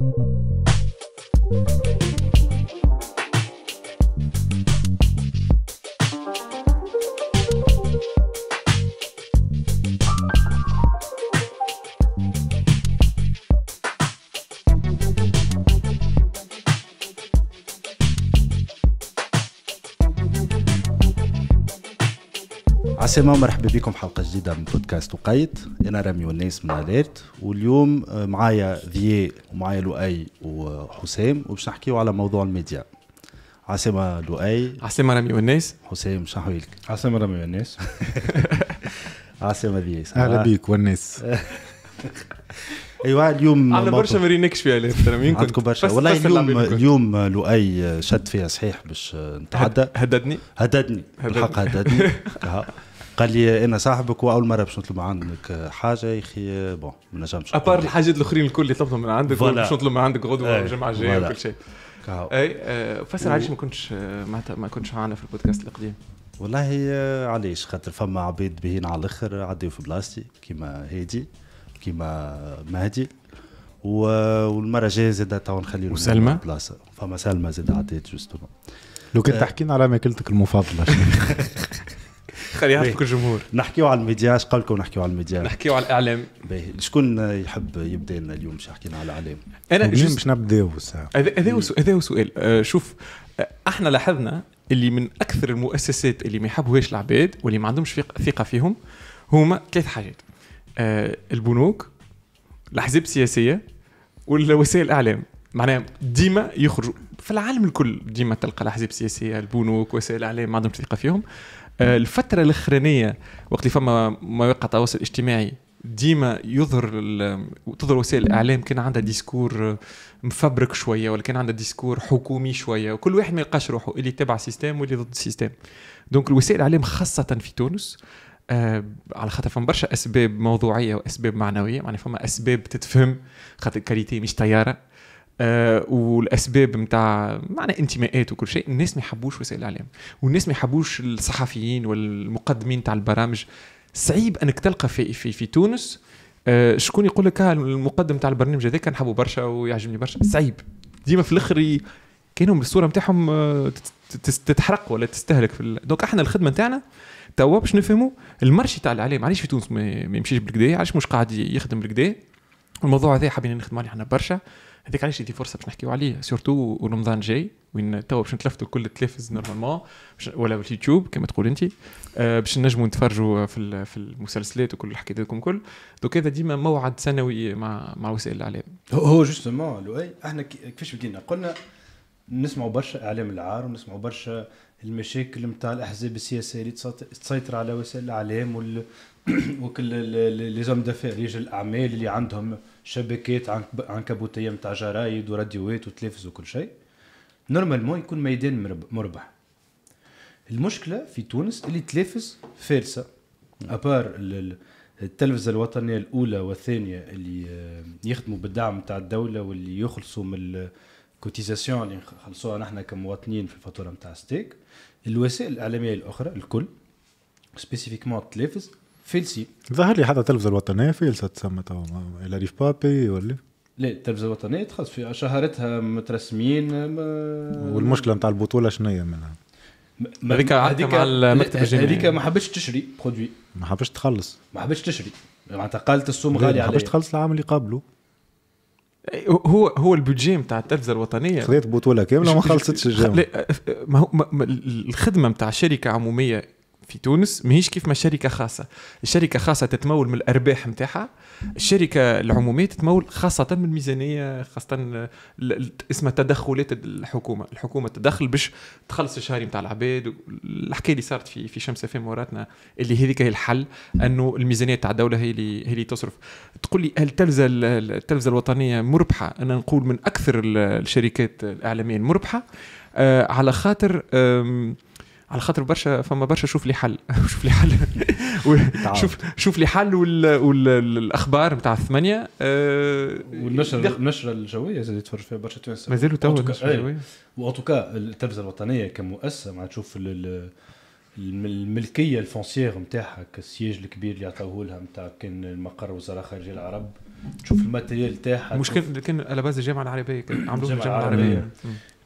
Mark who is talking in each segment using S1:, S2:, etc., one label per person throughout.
S1: Thank you. أسامة مرحبا بكم حلقة جديدة من بودكاست وقيت أنا رامي والناس من أليرت واليوم آه، معايا ذي ومعايا لؤي وحسام وباش نحكيو على موضوع الميديا عسامة لؤي عسامة رامي والناس حسام شنو حوالك؟ عسامة رامي والناس عسامة ذي أهلا بيك والناس
S2: ايوا اليوم
S3: عندنا برشا ما في فيها ليه عندكم برشا والله اليوم
S1: اليوم آه، لؤي آه، شد فيها صحيح باش نتعدى هددني هددني بالحق هددني قال لي انا صاحبك واول مره باش نطلب عندك حاجه يا اخي بون ما نجمش ابار الحاجات الاخرين
S3: الكل اللي طلبتهم من عندك باش نطلب من عندك غدوه الجمعه إيه، الجايه وكل شيء اي آه، فسر علاش ما كنتش معناتها ما كنتش معنا في البودكاست القديم
S1: والله آه، علاش خاطر فما عبيد بهين على الاخر عديوا في بلاصتي كيما هادي كيما مهدي و... والمره الجايه زاد تو نخلي وسلمى بلاصه فما سلمى زاد عديت جوستومون لو كنت آه. تحكينا على ماكلتك المفضله خليها يعرفك الجمهور نحكيو على الميديا اش لكم نحكيو
S3: على الميديا نحكيو
S1: على الاعلام باهي شكون يحب يبدا لنا اليوم باش حكينا على الاعلام انا
S3: اليوم باش نبداو هذا هذا سؤال أه، شوف أه، احنا لاحظنا اللي من اكثر المؤسسات اللي ما يحبوهاش العباد واللي ما عندهمش ثقه فيهم هما ثلاث حاجات أه، البنوك الاحزاب السياسيه والوسائل الاعلام معناها ديما يخرجوا في العالم الكل ديما تلقى الاحزاب السياسيه البنوك وسائل الاعلام ما عندهمش ثقه فيهم آه، الفتره الاخرانيه وقت اللي فما مواقع التواصل الاجتماعي ديما يظهر تظهر وسائل الاعلام كان عندها ديسكور مفبرك شويه ولا كان عندها ديسكور حكومي شويه وكل واحد ما يلقاش روحه اللي تبع السيستم واللي ضد السيستم دونك وسائل الاعلام خاصه في تونس آه على خاطر فما برشا اسباب موضوعيه واسباب معنويه معناها فما اسباب تتفهم خاطر كاريتي مش طياره آه، والاسباب نتاع معنى انتماءات وكل شيء الناس ما يحبوش وسائل الاعلام والناس ما يحبوش الصحفيين والمقدمين تاع البرامج صعيب انك تلقى في في, في تونس آه، شكون يقول لك آه، المقدم تاع البرنامج هذاك نحبه برشا ويعجبني برشا صعيب ديما في الاخر كانهم الصوره نتاعهم تتحرق ولا تستهلك في ال... دونك احنا الخدمه نتاعنا توا باش نفهموا المرشي تاع الاعلام علاش في تونس ما يمشيش بالكدا علاش مش قاعد يخدم بالكدا الموضوع هذا حابين نخدموا عليه احنا برشا هذيك علاش دي فرصه باش نحكيو عليه سورتو رمضان جاي وين توا باش نتلفتوا كل التلفز نورمالمون ولا في اليوتيوب كما تقول انت آه، باش نجموا نتفرجوا في في المسلسلات وكل الحكايات هذوكم كل دوك هذا ديما موعد سنوي مع مع وسائل الاعلام
S1: هو جوستومون لؤي احنا كيفاش بدينا قلنا نسمعوا برشا اعلام العار ونسمعوا برشا المشاكل نتاع الاحزاب السياسيه اللي تسيطر على وسائل الاعلام وال وكل لي زوم دافير رجال الاعمال اللي عندهم شبكات عنكبوتيه نتاع جرايد وراديوات وتلفز وكل شيء نورمالمون يكون ميدان مربح المشكله في تونس اللي تلفز فارسه ابار التلفزه الوطنيه الاولى والثانيه اللي آه، يخدموا بالدعم تاع الدوله واللي يخلصوا من كوتيزاسيون اللي نخلصوها نحن كمواطنين في الفاتوره نتاع ستيك الوسائل الاعلاميه الاخرى الكل سبيسيفيكمون التلفز فيلسي
S2: ظهر لي حتى التلفزه الوطنيه فلسه تسمى تو ريف بابي ولا
S1: لا التلفزه الوطنيه تخلص في شهرتها مترسمين ما...
S2: والمشكله نتاع البطوله شنو هي منها؟ هذيك هذيك المكتب الجامعي هذيك ما
S1: حبتش تشري برودوي ما
S2: حبتش تخلص
S1: ما حبتش
S3: تشري معناتها قالت السوم غاليه عليها ما حبتش
S2: تخلص العام اللي قبله
S3: هو هو البودجي نتاع التلفزه الوطنيه خذيت بطوله كامله ما خلصتش الجامعه أه، ما هو الخدمه نتاع شركه عموميه في تونس ماهيش كيف ما الشركه خاصه الشركه خاصه تتمول من الارباح نتاعها الشركه العموميه تتمول خاصه من الميزانيه خاصه اسمها تدخلات الحكومه الحكومه تدخل باش تخلص الشهري نتاع العباد الحكايه اللي صارت في في شمس في موراتنا اللي هذيك هي الحل انه الميزانيه تاع الدوله هي اللي هي اللي تصرف تقول لي هل التلفزه التلفزه الوطنيه مربحه انا نقول من اكثر الشركات الاعلاميه المربحه آه، على خاطر على خاطر برشا فما برشا شوف لي حل شوف لي حل شوف شوف لي حل والاخبار نتاع الثمانيه آه، والنشر النشره الجويه
S1: زاد يتفرج فيها برشا
S3: تونس مازالوا توا النشره
S1: إيه. توكا التلفزه الوطنيه كمؤسسه مع تشوف الملكيه الفونسيير نتاعها كالسياج الكبير اللي عطاوه لها نتاع كان المقر وزاره خارجيه العرب تشوف الماتيريال
S3: تاعها مش كان كان على باز الجامعه العربيه عملوها الجامعه العربية.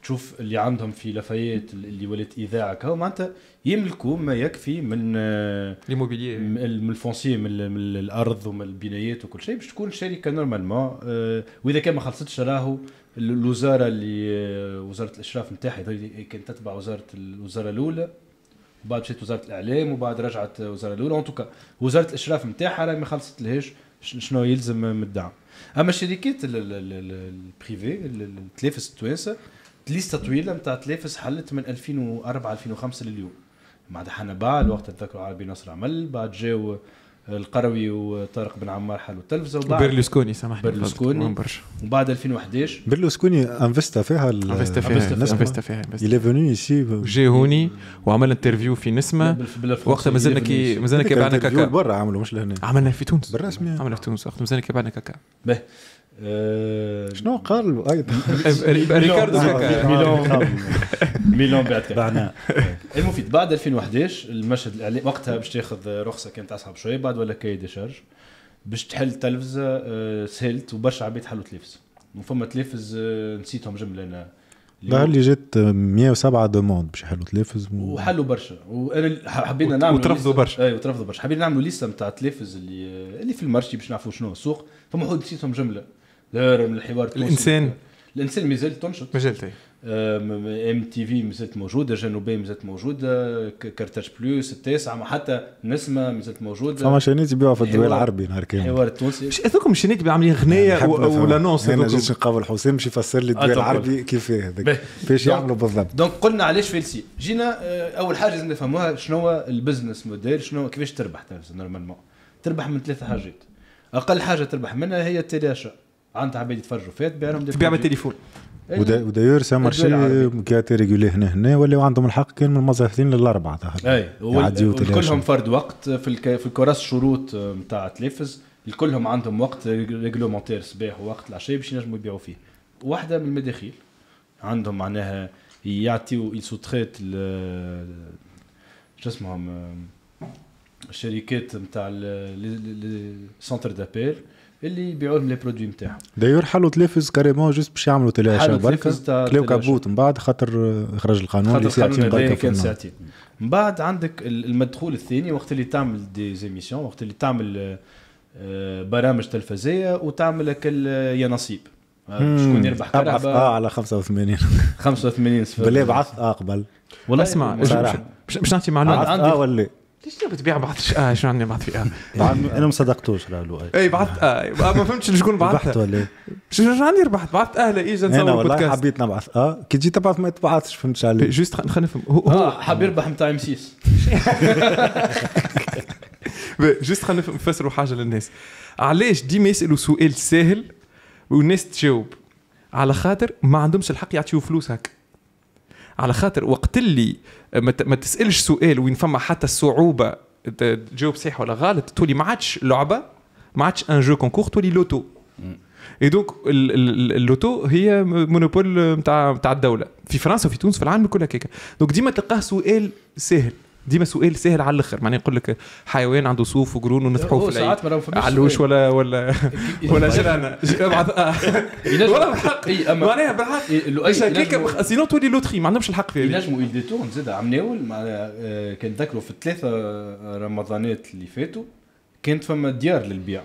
S1: تشوف اللي عندهم في لفايات اللي ولات اذاعه كهو معناتها يملكوا ما يكفي من آه، ليموبيليي من الفونسي من, من الارض ومن البنايات وكل شيء باش تكون شركه نورمالمون آه، واذا كان ما خلصتش راهو الوزاره اللي آه، وزاره الاشراف نتاعها كانت تتبع وزاره الوزاره الاولى وبعد مشات وزاره الاعلام وبعد رجعت وزاره الاولى ان توكا وزاره الاشراف نتاعها راهي ما خلصت لهاش شنو يلزم من الدعم اما الشركات البريفي التلافس التوانسه ليست طويله نتاع تلافس حلت من 2004 2005 لليوم مع بعد وقت نتذكروا عربي نصر عمل بعد جاو القروي وطارق بن عمار حلوا التلفزه وبعد بيرلوسكوني سامحني بيرلوسكوني وبعد 2011
S2: بيرلوسكوني انفستا فيها انفستا فيها انفستا فيها الي فوني ايسي جي
S3: هوني وعمل انترفيو في نسمه وقتها مازلنا كي مازلنا كي بعنا كاكا برا عملوا مش لهنا عملنا في تونس بالرسمي عملنا في تونس وقتها مازلنا كي بعنا كاكا
S2: آه، شنو قال ايضا ريكاردو كاكا ميلون آه، ميلان بعد بعنا
S1: المفيد بعد 2011 المشهد الاعلامي وقتها باش تاخذ رخصه كانت اصعب شويه بعد ولا كاي دي شارج باش تحل تلفزه آه، سهلت وبرشا عباد حلوا تلفزه فما تلفز نسيتهم جمله انا ظهر لي
S2: جات 107 دوموند باش يحلوا تلافز و...
S1: وحلوا برشا وانا حبينا نعملوا وترفضوا برشا اي أيوة، وترفضوا برشا حبينا نعملوا ليسته نتاع تلفز اللي اللي في المارشي باش نعرفوا شنو السوق فما حد نسيتهم جمله لا من الحوار الانسان الانسان مازال تنشط مازال ام تي في آه، مازالت موجوده جنوبيه مازالت موجوده كارتاج بلوس التاسعه ما حتى نسمه مازالت موجوده فما شنيت يبيعوا في الدول العربي نهار كامل الحوار التونسي مش
S2: هذوكم شنيت عاملين غنيه نونس انا جيت نقابل حسين باش يفسر لي آه، الدول العربي كيفاه هذاك باش يعملوا بالضبط
S1: دونك قلنا علاش فيلسي جينا آه، اول حاجه لازم نفهموها شنو هو البزنس موديل شنو كيفاش تربح نورمالمون تربح من ثلاثه حاجات اقل حاجه تربح منها هي التلاشى عندها عباد يتفرجوا فات تبيع بيعمل تليفون ودايور سان مارشي
S2: كاتي ريغولي هنا هنا ولاو عندهم الحق كان من المزهفين للاربعه ظهر اي كلهم
S1: فرد وقت في الك... في الكراس شروط نتاع آه، تليفز الكلهم عندهم وقت ريغلومونتير صباح ووقت العشاء باش ينجموا يبيعوا فيه واحده من المداخيل عندهم معناها يعطيو ل... شو اسمهم الشركات نتاع لي سونتر دابيل اللي يبيعوا لهم لي برودوي نتاعهم
S2: دايور حلوا تلافز كاريمون جوست باش يعملوا تلاشى برك كلاو كابوت من بعد خاطر خرج القانون اللي ساعتين كان ساعتين
S1: من بعد عندك المدخول الثاني وقت اللي تعمل دي زيميسيون وقت اللي تعمل آه، برامج تلفزيه وتعمل كل يا نصيب آه، شكون يربح
S2: كرهبه اه على 85 85 بالله بعث اه قبل والله اسمع باش نعطي معلومه اه ولا
S3: ليش بيع بعض آه شنو عندي بعض فئه آه. انا ما صدقتوش لالو اي إيه، بعثت آه ما فهمتش شكون بعثت ربحت ولا إيه؟ شو شنو عندي ربحت بعثت اهلا اجا نصور انا والله حبيت
S2: نبعث اه كي جيت تبعث ما تبعثش فهمت شو علي إيه، آه، جوست خلينا نفهم هو حاب يربح
S3: نتاع ام 6 جوست خلينا نفسروا حاجه للناس علاش ديما يسالوا سؤال سهل والناس تجاوب على خاطر ما عندهمش الحق يعطيو فلوس هكا على خاطر وقت اللي ما تسالش سؤال وين فما حتى الصعوبه تجاوب صحيح ولا غلط تولي ما عادش لعبه ما عادش ان جو كونكور تولي لوتو اي دونك اللوتو هي مونوبول نتاع نتاع الدوله في فرنسا وفي تونس في العالم كلها كيكا دونك ديما تلقاه سؤال سهل دي مسؤول سهل على الاخر معناه يقول لك حيوان عنده صوف وقرون ونذبحوه في العيد علوش ولا ولا ولا جرانه ولا بالحق معناها بالحق شكاكه سينو تولي لوتري ما عندهمش الحق فيها ينجموا يديتوهم زاد عمناول
S1: كان ذكروا في الثلاثه رمضانات اللي فاتوا كانت فما ديار للبيع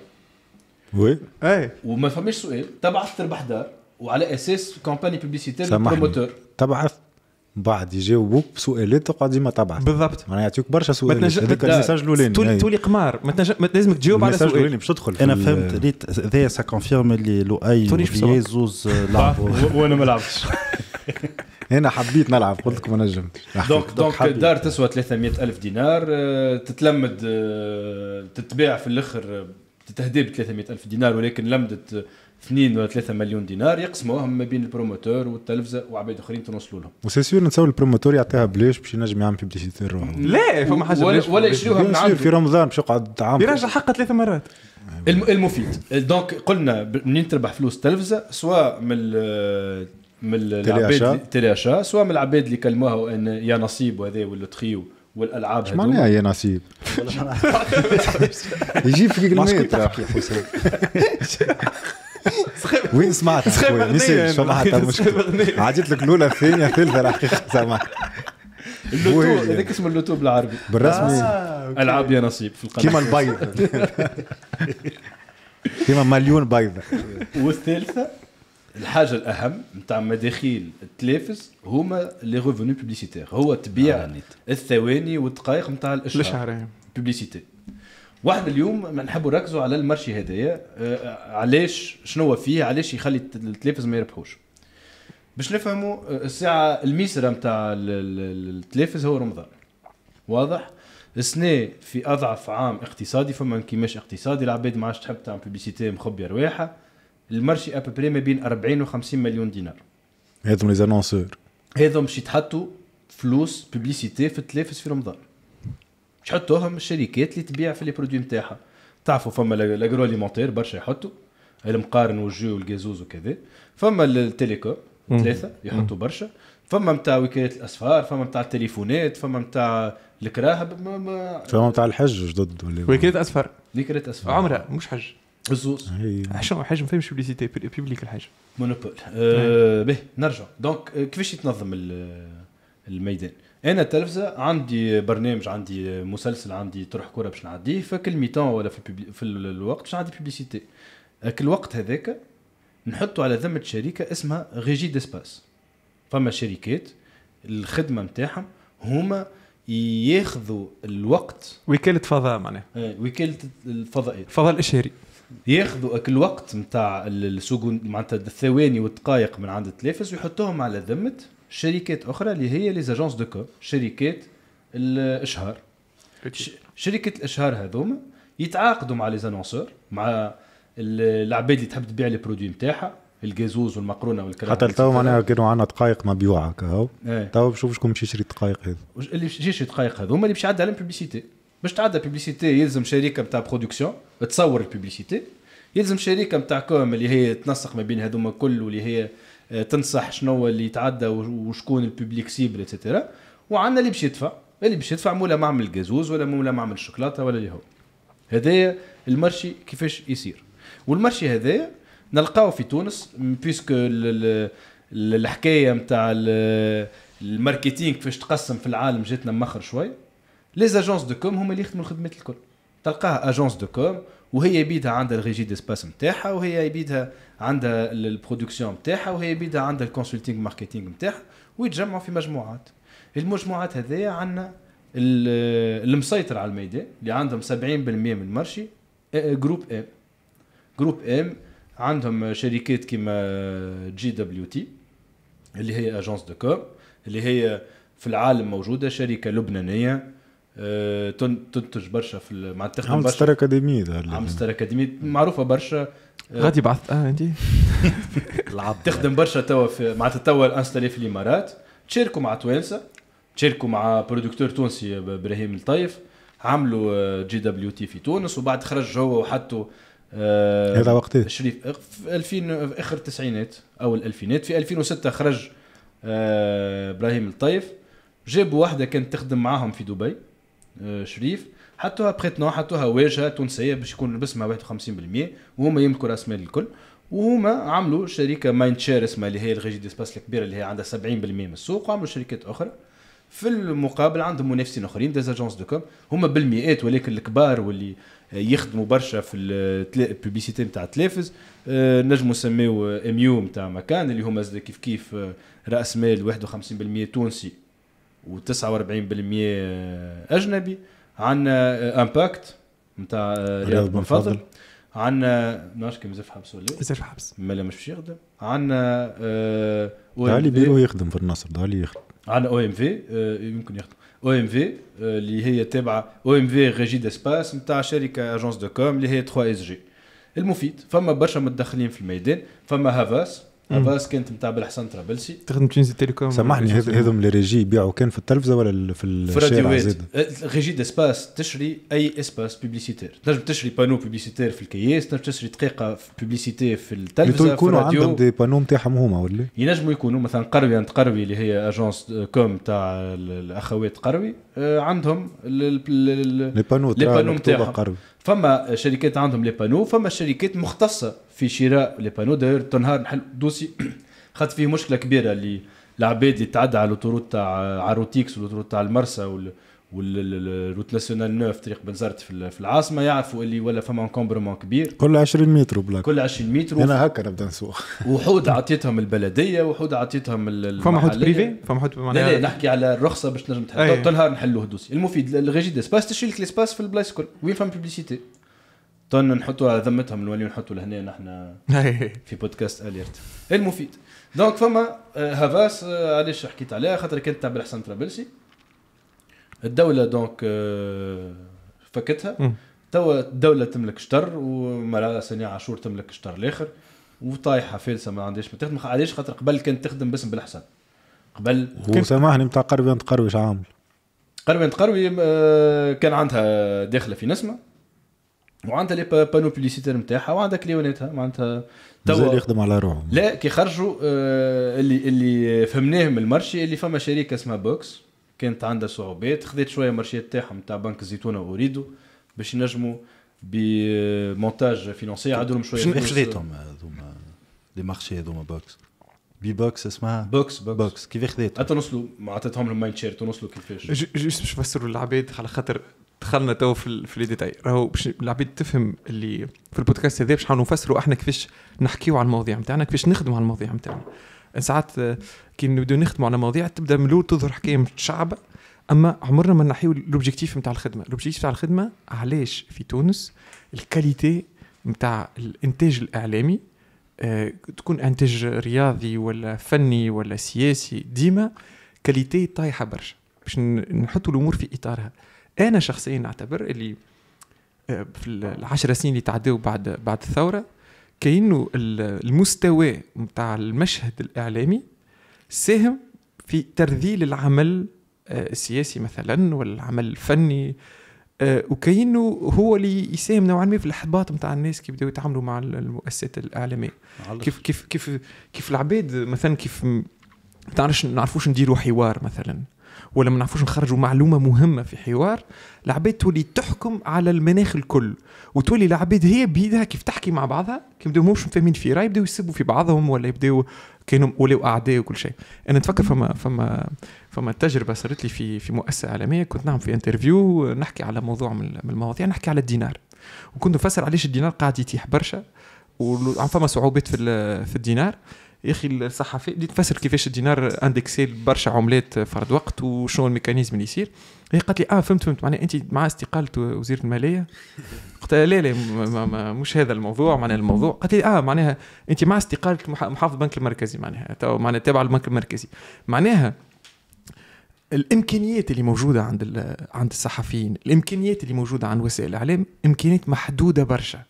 S1: وي اي وما فماش سؤال تبعث تربح دار وعلى
S3: اساس كومباني بيبليسيتير بروموتور
S2: تبعث بعد يجاوبوك بسؤالات تقعد ديما تبعث بالضبط معناها يعطيوك برشا سؤالات متنج... هذاك الميساج الاولاني تولي تولي
S3: قمار ما تنجم لازمك تجاوب على
S2: سؤال الاولاني باش تدخل انا فهمت ريت ذا سا كونفيرم اللي لؤي توني زوز لعبوا وانا ما لعبتش هنا حبيت نلعب قلت لكم ما نجمتش دونك دونك
S1: دار تسوى 300 ألف دينار آه، تتلمد آه، تتباع في الاخر آه، تتهدي ب 300 ألف دينار ولكن لمدة 2 ولا 3 مليون دينار يقسموهم ما بين البروموتور والتلفزه وعباد اخرين تنوصلوا لهم.
S2: وسي سيور نتصور البروموتور يعطيها بلاش باش ينجم يعمل بيبليسيتي روحه. لا فما حاجه ولا, ولا يشريوها من عنده. في رمضان باش يقعد عام.
S1: يرجع حقه ثلاث مرات. المفيد دونك قلنا منين تربح فلوس التلفزه سواء من من العباد تيلي سواء من العباد اللي كلموها ان يا نصيب وهذا ولا
S2: تخيو والالعاب هذو معناها يا نصيب؟
S1: يجيب في كلمات وين
S2: حسام وين سمعت؟ نسيت فما حتى مشكلة عجبت لك الأولى الثانية الثالثة الحقيقة سامحني اللوتو هذاك
S1: اسمه اللوتو بالعربي بالرسمي آه، العاب يا نصيب في القناة كيما البيض كيما مليون بيضة والثالثة الحاجه الاهم نتاع مداخيل التلافز هما لي ريفوني بوبليسيتير هو تبيع آه، الثواني والدقائق نتاع الاشهر الاشهار بوبليسيتي واحنا اليوم نحبوا نركزوا على المرشي هذايا آه، آه، علاش شنو هو فيه علاش يخلي التلفز ما يربحوش باش نفهموا الساعه الميسره نتاع التلفز هو رمضان واضح السنة في اضعف عام اقتصادي فما انكماش اقتصادي العباد ما عادش تحب تعمل بيبيسيتي مخبي رواحها المارشي ابري ما بين 40 و 50 مليون دينار
S2: هذم لي زانونسور
S1: هذم باش يتحطوا فلوس بوبليسيتي في التلافز في رمضان باش يحطوهم الشركات اللي تبيع في لي برودوي نتاعها تعرفوا فما لاجرو اليمونتير برشا يحطوا المقارن والجو والجازوز وكذا فما التليكوم ثلاثه يحطوا برشا فما نتاع وكالات الاسفار فما نتاع التليفونات فما
S2: نتاع الكراهب ما ما فما نتاع الحج جدد ولا وكالات
S3: اسفار وكالات اسفار عمرها مش حج بالزوز حشم أيوة. حاجه ما فهمش بليسيتي بيبليك الحاجه مونوبول أه
S1: نعم. به نرجع دونك أه، كيفاش يتنظم الميدان انا التلفزه عندي برنامج عندي مسلسل عندي طرح كورة باش نعديه فكل ميتون ولا في, في الوقت باش نعدي بيبليسيتي الوقت هذاك نحطه على ذمه شركه اسمها ريجي ديسباس فما شركات الخدمه نتاعهم هما ياخذوا الوقت وكاله فضاء معناها أه، وكاله الفضائيه الفضاء الاشهري ياخذوا الوقت نتاع السوق معناتها الثواني والدقائق من عند التلافز ويحطوهم على ذمه شركات اخرى اللي هي لي زاجونس دو كو شركات الاشهار شركه الاشهار هذوما يتعاقدوا مع لي زانونسور مع العباد اللي تحب تبيع لي برودوي نتاعها الجازوز والمقرونه والكلام حتى تو
S2: معناها كانوا عندنا دقائق مبيوعه كهو إيه. تو ايه. شكون باش يشري الدقائق هذو
S1: اللي باش يشري الدقائق هذوما اللي باش يعدي عليهم بيبليسيتي باش تعدى بيبليسيتي يلزم شركه نتاع برودكسيون تصور البيبليسيتي يلزم شركه نتاع كوم اللي هي تنسق ما بين هذوما الكل واللي هي آه، تنصح شنو اللي يتعدى وشكون البوبليك سيبل اتسيتيرا وعندنا اللي باش يدفع اللي باش يدفع مولا معمل الجازوز ولا مولا معمل الشوكولاته ولا اللي هو هذايا المرشي كيفاش يصير والمرشي هذايا نلقاو في تونس بيسكو الحكايه نتاع الماركتينغ كيفاش تقسم في العالم جاتنا مخر شويه لي زاجونس دو كوم هما اللي يخدموا الخدمات الكل تلقاها اجونس دو كوم وهي بيدها عندها الريجي ديسباس نتاعها وهي بيدها عندها البرودكسيون نتاعها وهي بيدها عندها الكونسلتينغ ماركتينغ نتاعها ويتجمعوا في مجموعات المجموعات هذيا عندنا المسيطر على الميدان اللي عندهم 70% من المارشي جروب ام جروب ام عندهم شركات كيما جي دبليو تي اللي هي اجونس دو كوم اللي هي في العالم موجوده شركه لبنانيه آه، تنتج برشا في مع تخدم برشا ستار
S3: اكاديمي عملت إيه؟ ستار
S1: اكاديمي معروفه برشا آه، غادي بعث اه انت تخدم برشا توا في معناتها توا انستالي في الامارات تشاركوا مع توانسه تشاركوا مع برودكتور تونسي ابراهيم الطيف عملوا آه، جي دبليو تي في تونس وبعد خرج هو وحطوا هذا وقت إيه؟ شريف 2000 في اخر التسعينات او الالفينات في 2006 خرج ابراهيم الطيف جابوا واحده كانت تخدم معاهم في دبي آه، شريف حطوها بريتنون حطوها واجهه تونسيه باش يكون البسمه 51% وهما يملكوا راس المال الكل وهما عملوا شركه مايند شير اسمها اللي هي دي ديسباس الكبيره اللي هي عندها 70% من السوق وعملوا شركات اخرى في المقابل عندهم منافسين اخرين ديزاجونس دو كوم هما بالمئات ولكن الكبار واللي يخدموا برشا في البوبيسيتي نتاع تلافز آه، نجموا نسميو اميو نتاع مكان اللي هما كيف كيف آه، راس مال 51% تونسي و49% اجنبي عندنا امباكت نتاع رياض بن فضل عندنا آه، ناش كيما زف حبس ولا إيه؟ زف حبس مالا مش باش يخدم عندنا آه, آه، علي بيرو يخدم في النصر علي يخدم عندنا او آه، ام في يمكن يخدم او ام في اللي هي تابعه او ام في ريجي ديسباس نتاع شركه اجونس دو كوم اللي هي 3 اس جي المفيد فما برشا متدخلين في الميدان فما هافاس افاس كنت نتاع بالحسن ترابلسي
S3: تخدم تونسي تيليكوم سامحني هذوم
S2: لي ريجي يبيعوا كان في التلفزه ولا في الشارع زاد
S1: أه، ريجي ديسباس تشري اي اسباس بيبليسيتير تنجم تشري بانو بيبليسيتير في الكياس تنجم تشري دقيقه بيبليسيتي في التلفزه يكونوا عندهم
S2: دي بانو نتاعهم هما ولا
S1: ينجموا يكونوا مثلا قروي عند قروي اللي هي اجونس كوم تاع الاخوات قروي أه، عندهم لي بانو لي بانو نتاعهم فما شركات عندهم لي بانو فما شركات مختصه في شراء لي بانو داير تنهار نحل دوسي خاطر فيه مشكله كبيره اللي العباد اللي تعدى على الاوتوروت تاع عروتيكس والاوتوروت تاع المرسى وال والروت ناسيونال 9 طريق بنزرت في العاصمه يعرفوا اللي ولا فما كومبرمون
S2: كبير كل 20 متر بلاك كل 20 متر انا هكا نبدا نسوق
S1: وحود عطيتهم البلديه وحود عطيتهم فما حوت بريفي فما حود لا لا نحكي على الرخصه باش نجم تحطها أيه. نحلوه دوسي المفيد دي سباس تشيل لك سباس في البلايص كل وين فما بيبليسيتي طن نحطوا على ذمتهم نوليو نحطوا لهنا نحن في بودكاست اليرت المفيد دونك فما آه، هافاس آه، علاش حكيت عليها خاطر كانت تعمل حسن طرابلسي الدوله دونك آه، فكتها توا الدوله تملك شطر ومرا سنيع عاشور تملك شطر الاخر وطايحه فالسه ما عندهاش ما تخدم علاش خاطر قبل كانت تخدم باسم بالحسن قبل وسامحني
S2: سامحني نتاع قربي انت عامل
S1: قربي تقروي كان عندها داخله في نسمه وعندها لي بانو بليسيتير نتاعها وعندها كليوناتها معناتها توا مازال يخدم على روحه لا كي خرجوا آه، اللي اللي فهمناهم المارشي اللي فما شركه اسمها بوكس كانت عندها صعوبات خذيت شويه مارشي تاعهم تاع بنك الزيتونه اوريدو باش ينجموا بمونتاج فينونسي طيب، عادوا لهم شويه شنو خذيتهم هذوما لي مارشي هذوما بوكس بي بوكس اسمها بوكس بوكس, بوكس. كيف خذيتهم؟ حتى نوصلوا عطيتهم لهم مايند شير تونسلو كيفاش
S3: جوست باش نفسروا للعباد على خاطر دخلنا تو في, في لي ديتاي راهو باش العباد تفهم اللي في البودكاست هذا باش نحاولوا نفسروا احنا كيفاش نحكيو على المواضيع نتاعنا كيفاش نخدموا على المواضيع نتاعنا ساعات آه، كي نبداو نخدموا على مواضيع تبدا من الاول تظهر حكايه متشعبه اما عمرنا ما نحيو لوبجيكتيف نتاع الخدمه لوبجيكتيف نتاع الخدمه علاش في تونس الكاليتي نتاع الانتاج الاعلامي آه، تكون انتاج رياضي ولا فني ولا سياسي ديما كاليتي طايحه برشا باش نحطوا الامور في اطارها انا شخصيا نعتبر اللي آه، في العشر سنين اللي تعداو بعد بعد الثوره كانه المستوى نتاع المشهد الاعلامي ساهم في ترذيل العمل آه، السياسي مثلا والعمل الفني آه، وكانه هو اللي يساهم نوعا ما في الاحباط نتاع الناس كي بداوا يتعاملوا مع المؤسسات الاعلاميه كيف كيف كيف كيف العباد مثلا كيف ما تعرفش نعرفوش نديروا حوار مثلا ولا ما نعرفوش نخرجوا معلومه مهمه في حوار العباد تولي تحكم على المناخ الكل وتولي العباد هي بيدها كيف تحكي مع بعضها كي مش فاهمين في راي يبداو يسبوا في بعضهم ولا يبداو كانوا ولاو اعداء وكل شيء انا نتفكر فما فما فما تجربه صارت لي في في مؤسسه اعلاميه كنت نعمل في انترفيو نحكي على موضوع من المواضيع نحكي على الدينار وكنت نفسر علاش الدينار قاعد يتيح برشا وعم فما صعوبات في في الدينار يا اخي الصحفي دي تفسر كيفاش الدينار اندكسي برشا عملات فرد وقت وشنو الميكانيزم اللي يصير هي قالت لي اه فهمت فهمت معناها انت مع استقاله وزير الماليه قلت لها لا لا ما ما مش هذا الموضوع معناها الموضوع قالت لي اه معناها انت مع استقاله محافظ البنك المركزي معناها معناها تابع للبنك المركزي معناها الامكانيات اللي موجوده عند عند الصحفيين الامكانيات اللي موجوده عند وسائل الاعلام امكانيات محدوده برشا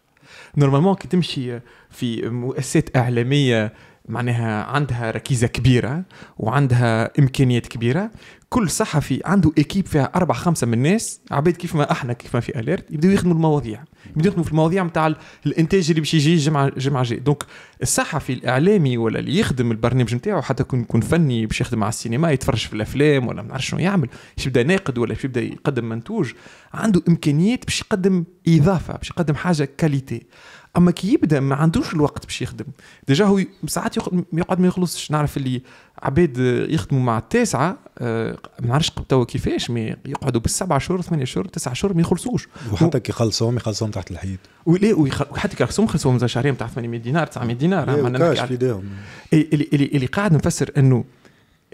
S3: نورمالمون كي تمشي في مؤسسات اعلاميه معناها عندها ركيزه كبيره وعندها امكانيات كبيره كل صحفي عنده اكيب فيها اربع خمسه من الناس عباد كيف ما احنا كيف ما في اليرت يبداو يخدموا المواضيع يبداو يخدموا في المواضيع نتاع الانتاج اللي باش يجي جمعه جمعه جاي دونك الصحفي الاعلامي ولا اللي يخدم البرنامج نتاعو حتى يكون يكون فني باش يخدم على السينما يتفرج في الافلام ولا ما نعرفش شنو يعمل باش يبدا ناقد ولا باش يبدا يقدم منتوج عنده امكانيات باش يقدم اضافه باش يقدم حاجه كاليتي اما كي يبدا ما عندوش الوقت باش يخدم ديجا هو ساعات يقعد ما يخلصش نعرف اللي عباد يخدموا مع التاسعه آه ما نعرفش توا كيفاش مي يقعدوا بالسبع شهور ثمانية شهور تسع شهور ما يخلصوش وحتى كي يخلصوهم يخلصوهم تحت الحيط ولا وحتى كي يخلصوهم يخلصوهم شهرين تاع 800 دينار 900 دينار نعرفش في ايديهم اللي, اللي, اللي قاعد نفسر انه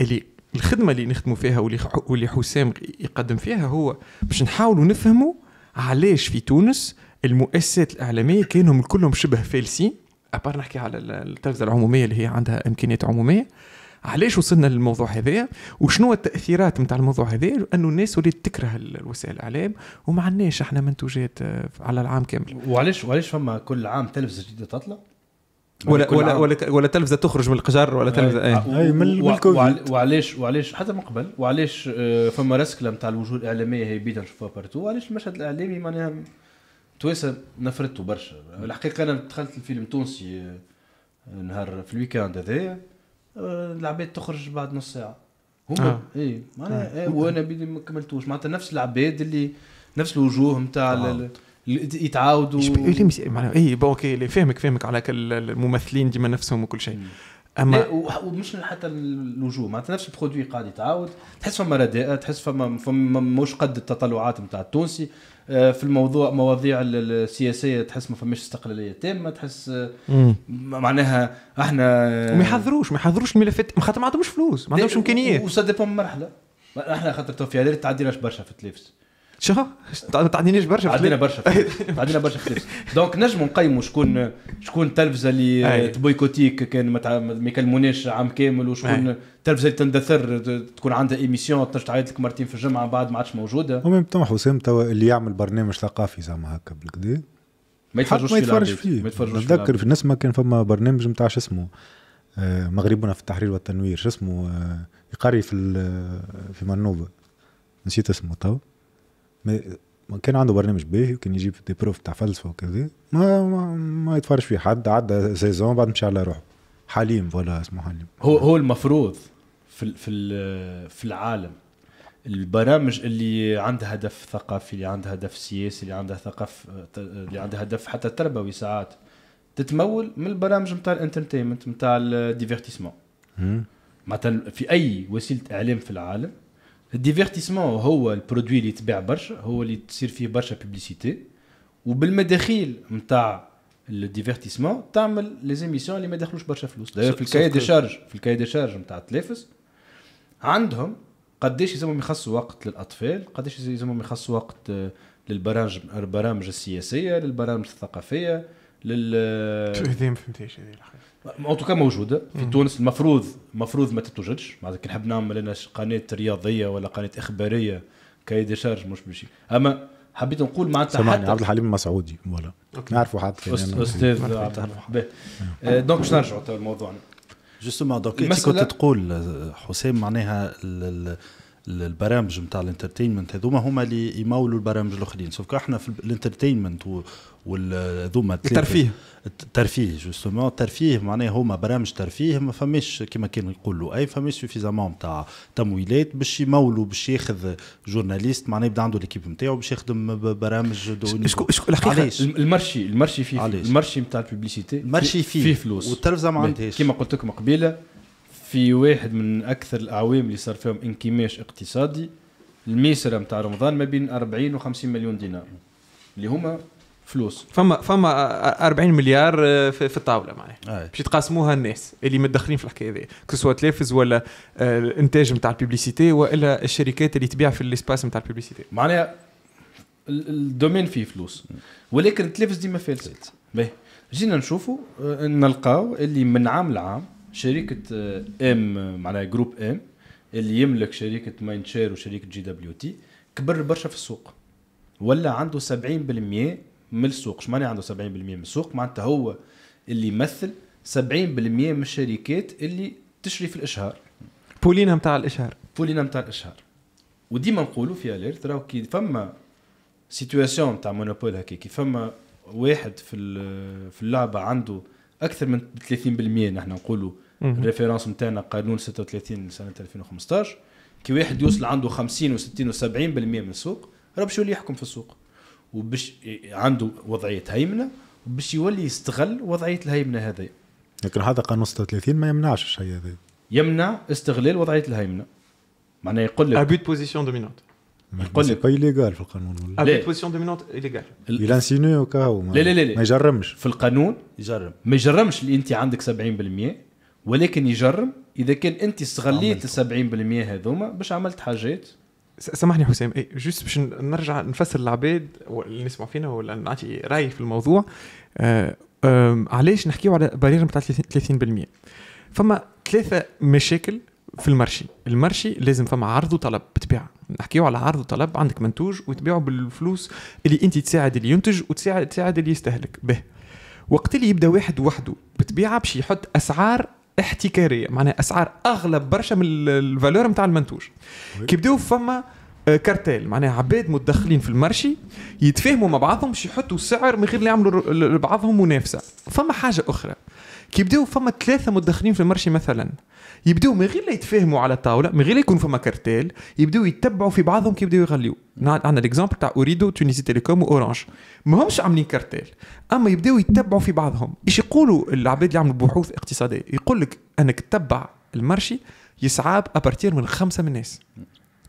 S3: اللي الخدمه اللي نخدموا فيها واللي حسام يقدم فيها هو باش نحاولوا نفهموا علاش في تونس المؤسسات الاعلاميه كانوا كلهم شبه فالسين ابار نحكي على التلفزه العموميه اللي هي عندها امكانيات عموميه علاش وصلنا للموضوع هذايا وشنو التاثيرات نتاع الموضوع هذايا انه الناس وليت تكره وسائل الاعلام وما عندناش احنا منتوجات آه، على العام كامل
S1: وعلاش وعلاش فما كل عام تلفزه جديده تطلع ولا ولا,
S3: ولا ولا تلفزه تخرج من القجر ولا آه، تلفزه اي, أي. آه،
S1: أي من الكوفيد وعلاش وعلاش حتى من قبل وعلاش فما رسكله نتاع الوجوه الاعلاميه هي بيدا نشوفها بارتو وعلاش المشهد الاعلامي معناها تويسا نفرته برشا الحقيقه انا دخلت الفيلم تونسي آه، نهار في الويكاند هذايا آه، العباد تخرج بعد نص ساعه هما آه. اي معناها آه. آه، وانا بدي ما كملتوش
S3: معناتها نفس العباد اللي نفس الوجوه نتاع آه. يتعاودوا معناها اي اوكي فهمك فهمك على الممثلين ديما نفسهم وكل شيء اما
S1: ومش حتى الوجوه معناتها نفس البرودوي قاعد يتعاود تحس فما رداءه تحس فما, فما مش قد التطلعات نتاع التونسي آه، في الموضوع مواضيع السياسيه تحس ما فماش استقلاليه تامه تحس آه، معناها احنا آه، ما
S3: يحضروش ما يحضروش الملفات خاطر ما عندهمش فلوس ما عندهمش امكانيات
S1: وسا ديبون مرحله احنا خاطر في هذا تعديناش برشا في التلفز شو تعطينيش برشا عندنا برشا عندنا برشا خير دونك نجموا نقيموا شكون شكون التلفزه اللي تبويكوتيك كان ما يكلمونيش عام كامل وشكون التلفزه اللي تندثر تكون عندها ايميسيون تنجم تعيط لك مرتين في الجمعه بعد ما عادش
S2: موجوده وميم تو حسام توا اللي يعمل برنامج ثقافي زعما هكا بالكدا
S1: ما يتفرجوش فيه ما يتفرجوش فيه نتذكر في
S2: الناس ما كان فما برنامج نتاع شو اسمه آه، مغربنا في التحرير والتنوير شو اسمه آه، يقري في آه، في منوبه نسيت اسمه تو ما كان عنده برنامج باهي وكان يجيب دي بروف تاع فلسفه وكذا ما ما, ما يتفرج فيه حد عدى سيزون بعد مشى على روحه حليم ولا اسمه حليم هو
S1: هو المفروض في في في العالم البرامج اللي عندها هدف ثقافي اللي عندها هدف سياسي اللي عندها ثقاف اللي عندها هدف حتى تربوي ساعات تتمول من البرامج نتاع الانترتينمنت نتاع الديفيرتيسمون مثلا في اي وسيله اعلام في العالم الديفيرتيسمون هو البرودوي اللي يتباع برشا هو اللي تصير فيه برشا بيبليسيتي وبالمداخيل نتاع الديفيرتيسمون تعمل لي زيميسيون اللي ما دخلوش برشا فلوس داير في الكاي دي شارج في الكاي دي شارج نتاع التلافز عندهم قداش يلزمهم يخصوا وقت للاطفال قداش يلزمهم يخصوا وقت آه، للبرامج البرامج السياسيه للبرامج الثقافيه لل فهمتيش ما فهمتهاش هذه ان توكا موجوده في تونس المفروض المفروض ما تتوجدش معناتها كي نحب نعمل انا قناه رياضيه ولا قناه اخباريه كاي ديشارج مش بشي اما حبيت نقول معناتها سمعني عبد الحليم
S2: المسعودي ولا نعرفوا حد
S1: استاذ عبد آه، دونك باش نرجعوا لموضوعنا جوستومون دونك كنت تقول حسام معناها البرامج نتاع الانترتينمنت هذوما هما اللي يمولوا البرامج الاخرين سوف احنا في الانترتينمنت والذوما الترفيه الترفيه جوستومون الترفيه معناها هما برامج ترفيه ما فماش كما كان يقولوا اي فماش سوفيزامون نتاع تمويلات باش يمولوا باش ياخذ جورناليست معناها يبدا عنده ليكيب نتاعو باش يخدم برامج دوني شكون الحقيقه المرشي المرشي فيه المرشي نتاع الببليسيتي المرشي فيه, فيه فلوس والتلفزه ما عندهاش كما قلت لكم قبيله في واحد من اكثر الاعوام اللي صار فيهم انكماش اقتصادي الميسره نتاع
S3: رمضان ما بين 40 و50 مليون دينار اللي هما فلوس فما فما 40 مليار آه، في الطاوله معناها باش يتقاسموها الناس اللي متدخلين في الحكايه هذه كسوا تلفز ولا آه، الانتاج نتاع الببليسيتي والا الشركات اللي تبيع في الاسباس نتاع الببليسيتي
S1: معناها الدومين فيه فلوس ولكن التلفز ديما فالس جينا نشوفوا آه، نلقاو اللي من عام لعام شركه ام آه، معناها جروب ام اللي يملك شركه ماين شير وشركه جي دبليو تي كبر برشا في السوق ولا عنده 70% من السوق اش معناها عنده 70% من السوق معناتها هو اللي يمثل 70% من الشركات اللي تشري في الاشهار بولينا نتاع الاشهار بولينا نتاع الاشهار وديما نقولوا في اليرت راهو كي فما سيتواسيون نتاع مونوبول هكا كي فما واحد في في اللعبه عنده اكثر من 30% نحن نقولوا الريفيرونس نتاعنا قانون 36 لسنه 2015 كي واحد يوصل عنده 50 و60 و70% من السوق راه باش يولي يحكم في السوق وباش عنده وضعيه هيمنه وباش يولي يستغل وضعيه الهيمنه هذه
S2: لكن هذا قانون 36 ما يمنعش الشيء هذا
S1: يمنع استغلال وضعيه الهيمنه معناه يقول لك ابيت بوزيسيون دومينونت يقول لك
S2: باي ليغال في القانون
S1: ولا ابيت
S3: بوزيسيون دومينونت ليغال
S2: يلانسينيو كاهو
S3: لا لا لا ما يجرمش
S1: في القانون يجرم ما يجرمش اللي انت عندك 70% ولكن يجرب
S3: اذا كان انت استغليت ال 70% هذوما باش عملت حاجات سامحني حسام اي جوست باش نرجع نفسر العباد اللي نسمع فينا ولا نعطي راي في الموضوع آه علاش نحكيو على بارير نتاع 30% فما ثلاثه مشاكل في المرشي المرشي لازم فما عرض وطلب بتبيع نحكيو على عرض وطلب عندك منتوج وتبيعه بالفلوس اللي انت تساعد اللي ينتج وتساعد تساعد اللي يستهلك به وقت اللي يبدا واحد وحده بتبيعه باش يحط اسعار احتكاريه معناها اسعار اغلى برشا من الفالور نتاع المنتوج كي بداو فما آه، كارتيل معناها عباد متدخلين في المارشي يتفاهموا مع بعضهم باش يحطوا سعر من غير لا يعملوا لبعضهم منافسه فما حاجه اخرى كي بداو فما ثلاثه متدخلين في المارشي مثلا يبداو من غير لا يتفاهموا على الطاوله من غير لا يكون فما كارتيل يبداو يتبعوا في بعضهم كيبداو يغليو عندنا الاكزامبل تاع اوريدو تونيزي تيليكوم واورانج ماهمش عاملين كارتيل اما يبداو يتبعوا في بعضهم ايش يقولوا العباد اللي عملوا بحوث اقتصاديه يقول لك انك تتبع المرشي يسعاب ابارتير من خمسه من الناس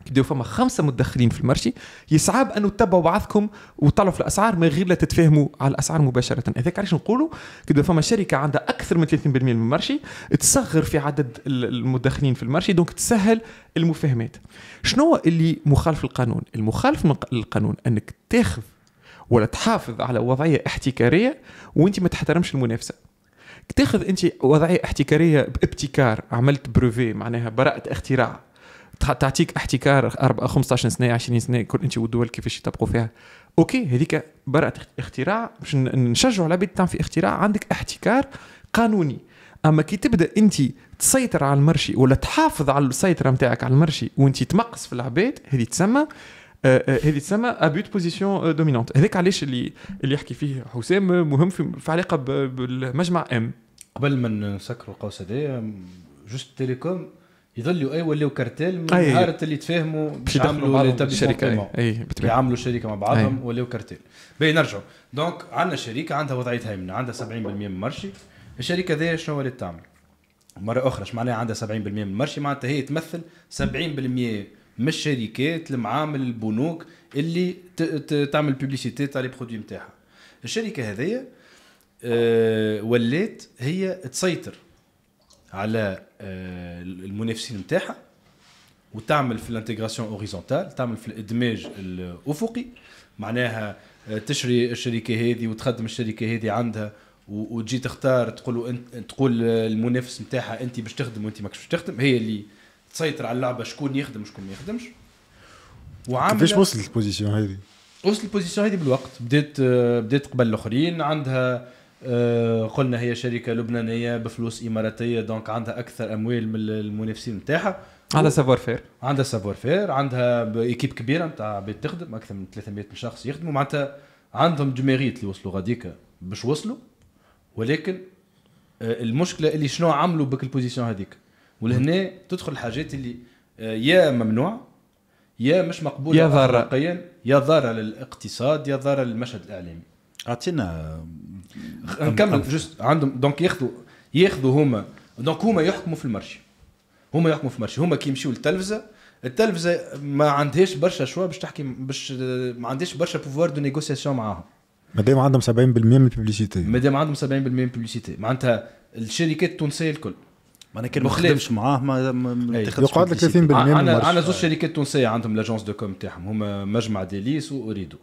S3: كيبداو فما خمسه متدخلين في المرشي يصعب انه تتبعوا بعضكم وتطلعوا في الاسعار من غير لا تتفاهموا على الاسعار مباشره هذاك علاش نقولوا كيبدا فما شركه عندها اكثر من 30% من المرشي تصغر في عدد المدخنين في المرشي دونك تسهل المفاهمات شنو اللي مخالف القانون المخالف للقانون انك تاخذ ولا تحافظ على وضعيه احتكاريه وانت ما تحترمش المنافسه تاخذ انت وضعيه احتكاريه بابتكار عملت بروفي معناها براءه اختراع تعطيك احتكار 15 سنه 20 سنه كل انت والدول كيفاش يطبقوا فيها اوكي هذيك براءه اختراع باش نشجعوا العباد تعمل في اختراع عندك احتكار قانوني اما كي تبدا انت تسيطر على المرشي ولا تحافظ على السيطره نتاعك على المرشي وانت تمقص في العباد هذه تسمى آه، آه، هذه تسمى ابيوت بوزيسيون دومينونت هذاك علاش اللي اللي يحكي فيه حسام آه، مهم في, علاقه بالمجمع ام قبل ما نسكر القوس هذايا جوست
S1: تيليكوم يظلوا اي ولاو كارتيل من أيه. نهار اللي تفاهموا باش يعملوا الشركه اي يعملوا شركه مع بعضهم ولاو كارتيل باهي نرجعوا دونك عندنا شركه عندها وضعيه هيمنه عندها 70% من المرشي الشركه ذي شنو ولات تعمل مره اخرى معناها عندها 70% من المرشي معناتها هي تمثل 70% من الشركات المعامل البنوك اللي تعمل بيبليسيتي تاع لي برودوي نتاعها الشركه هذيا آه، ولات هي تسيطر على آه، المنافسين نتاعها وتعمل في الانتغراسيون اوريزونتال تعمل في الادماج الافقي معناها آه، تشري الشركه هذه وتخدم الشركه هذه عندها وتجي تختار تقول تقول المنافس نتاعها انت باش تخدم وانت ماكش باش تخدم هي اللي تسيطر على اللعبه شكون يخدم وشكون ما يخدمش وعامل كيفاش وصلت
S2: البوزيسيون هذه؟
S1: وصلت البوزيسيون هذه بالوقت بدات آه، بدات قبل الاخرين عندها آه، قلنا هي شركه لبنانيه بفلوس اماراتيه دونك عندها اكثر اموال من المنافسين نتاعها عندها سافوار فير عندها سافوار فير عندها ايكيب كبيره نتاع عباد تخدم اكثر من 300 شخص يخدموا معناتها عندهم دو ميريت اللي وصلوا غاديكا باش وصلوا ولكن آه، المشكله اللي شنو عملوا بك البوزيسيون هذيك ولهنا تدخل الحاجات اللي آه، يا ممنوع يا مش مقبوله يا ضاره يا ضاره للاقتصاد يا ضاره للمشهد الاعلامي اعطينا نكمل جوست عندهم دونك ياخذوا ياخذوا هما دونك هما يحكموا في المرشي هما يحكموا في المرشي هما كي يمشيوا للتلفزه التلفزه ما عندهاش برشا شوا باش تحكي باش ما عندهاش برشا بوفوار دو نيغوسياسيون معاهم
S2: مادام عندهم 70% من الببليسيتي
S1: مادام عندهم 70% من الببليسيتي معناتها الشركات التونسيه الكل معناها كان ما خدمش معاه ما, يقعد لك 30% من انا انا زوج شركات تونسيه عندهم لاجونس دو كوم تاعهم هما مجمع ديليس واريدو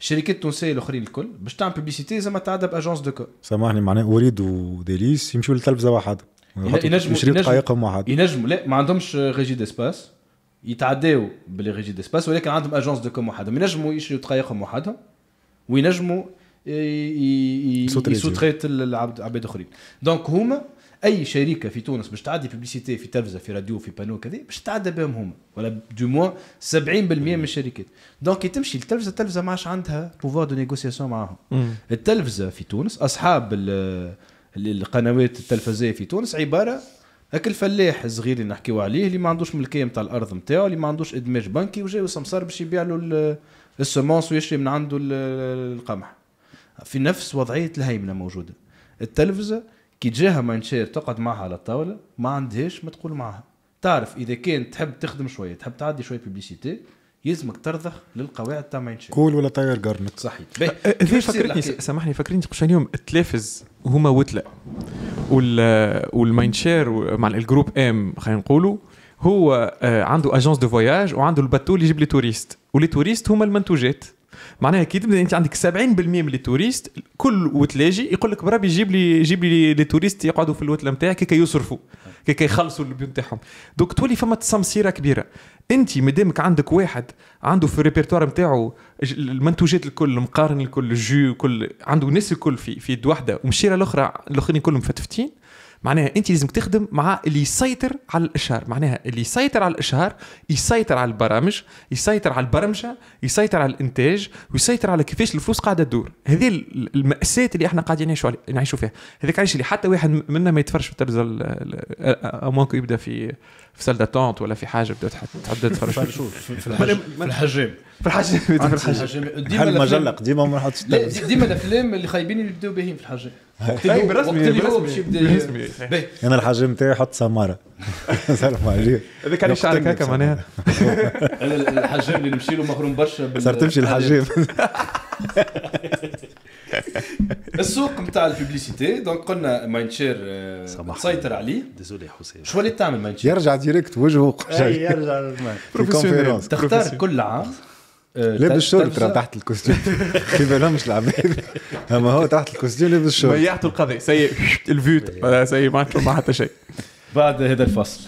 S1: الشركات التونسيه الاخرين الكل باش تعمل بوبليسيتي زعما تعدى باجونس دو كو
S2: سامحني معناه اريد وديليس يمشيو للتلفزه واحد ينجموا ينجموا واحد
S1: ينجموا لا ما عندهمش ريجي ديسباس يتعداو بلي ريجي ديسباس ولكن عندهم اجونس دو كوم وحدهم ينجموا يشريوا دقائقهم وحدهم وينجموا يسوتريت العباد الاخرين دونك هما اي شركه في تونس باش تعدي بيبليسيتي في تلفزه في راديو في بانو كذا باش تعدى بهم هما ولا دو موان 70% من الشركات دونك كي تمشي للتلفزه التلفزه ما عادش عندها بوفوار دو نيغوسياسيون معاهم التلفزه في تونس اصحاب القنوات التلفزيه في تونس عباره هاك الفلاح الصغير اللي نحكيو عليه اللي ما عندوش ملكيه نتاع الارض نتاعو اللي ما عندوش ادماج بنكي وجاي سمسار باش يبيع له السومونس ويشري من عنده القمح في نفس وضعيه الهيمنه موجوده التلفزه كي تجيها مانشير تقعد معها على الطاوله ما عندهاش ما تقول معها تعرف اذا كان تحب تخدم شويه تحب تعدي شويه بيبليسيتي يلزمك ترضخ
S2: للقواعد تاع مانشير
S3: كول ولا طير قرنك صحيح أه، أه، اذا فكرتني سامحني فكرتني تقول شنو التلافز هما وتلا وال والماينشير مع الجروب ام خلينا نقولوا هو آه، عنده اجونس دو فواياج وعنده الباتو اللي يجيب لي توريست ولي توريست هما المنتوجات معناها كي تبدا انت عندك 70% من التوريست كل وتلاجي يقول لك بربي جيب لي جيب لي لي توريست يقعدوا في الوتله نتاعك كي يصرفوا كي يخلصوا البيوت نتاعهم دوك تولي فما تسمسيره كبيره انت مادامك عندك واحد عنده في الريبرتوار نتاعو المنتوجات الكل المقارن الكل الجو كل عنده ناس الكل في في يد واحده ومشيره الاخرى الاخرين كلهم فتفتين معناها انت لازم تخدم مع اللي يسيطر على الاشهار معناها اللي يسيطر على الاشهار يسيطر على البرامج يسيطر على البرمجه يسيطر على الانتاج ويسيطر على كيفاش الفلوس قاعده تدور هذه الماساه اللي احنا قاعدين نعيشوا نعيشوا فيها هذاك علاش اللي حتى واحد منا ما يتفرجش في التلفزه امونكو يبدا في في سال داتونت ولا في حاجه بدات تحدد تتفرج في الحجم في الحجام في الحجام ديما الحجام ديما ما قديمه وما نحطش ديما
S1: الافلام اللي خايبين اللي بداو باهين في الحجام
S2: بالرسمي بالرسمي انا الحجام نتاعي حط سماره سلام عليك هذاك علاش شعرك هكا معناها
S1: الحجام اللي نمشي له مغروم برشا صار تمشي الحجام السوق نتاع الببليسيتي دونك قلنا مايند شير تسيطر آه، عليه ديزولي حسين
S2: شو وليت تعمل مايند شير؟ يرجع ديريكت وجهه إيه، يرجع
S1: بروفيسيونيل تختار كل عام
S3: آه، لابس الشورت ترى تحت الكوستيوم في بالهمش العباد اما هو تحت الكوستيوم لابس الشورت ميحت القضية سي الفيوت سي ما ما حتى شيء بعد هذا الفصل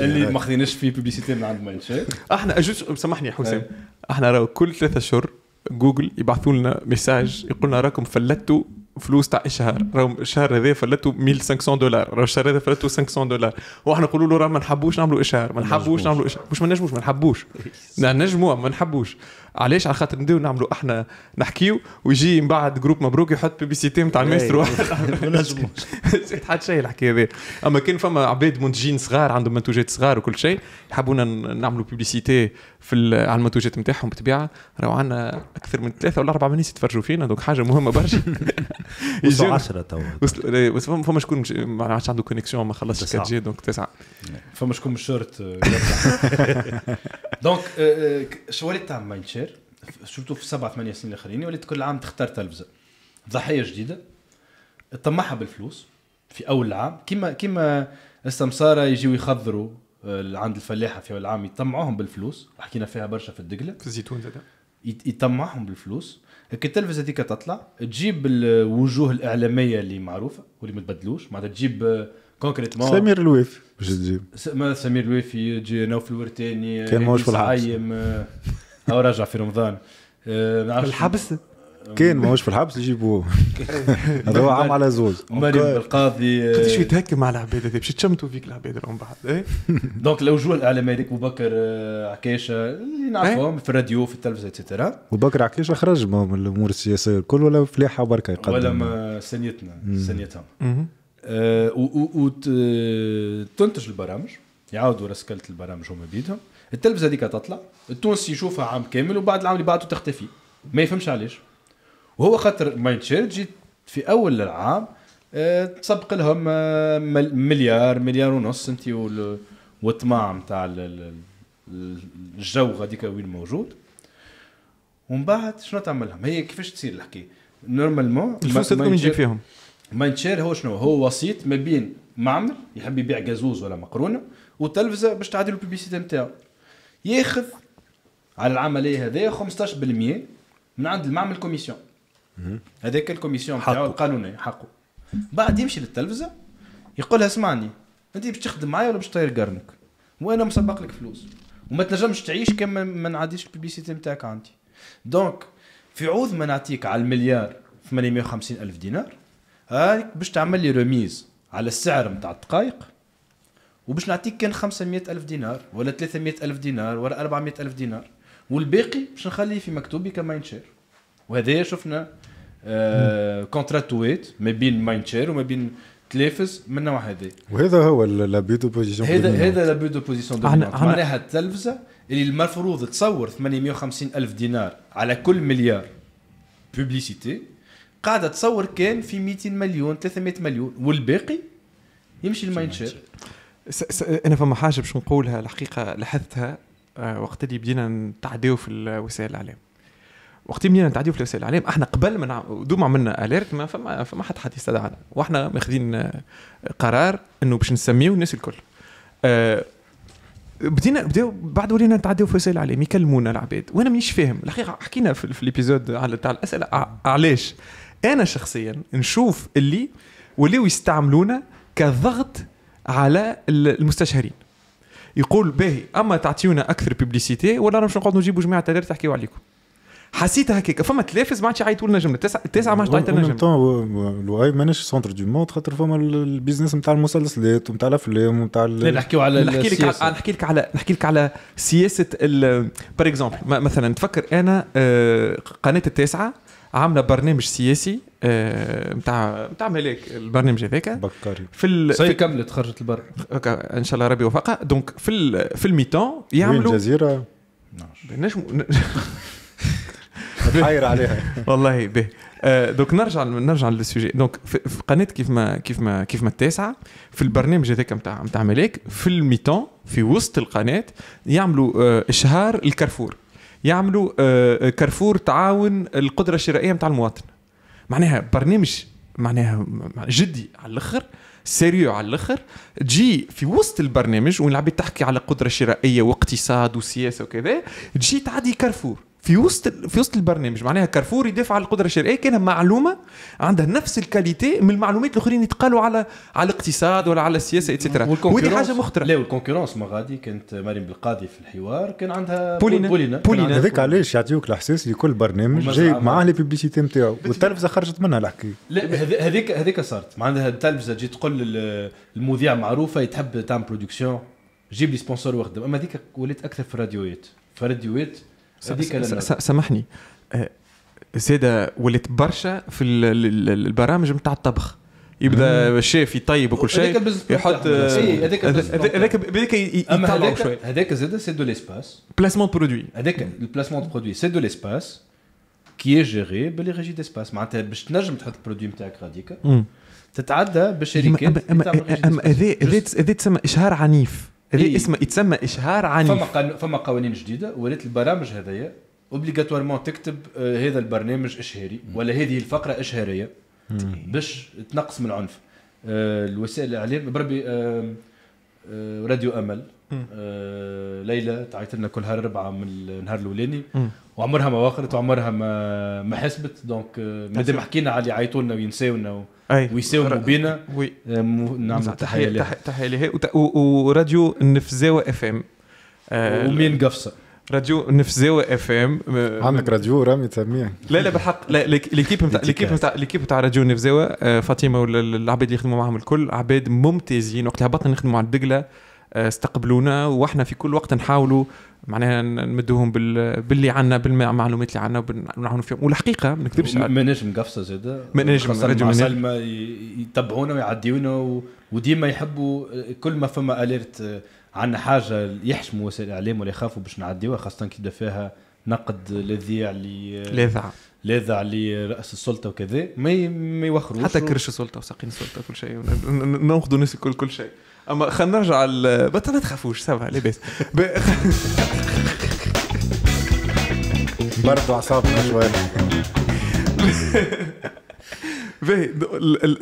S3: اللي ما خذيناش فيه بوبليسيتي من عند مايند احنا سامحني يا حسام إيه. احنا راهو كل ثلاثة اشهر جوجل يبعثوا لنا ميساج يقول لنا راكم فلتوا فلوس تاع الشهر راهم الشهر هذا فلتوا 1500 دولار راه الشهر هذا فلتوا 500 دولار واحنا نقول له راه ما نحبوش نعملوا اشهار ما نحبوش نعملوا اشهار مش ما نجموش ما نحبوش نعم، نجموا ما نحبوش علاش على خاطر نديو نعملوا احنا نحكيو ويجي من بعد جروب مبروك يحط بيبيسيتي نتاع الماستر حد شيء الحكايه هذه اما كان فما عباد منتجين صغار عندهم منتوجات صغار وكل شيء يحبونا نعملوا بيبيسيتي في على المنتوجات نتاعهم بالطبيعه راهو عندنا اكثر من ثلاثه ولا اربعه منيس يتفرجوا فينا دونك حاجه مهمه برشا وصلوا 10 توا فما شكون ما عادش عنده كونيكسيون ما خلصش 4 جي دونك تسعه
S1: فما شكون مش آه، دونك دونك وليت تعمل مايند شفته في سبع ثمانية سنين الاخرين وليت كل عام تختار تلفزه ضحيه جديده تطمعها بالفلوس في اول العام كيما كيما السمساره يجيو يخضروا آه، عند الفلاحه في اول العام يطمعوهم بالفلوس حكينا فيها برشا في الدقله في الزيتون زاد يطمعهم بالفلوس هكا التلفزه هذيك تطلع تجيب الوجوه الاعلاميه اللي معروفه واللي ما تبدلوش معناتها تجيب كونكريتمون آه، سمير
S2: الويف باش تجيب
S1: سمير الويفي يجي نوف الورتاني كان موش في العايم هو رجع
S2: في رمضان أه، الحبس كان ماهوش في الحبس يجيبوه هذا هو عام على زوز مريم بالقاضي قداش أه، يتهكم
S3: على العباد هذا باش تشمتوا فيك العباد راهم بعد
S1: إيه؟ دونك الوجوه الاعلاميه هذيك بكر أه، عكاشه اللي نعرفوهم إيه؟ في الراديو في التلفزه اتسيتيرا
S2: وبكر عكاشه خرج من الامور السياسيه الكل ولا فلاحه بركه يقدم ولا ما
S1: سنيتنا سنيتهم وتنتج البرامج يعاودوا رسكلة البرامج هما بيدهم التلفزه هذيك تطلع التونسي يشوفها عام كامل وبعد العام اللي بعده تختفي ما يفهمش علاش وهو خاطر مايند شير جيت في اول العام آه، تسبق لهم آه، مليار مليار ونص انت والطماع نتاع الجو هذيك وين موجود ومن بعد شنو تعملهم هي كيفاش تصير الحكايه نورمالمون الفلوس هذوك يجي فيهم شير هو شنو هو وسيط ما بين معمل يحب يبيع جازوز ولا مقرونه وتلفزه باش تعدل البيبيسيتي نتاعو ياخذ على العمليه هذيا 15% من عند المعمل كوميسيون هذاك الكوميسيون بتاعو القانوني حقه بعد يمشي للتلفزه يقول لها اسمعني انت باش تخدم معايا ولا باش تطير قرنك وانا مسبق لك فلوس وما تنجمش تعيش كان ما نعديش البيبيسيتي نتاعك عندي دونك في عوض ما نعطيك على المليار 850 الف دينار هاك باش تعمل لي رميز على السعر نتاع الدقائق وباش نعطيك كان 500 ألف دينار ولا 300 ألف دينار ولا 400 ألف دينار والباقي باش نخليه في مكتوبي كماين شير وهذايا شفنا آه كونتراتوات ما بين ماين شير وما بين تلافز من النوع هذا
S2: وهذا هو لابي دو بوزيسيون هذا هذا لابي دو بوزيسيون
S1: معناها التلفزه اللي المفروض تصور 850 ألف دينار على كل مليار بوبليسيتي قاعده تصور كان في
S3: 200 مليون 300 مليون والباقي يمشي لماين شير انا فما حاجه باش نقولها الحقيقه لاحظتها آه، وقت اللي بدينا نتعداو في وسائل الاعلام وقت اللي بدينا نتعداو في وسائل الاعلام احنا قبل ما دوما عملنا اليرت ما فما فما حد حد يستدعنا واحنا ماخذين آه، قرار انه باش نسميو الناس الكل آه، بدينا بداو بعد ولينا نتعداو في وسائل الاعلام يكلمونا العباد وانا مانيش فاهم الحقيقه حكينا في, في الابيزود على تاع الاسئله علاش انا شخصيا نشوف اللي ولاو يستعملونا كضغط على المستشهرين يقول باهي اما تعطيونا اكثر بيبليسيتي ولا انا مش نقعد نجيبوا جماعه تلار تحكيوا عليكم حسيت هكاك فما تلافز ما عادش يعيطوا لنا جمله تسعه تسعه ما عادش تعيط لنا
S2: جمله لواي ماناش سونتر دو موند خاطر فما البيزنس نتاع المسلسلات ونتاع الافلام ونتاع لا نحكيو على نحكي لك
S3: على نحكي لك على نحكي لك على سياسه بار اكزومبل مثلا تفكر انا آه، قناه التاسعه عامله برنامج سياسي نتاع آه، نتاع ملاك البرنامج هذاك بكري في ال... سي كملت خرجت البر ان شاء الله ربي يوفقها دونك في ال... في الميتون يعملوا الجزيره نجم نعم.
S2: حاير عليها
S3: والله به آه، دونك نرجع نرجع للسوجي دونك في قناه كيف ما كيف ما كيف ما التاسعه في البرنامج هذاك نتاع نتاع ملاك في الميتون في وسط القناه يعملوا آه، اشهار الكارفور يعملوا كارفور تعاون القدره الشرائيه نتاع المواطن معناها برنامج معناها جدي على الاخر سيريو على الاخر تجي في وسط البرنامج وين العبيد تحكي على قدره شرائيه واقتصاد وسياسه وكذا تجي تعدي كارفور في وسط في وسط البرنامج معناها كارفور يدافع على القدره الشرائيه كان معلومه عندها نفس الكاليتي من المعلومات الاخرين يتقالوا على على الاقتصاد ولا على السياسه اتسترا ودي حاجه مخترة لا
S1: والكونكورونس ما غادي كانت مريم بالقاضي في الحوار كان عندها بولينا بولينا, بولينا. هذاك
S2: علاش يعطيوك الاحساس لكل برنامج جاي معاه لي بيبليسيتي نتاعو والتلفزه خرجت منها الحكايه
S1: لا هذيك هذيك صارت معناها التلفزه تجي تقول المذيع معروفه يتحب تعمل برودكسيون جيب لي سبونسور واخدم اما هذيك ولات اكثر في الراديوات في الراديوات
S3: سامحني أه، زيد ولات برشا في البرامج نتاع الطبخ يبدا الشيف يطيب وكل شيء يحط إيه، أه، هذاك هذاك يطلعوا شوي
S1: هذاك زاد سي دو ليسباس بلاسمون برودوي هذاك البلاسمون برودوي سي دو ليسباس كي جيري بلي ريجي ديسباس معناتها باش تنجم تحط البرودوي نتاعك غاديك تتعدى بشركات اما اما هذا
S3: هذا تسمى اشهار عنيف إيه؟ اسمه يتسمى اشهار عنيف فما
S1: قانو... فما قوانين جديده ولات البرامج هذايا اوبليغاتوارمون تكتب آه، هذا البرنامج اشهاري ولا هذه الفقره اشهاريه باش تنقص من العنف آه، الوسائل الاعلام بربي آه، راديو امل ليلى تعيط لنا كل نهار ربعه من النهار الاولاني وعمرها ما وقرت وعمرها ما ما حسبت دونك مادام حكينا على اللي يعيطوا لنا وينساونا
S3: ويساهموا بينا وي آه، نعمل نعم، تحيه تحيه لها وراديو النفزاوه اف ام آه، ومين قفصه راديو نفزاوة اف ام آه، عندك راديو
S2: رامي تسميه
S3: لا لا بالحق ليكيب نتاع ليكيب نتاع يعني. ليكيب نتاع راديو نفزاوة فاطمه والعباد اللي يخدموا معاهم الكل عباد ممتازين وقتها هبطنا نخدموا على الدقله آه، استقبلونا واحنا في كل وقت نحاولوا معناها نمدوهم بال... باللي عندنا بالمعلومات اللي عندنا ونعاونوا فيهم والحقيقه ما نكذبش ما نجم قفصه زاد ما نجم مع سلمى
S1: يتبعونا ويعديونا و... وديما يحبوا كل ما فما اليرت عندنا حاجه يحشموا وسائل الاعلام ولا يخافوا باش نعديوها خاصه كي فيها نقد
S3: لذيع لي لاذع لاذع لراس السلطه وكذا ما ما يوخروش حتى كرش السلطه وساقين السلطه كل شيء ناخذوا ناس كل كل شيء اما خلينا نرجع ال... بس ما تخافوش سبعه لباس برضو اعصابنا شوي باهي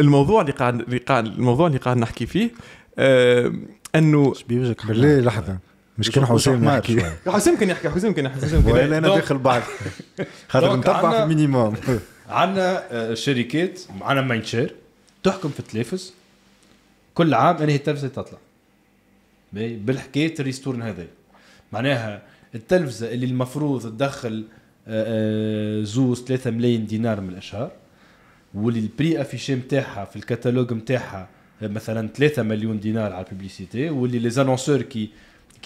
S3: الموضوع اللي قاعد اللي قاعد الموضوع اللي قاعد نحكي فيه آه انه بيوجهك بالله لحظه مش
S2: كان حسين يحكي
S3: حسين كان يحكي حسين كان يحكي حسين كان يحكي انا داخل بعض
S2: خاطر نتبع في المينيموم
S1: عندنا آه، شركات عندنا ماين شير تحكم في التلافس كل عام انهي التلفزه تطلع بالحكايه ريستورن هذا معناها التلفزه اللي المفروض تدخل آه، آه، زوز 3 ملايين دينار من الاشهر واللي البري افيشي نتاعها في الكتالوج نتاعها آه، مثلا 3 مليون دينار على الببليسيتي واللي لي زانونسور كي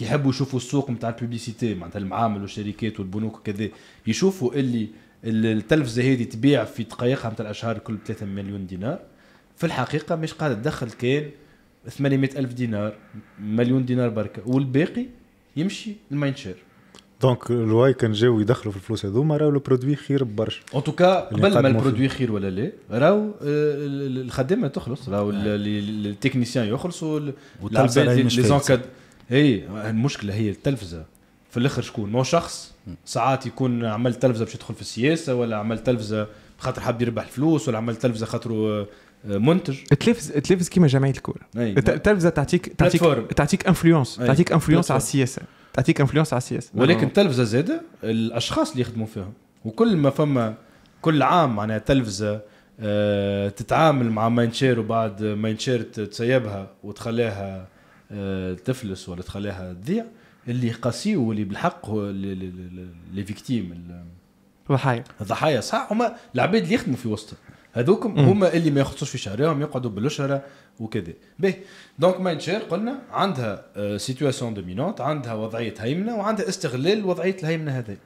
S1: يحبوا يشوفوا السوق نتاع الببليسيتي معناتها المعامل والشركات والبنوك وكذا يشوفوا اللي التلفزه هذه تبيع في دقائقها نتاع الاشهر كل 3 مليون دينار في الحقيقه مش قاعده تدخل كان 800 الف دينار مليون دينار بركه والباقي يمشي الماينشير
S2: دونك الواي كان جاو يدخلوا في الفلوس هذوما راهو البرودوي خير برشا ان توكا قبل ما البرودوي خير ولا لا
S1: راهو آه، الخدمه تخلص راهو نعم. التكنيسيان يخلصوا لي زونكاد اي إيه، المشكله هي التلفزه في الاخر شكون مو شخص ساعات يكون عمل تلفزه باش يدخل في السياسه ولا عمل تلفزه خاطر حاب يربح الفلوس ولا عمل تلفزه خاطر
S3: منتج التلفز التلفز كيما جمعيه الكوره التلفزه تعطيك تعطيك تعطيك انفلونس تعطيك انفلونس على السياسه تعطيك انفلونس على السياسه ولكن
S1: التلفزه زاده الاشخاص اللي يخدموا فيهم وكل ما فما كل عام معناها تلفزه أه تتعامل مع ماينشير وبعد ماينشير تسيبها وتخليها أه تفلس ولا تخليها تضيع اللي قاسي واللي بالحق هو لي فيكتيم الضحايا الضحايا صح هما العباد اللي يخدموا في وسطها هذوك هما اللي ما يخصوش في شهرهم يقعدوا بالشهره وكذا به دونك ماين شير قلنا عندها سيتواسيون آه، دومينونت عندها وضعيه هيمنه وعندها استغلال وضعيه الهيمنه هذه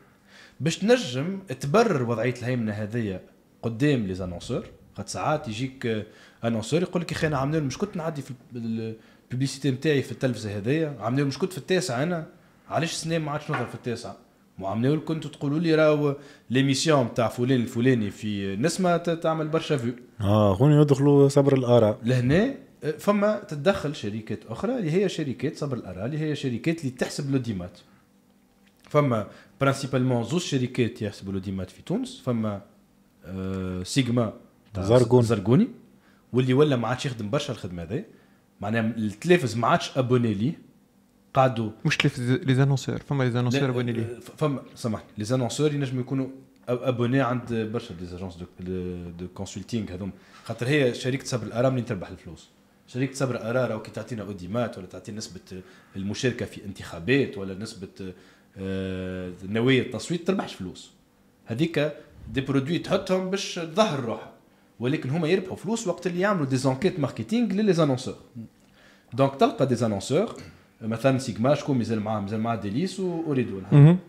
S1: باش تنجم تبرر وضعيه الهيمنه هذه قدام لي زانونسور خاطر ساعات يجيك انونسور آه، يقول لك يا اخي انا عامل لهم كنت نعدي في الببليسيتي نتاعي في التلفزه هذايا عامل لهم كنت في التاسعه انا علاش السنه ما عادش نظهر في التاسعه معاملة لكم كنتوا تقولوا لي راهو ليميسيون تاع فلان الفلاني في نسمه تعمل برشا فيو
S2: اه هون يدخلوا صبر الاراء لهنا
S1: آه، فما تتدخل شركات اخرى اللي هي شركات صبر الاراء اللي هي شركات اللي تحسب لوديمات فما برانسيبالمون زوج شركات يحسبوا لوديمات في تونس فما آه سيجما زرقون زرقوني واللي ولا ما عادش يخدم برشا الخدمه هذه معناها التلافز ما عادش ابوني ليه
S3: قعدوا مش لي زانونسور فما لي زانونسور ابوني ليه
S1: فما سامحني لي زانونسور ينجم يكونوا ابوني عند برشا دي زاجونس دو دو كونسلتينغ هذوم خاطر هي شركه صبر الارام اللي تربح الفلوس شركه صبر او كي تعطينا اوديمات ولا تعطينا نسبه المشاركه في انتخابات ولا نسبه آه، نوايا التصويت تربحش فلوس هذيك دي برودوي تحطهم باش تظهر روحها ولكن هما يربحوا فلوس وقت اللي يعملوا دي زانكيت ماركتينغ للي زانونسور دونك تلقى دي زانونسور مثلا سيجما شكون مازال معاه مازال معاه ديليس واوريدون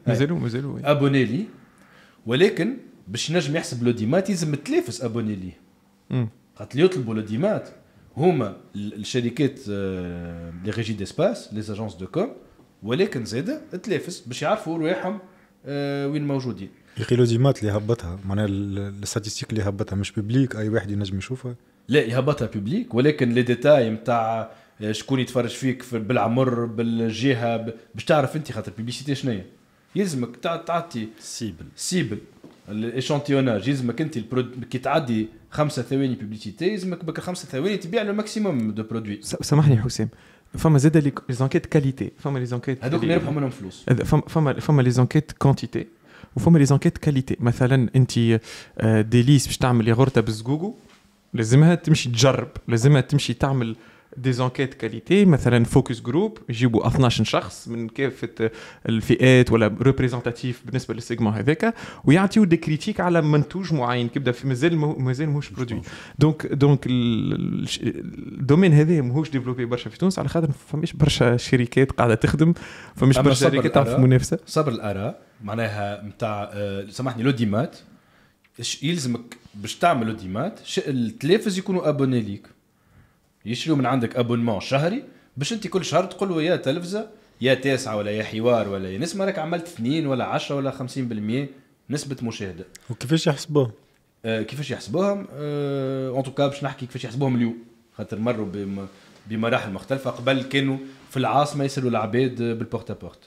S1: مازالوا مازالوا ابوني لي ولكن باش نجم يحسب لو ديمات لازم تلافس ابوني لي خاطر يطلبوا لو ديمات هما الشركات آه، لي ريجي ديسباس لي اجونس دو كوم ولكن زاده تلافس باش يعرفوا رواحهم آه، وين موجودين
S2: يا اخي ديمات اللي هبطها معناها الستاتيستيك اللي هبطها مش بيبليك اي واحد ينجم يشوفها
S1: لا يهبطها بيبليك ولكن لي ديتاي نتاع شكون يتفرج فيك في بالعمر بالجهه باش تعرف انت خاطر البيبيسيتي شنو يلزمك تعطي سيبل سيبل الاشانتيوناج يلزمك انت البرود... كي تعدي خمسة ثواني بيبيسيتي
S3: يلزمك بك خمسة ثواني تبيع لو ماكسيموم دو برودوي سامحني حسام فما زاد لي زونكيت كاليتي فما لي زونكيت هذوك اللي يربحوا منهم فلوس فما فما لي زونكيت كونتيتي وفما لي زونكيت كاليتي مثلا انت آه، ديليس باش تعمل يغورتا بالزكوكو لازمها تمشي تجرب لازمها تمشي تعمل دي زونكيت كاليتي مثلا فوكس جروب يجيبوا 12 شخص من كافه الفئات ولا ريبريزنتاتيف بالنسبه للسيجمون هذاك ويعطيو دي كريتيك على منتوج معين كيبدا في مازال مازال ماهوش برودوي دونك دونك الدومين هذا ماهوش ديفلوبي برشا في تونس على خاطر ما فماش برشا شركات قاعده تخدم فماش برشا شركات تعرف
S1: منافسه صبر الاراء معناها نتاع سامحني لوديمات يلزمك باش تعمل اوديمات التلافز يكونوا ابوني ليك يشريوا من عندك ابونمون شهري باش انت كل شهر تقول له يا تلفزه يا تاسعه ولا يا حوار ولا يا نسمه راك عملت اثنين ولا 10 ولا 50% نسبه مشاهده وكيفاش يحسبوها؟ آه، كيفاش يحسبوهم اون آه توكا باش نحكي كيفاش يحسبوهم اليوم خاطر مروا بم... بمراحل مختلفه قبل كانوا في العاصمه يسالوا العباد بالبورت بورت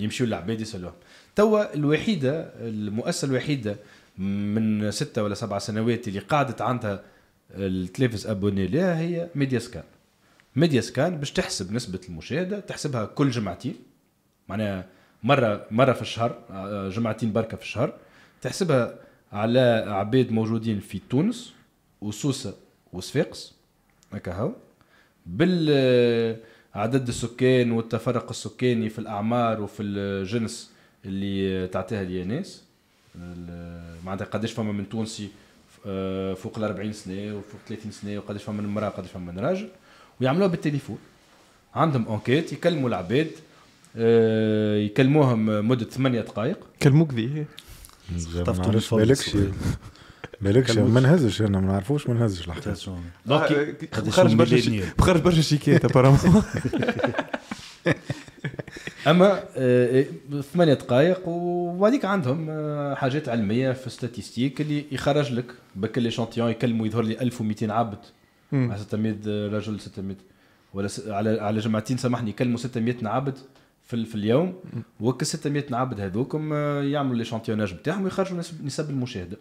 S1: يمشيوا العباد يسالوهم توا الوحيده المؤسسه الوحيده من ستة ولا سبعة سنوات اللي قعدت عندها التلفز ابوني ليها هي ميديا سكان ميديا سكان باش تحسب نسبه المشاهده تحسبها كل جمعتين معناها مره مره في الشهر آه، جمعتين بركه في الشهر تحسبها على عباد موجودين في تونس وسوسه وصفاقس هكا هو بال آه، عدد السكان والتفرق السكاني في الاعمار وفي الجنس اللي تعطيها لي ناس معناتها قداش فما من تونسي آه، فوق ال 40 سنه وفوق 30 سنه وقداش فما من مراه وقداش فما من راجل ويعملوها بالتليفون عندهم اونكيت يكلموا العباد آه، يكلموهم مده 8 دقائق كلموك ذي
S2: طفتوا مالكش مالكش ما نهزش انا ما نعرفوش ما نهزش الحكايه ah, euh, خرج برشا برشا شيكات ابارامون
S1: اما آه، آه، ثمانية دقائق وهذيك عندهم آه، حاجات علميه في ستاتيستيك اللي يخرج لك بك لي شونتيون يكلموا يظهر لي 1200 عبد 600 رجل 600 ولا على على جماعتين سامحني يكلموا 600 عبد في, في اليوم وك 600 عبد هذوكم يعملوا لي شانتيوناج بتاعهم ويخرجوا نسب المشاهده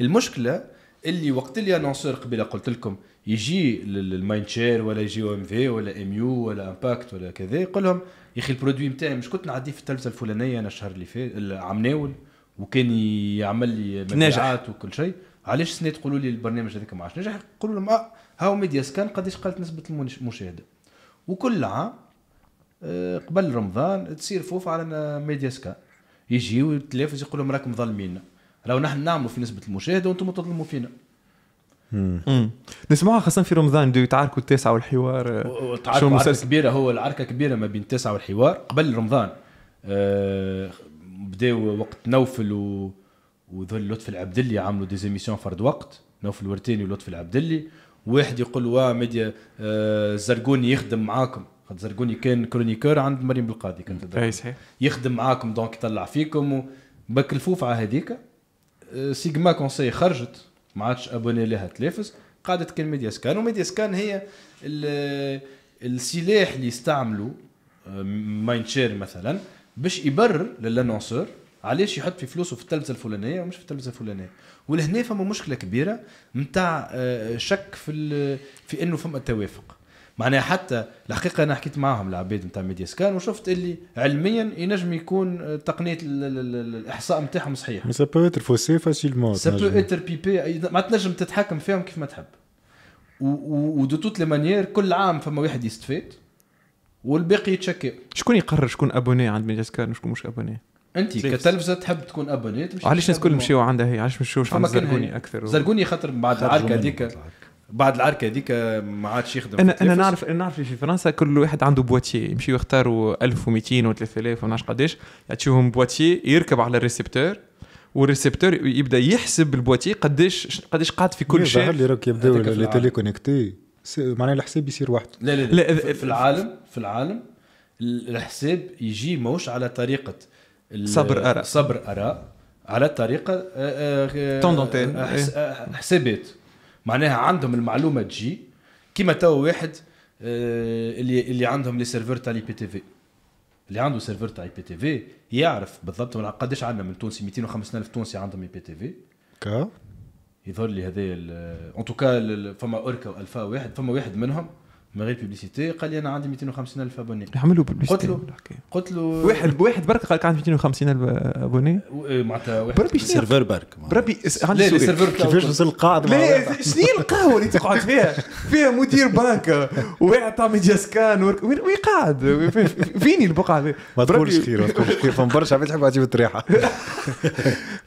S1: المشكله اللي وقت اللي انونسور قبيله قلت لكم يجي للماين شير ولا يجي ام في ولا ام يو ولا امباكت ولا كذا يقول لهم يا اخي البرودوي نتاعي مش كنت نعديه في التلفزه الفلانيه انا الشهر اللي فات العام ناول وكان يعمل لي مبيعات وكل شيء علاش سنه تقولوا لي البرنامج هذاك ما عادش نجح يقولوا لهم اه هاو ميديا سكان قداش قالت نسبه المشاهده وكل عام آه، قبل رمضان تصير فوف على ميديا سكان يجيو التلفز يقول لهم راكم ظالمين لو نحن نعملوا في نسبه المشاهده وانتم تظلموا فينا
S3: نسمعها خاصة في رمضان دو يتعاركوا التاسعة والحوار شو مسلسل
S1: كبيرة هو العركة كبيرة ما بين التاسعة والحوار قبل رمضان أه بداو وقت نوفل و... وذول لطفي العبدلي عملوا ديزيميسيون فرد وقت نوفل الورتيني ولطفي العبدلي واحد يقول واه ميديا آه يخدم معاكم خاطر زرقوني كان كرونيكور عند مريم بالقاضي كانت اي صحيح يخدم معاكم دونك يطلع فيكم بك الفوفعه هذيك آه، سيجما كونسي خرجت ما عادش ابوني لها تلافس قعدت كان ميديا سكان وميديا سكان هي السلاح اللي يستعملوا آه، شير مثلا باش يبرر للانونسور علاش يحط في فلوسه في التلفزه الفلانيه ومش في التلفزه الفلانيه ولهنا فما مشكله كبيره نتاع آه، شك في في انه فما توافق معناها حتى الحقيقه انا حكيت معاهم العباد نتاع ميديا سكان وشفت اللي علميا ينجم يكون تقنيه الاحصاء نتاعهم صحيح
S2: سا بو اتر فوسي فاسيلمون سا بو
S1: اتر بيبي ما تنجم تتحكم فيهم كيف ما تحب ودو توت لي مانيير كل عام فما واحد يستفاد
S3: والباقي يتشكى شكون يقرر شكون ابوني عند ميديا سكان وشكون مش ابوني
S1: انت كتلفزه تحب تكون ابوني علاش الناس الكل مشيو عندها هي علاش
S3: مشيوش عند زرقوني اكثر و...
S1: زرقوني خاطر بعد العركه هذيك بعد العركه هذيك ما عادش يخدم انا انا
S3: نعرف انا نعرف في فرنسا كل واحد عنده بواتي يمشي يختاروا 1200 و 3000 وما نعرفش قداش تشوفهم بواتي يركب على الريسبتور والريسبتور يبدا يحسب البواتي قداش قداش قاعد في كل شيء اللي راك يبداو
S2: لي كونيكتي معناها الحساب يصير وحده لا لا, لا, لا في العالم
S3: في
S1: العالم الحساب يجي ماهوش على طريقه صبر اراء صبر اراء على طريقه آه، آه، آه، حسابات معناها عندهم المعلومه تجي كيما توا واحد آه، اللي اللي عندهم لي سيرفر تاع لي بي تي في اللي عنده سيرفر تاع اي بي تي في يعرف بالضبط قداش عندنا من تونسي 250000 تونسي عندهم اي بي تي في كا يظهر لي هذايا اون توكا فما اوركا والفا واحد فما واحد منهم من غير بيبليسيتي قال لي انا عندي 250 الف ابوني
S3: عملوا بيبليسيتي قلت له قلت
S1: له واحد
S3: بواحد برك قال لك عندي 250 الف ابوني
S1: معناتها واحد بربي سيرفر برك بربي عندي لا كيفاش وصل القاعده لا شنو
S3: القهوه اللي تقعد فيها فيها مدير بنك ويعطى ميديا سكان وين قاعد فيني البقعه ما تقولش خير ما تقولش خير فما برشا عباد تحب تعجب الطريحه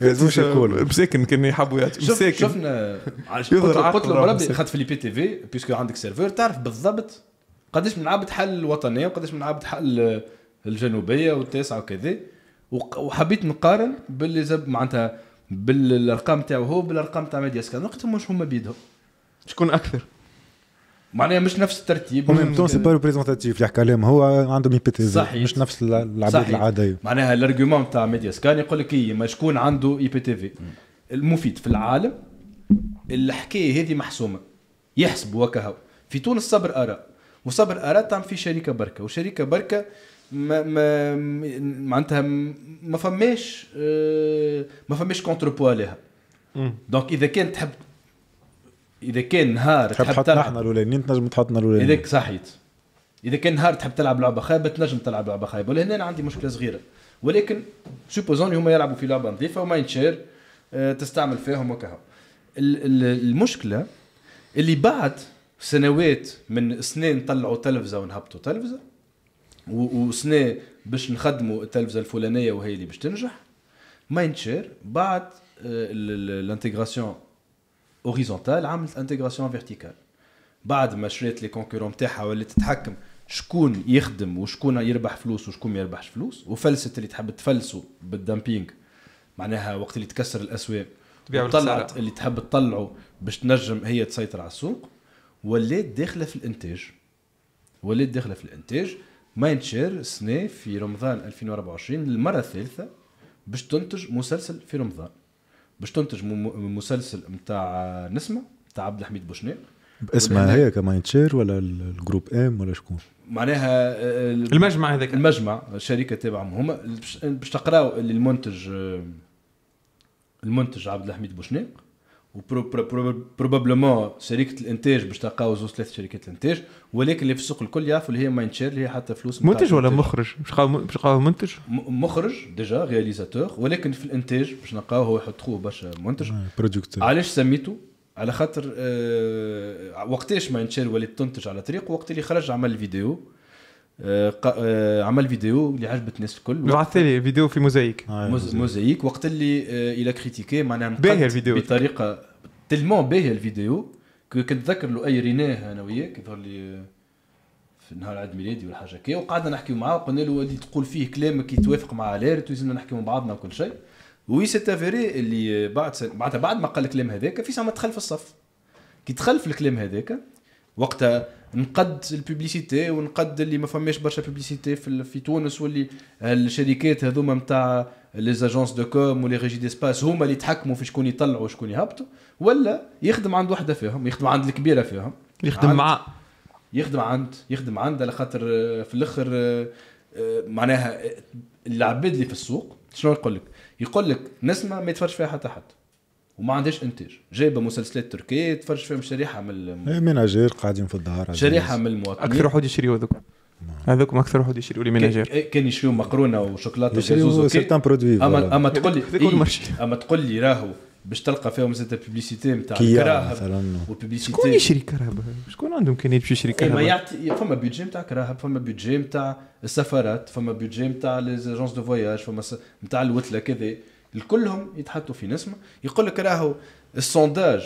S3: لازمش يقولوا مساكن كان يحبوا مساكن شفنا قلت له بربي خاطر
S1: في لي بي تي في بيسكو عندك سيرفر تعرف بالضبط بالضبط قداش من عبد حل الوطنيه وقداش من عبد حل الجنوبيه والتاسعه وكذا وحبيت نقارن باللي زب معناتها بالارقام تاعو هو بالارقام تاع سكان وقت مش هما بيدهم شكون اكثر معناها مش نفس الترتيب ميم طون سي با
S2: ريبريزونتاتيف يحكي عليهم هو عندهم ايبيتيز صحيح مش نفس العباد العاديه
S1: معناها الارغيومون تاع ميديا سكان يقول لك اي ما شكون عنده اي بي تي في المفيد في العالم الحكايه هذه محسومه يحسبوا وكهو في تونس صبر اراء وصبر اراء تعمل في شركه بركه وشركه بركه ما ما معناتها ما فماش آه، ما فماش كونتر بوا لها دونك اذا كان تحب اذا كان نهار تحب تحط احنا
S2: الاولانيين تنجم تحطنا الاولانيين اذا
S1: صحيت اذا كان نهار تحب تلعب لعبه خايبه تنجم تلعب لعبه خايبه ولهنا انا عندي مشكله صغيره ولكن سوبوزون هما يلعبوا في لعبه نظيفه وما شير آه، تستعمل فيهم وكذا المشكله اللي بعد سنوات من سنه نطلعوا تلفزه ونهبطوا تلفزه وسنه باش نخدموا التلفزه الفلانيه وهي اللي باش تنجح مايند شير بعد آه، الانتيغراسيون اوريزونتال عملت انتيغراسيون فيرتيكال بعد ما شريت لي كونكورون تاعها واللي تتحكم شكون يخدم وشكون يربح فلوس وشكون ما يربحش فلوس وفلست اللي تحب تفلسوا بالدامبينغ معناها وقت اللي تكسر الاسواق طلعت اللي تحب تطلعه باش تنجم هي تسيطر على السوق ولات داخله في الانتاج ولات داخله في الانتاج ماين شير السنه في رمضان 2024 للمره الثالثه باش تنتج مسلسل في رمضان باش تنتج مسلسل نتاع نسمه نتاع عبد الحميد بوشناق
S2: باسمها هي كماين شير ولا الجروب ام ولا شكون؟
S1: معناها آه، آه، المجمع هذاك المجمع الشركه تابعهم هما باش تقراو اللي المنتج آه، المنتج عبد الحميد بوشناق وبروبابلومون شركه الانتاج باش تلقاو زوج ثلاث شركات الانتاج ولكن اللي في السوق الكل يعرفوا اللي هي مايند شير اللي هي حتى فلوس منتج ولا مخرج
S3: باش تلقاو منتج
S1: مخرج ديجا رياليزاتور ولكن في الانتاج باش نلقاوه هو يحط خوه برشا منتج برودكتور علاش سميته على خاطر أه وقتاش مايند شير ولات تنتج على طريق وقت اللي خرج عمل الفيديو آه، آه، عمل فيديو اللي عجبت الناس الكل بعثت
S3: لي فيديو في موزايك آه، موزايك
S1: وقت اللي الى كريتيكي معناها باهي الفيديو بطريقه تلمون باهي الفيديو كنتذكر اي ريناه انا وياك يظهر لي في نهار عيد ميلادي ولا حاجه كي وقعدنا نحكي معاه وقلنا له اللي تقول فيه كلامك يتوافق مع ليرت ولازمنا نحكي مع بعضنا وكل شيء وي سيتافيري افيري اللي بعد سن... بعد بعد ما قال الكلام هذاك في سما دخل في الصف كي دخل في الكلام هذاك وقتها نقد الببليسيتي ونقد اللي ما فماش برشا ببليسيتي في, في تونس واللي الشركات هذوما نتاع لي زاجونس دو كوم ولي ريجي ديسباس هما اللي يتحكموا في شكون يطلعوا وشكون يهبطوا ولا يخدم عند وحده فيهم يخدم عند الكبيره فيهم يخدم مع يخدم عند يخدم عند على خاطر آه، في الاخر آه، آه، معناها العباد اللي في السوق شنو يقول لك؟ يقول لك نسمه ما يتفرج فيها حتى حد وما عندهاش انتاج جايبه مسلسلات تركيه تفرج فيهم شريحه من الم...
S2: إيه، اجير قاعدين في الدار شريحه من المواطنين اكثر واحد يشريو نعم. هذوك هذوك اكثر واحد يشريوا لي مناجير
S1: إيه، كان يشريو مقرونه وشوكولاته يشريو سيرتان برودوي اما اما تقول لي إيه اما تقول لي راهو باش تلقى فيهم زاد بيبليسيتي نتاع الكراهب
S3: مثلا شكون يشري كراهب شكون عندهم كان باش يشري إيه، كراهب
S1: يعطي فما بيدجي نتاع كراهب فما بيدجي نتاع السفارات فما بيدجي نتاع ليزاجونس دو فواياج فما نتاع الوتله كذا الكلهم يتحطوا في نسمه يقول لك راهو السونداج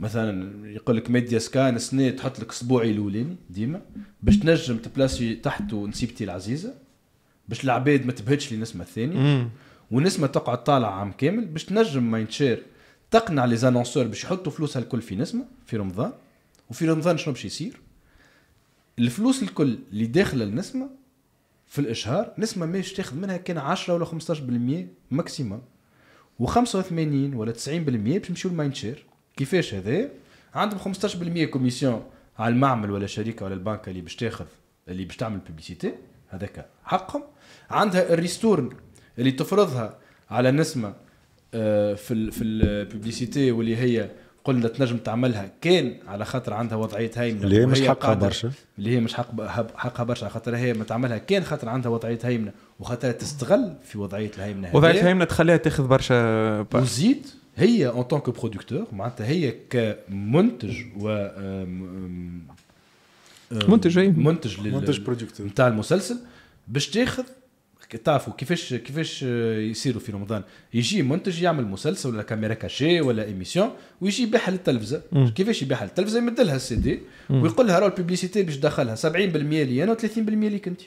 S1: مثلا يقول لك ميديا سكان سنه تحط لك اسبوعي الاولين ديما باش تنجم تبلاسي تحته نسيبتي العزيزه باش العباد ما تبهتش للنسمه الثانيه ونسمة تقعد طالع عام كامل باش تنجم ما ينتشر تقنع لي زانونسور باش يحطوا فلوسها الكل في نسمه في رمضان وفي رمضان شنو باش يصير الفلوس الكل اللي داخله النسمه في الاشهار نسمه ماش تاخذ منها كان 10 ولا 15% ماكسيموم و85 ولا 90% باش يمشيو للماين شير كيفاش هذا عندهم 15% كوميسيون على المعمل ولا الشركه ولا البنك اللي باش تاخذ اللي باش تعمل بيبليسيتي هذاك حقهم عندها الريستورن اللي تفرضها على نسمه آه، في في البيبليسيتي واللي هي قلنا تنجم تعملها كان على خاطر عندها وضعيه هيمنه اللي هي مش حقها برشا اللي هي مش حق حقها برشا خاطر هي ما تعملها كان خاطر عندها وضعيه هيمنه وخاطر تستغل في وضعيه الهيمنه هذه وضعيه الهيمنه تخليها تاخذ برشا وزيد هي اون تونك برودكتور معناتها هي كمنتج و منتج منتج منتج برودكتور نتاع المسلسل باش تاخذ تعرفوا كيفاش كيفاش يصيروا في رمضان يجي منتج يعمل مسلسل ولا كاميرا كاشي ولا ايميسيون ويجي يبيعها للتلفزه كيفاش يبيعها للتلفزه يمد لها السي دي ويقول لها راه الببليسيتي باش تدخلها 70% لي انا و30% ليك انت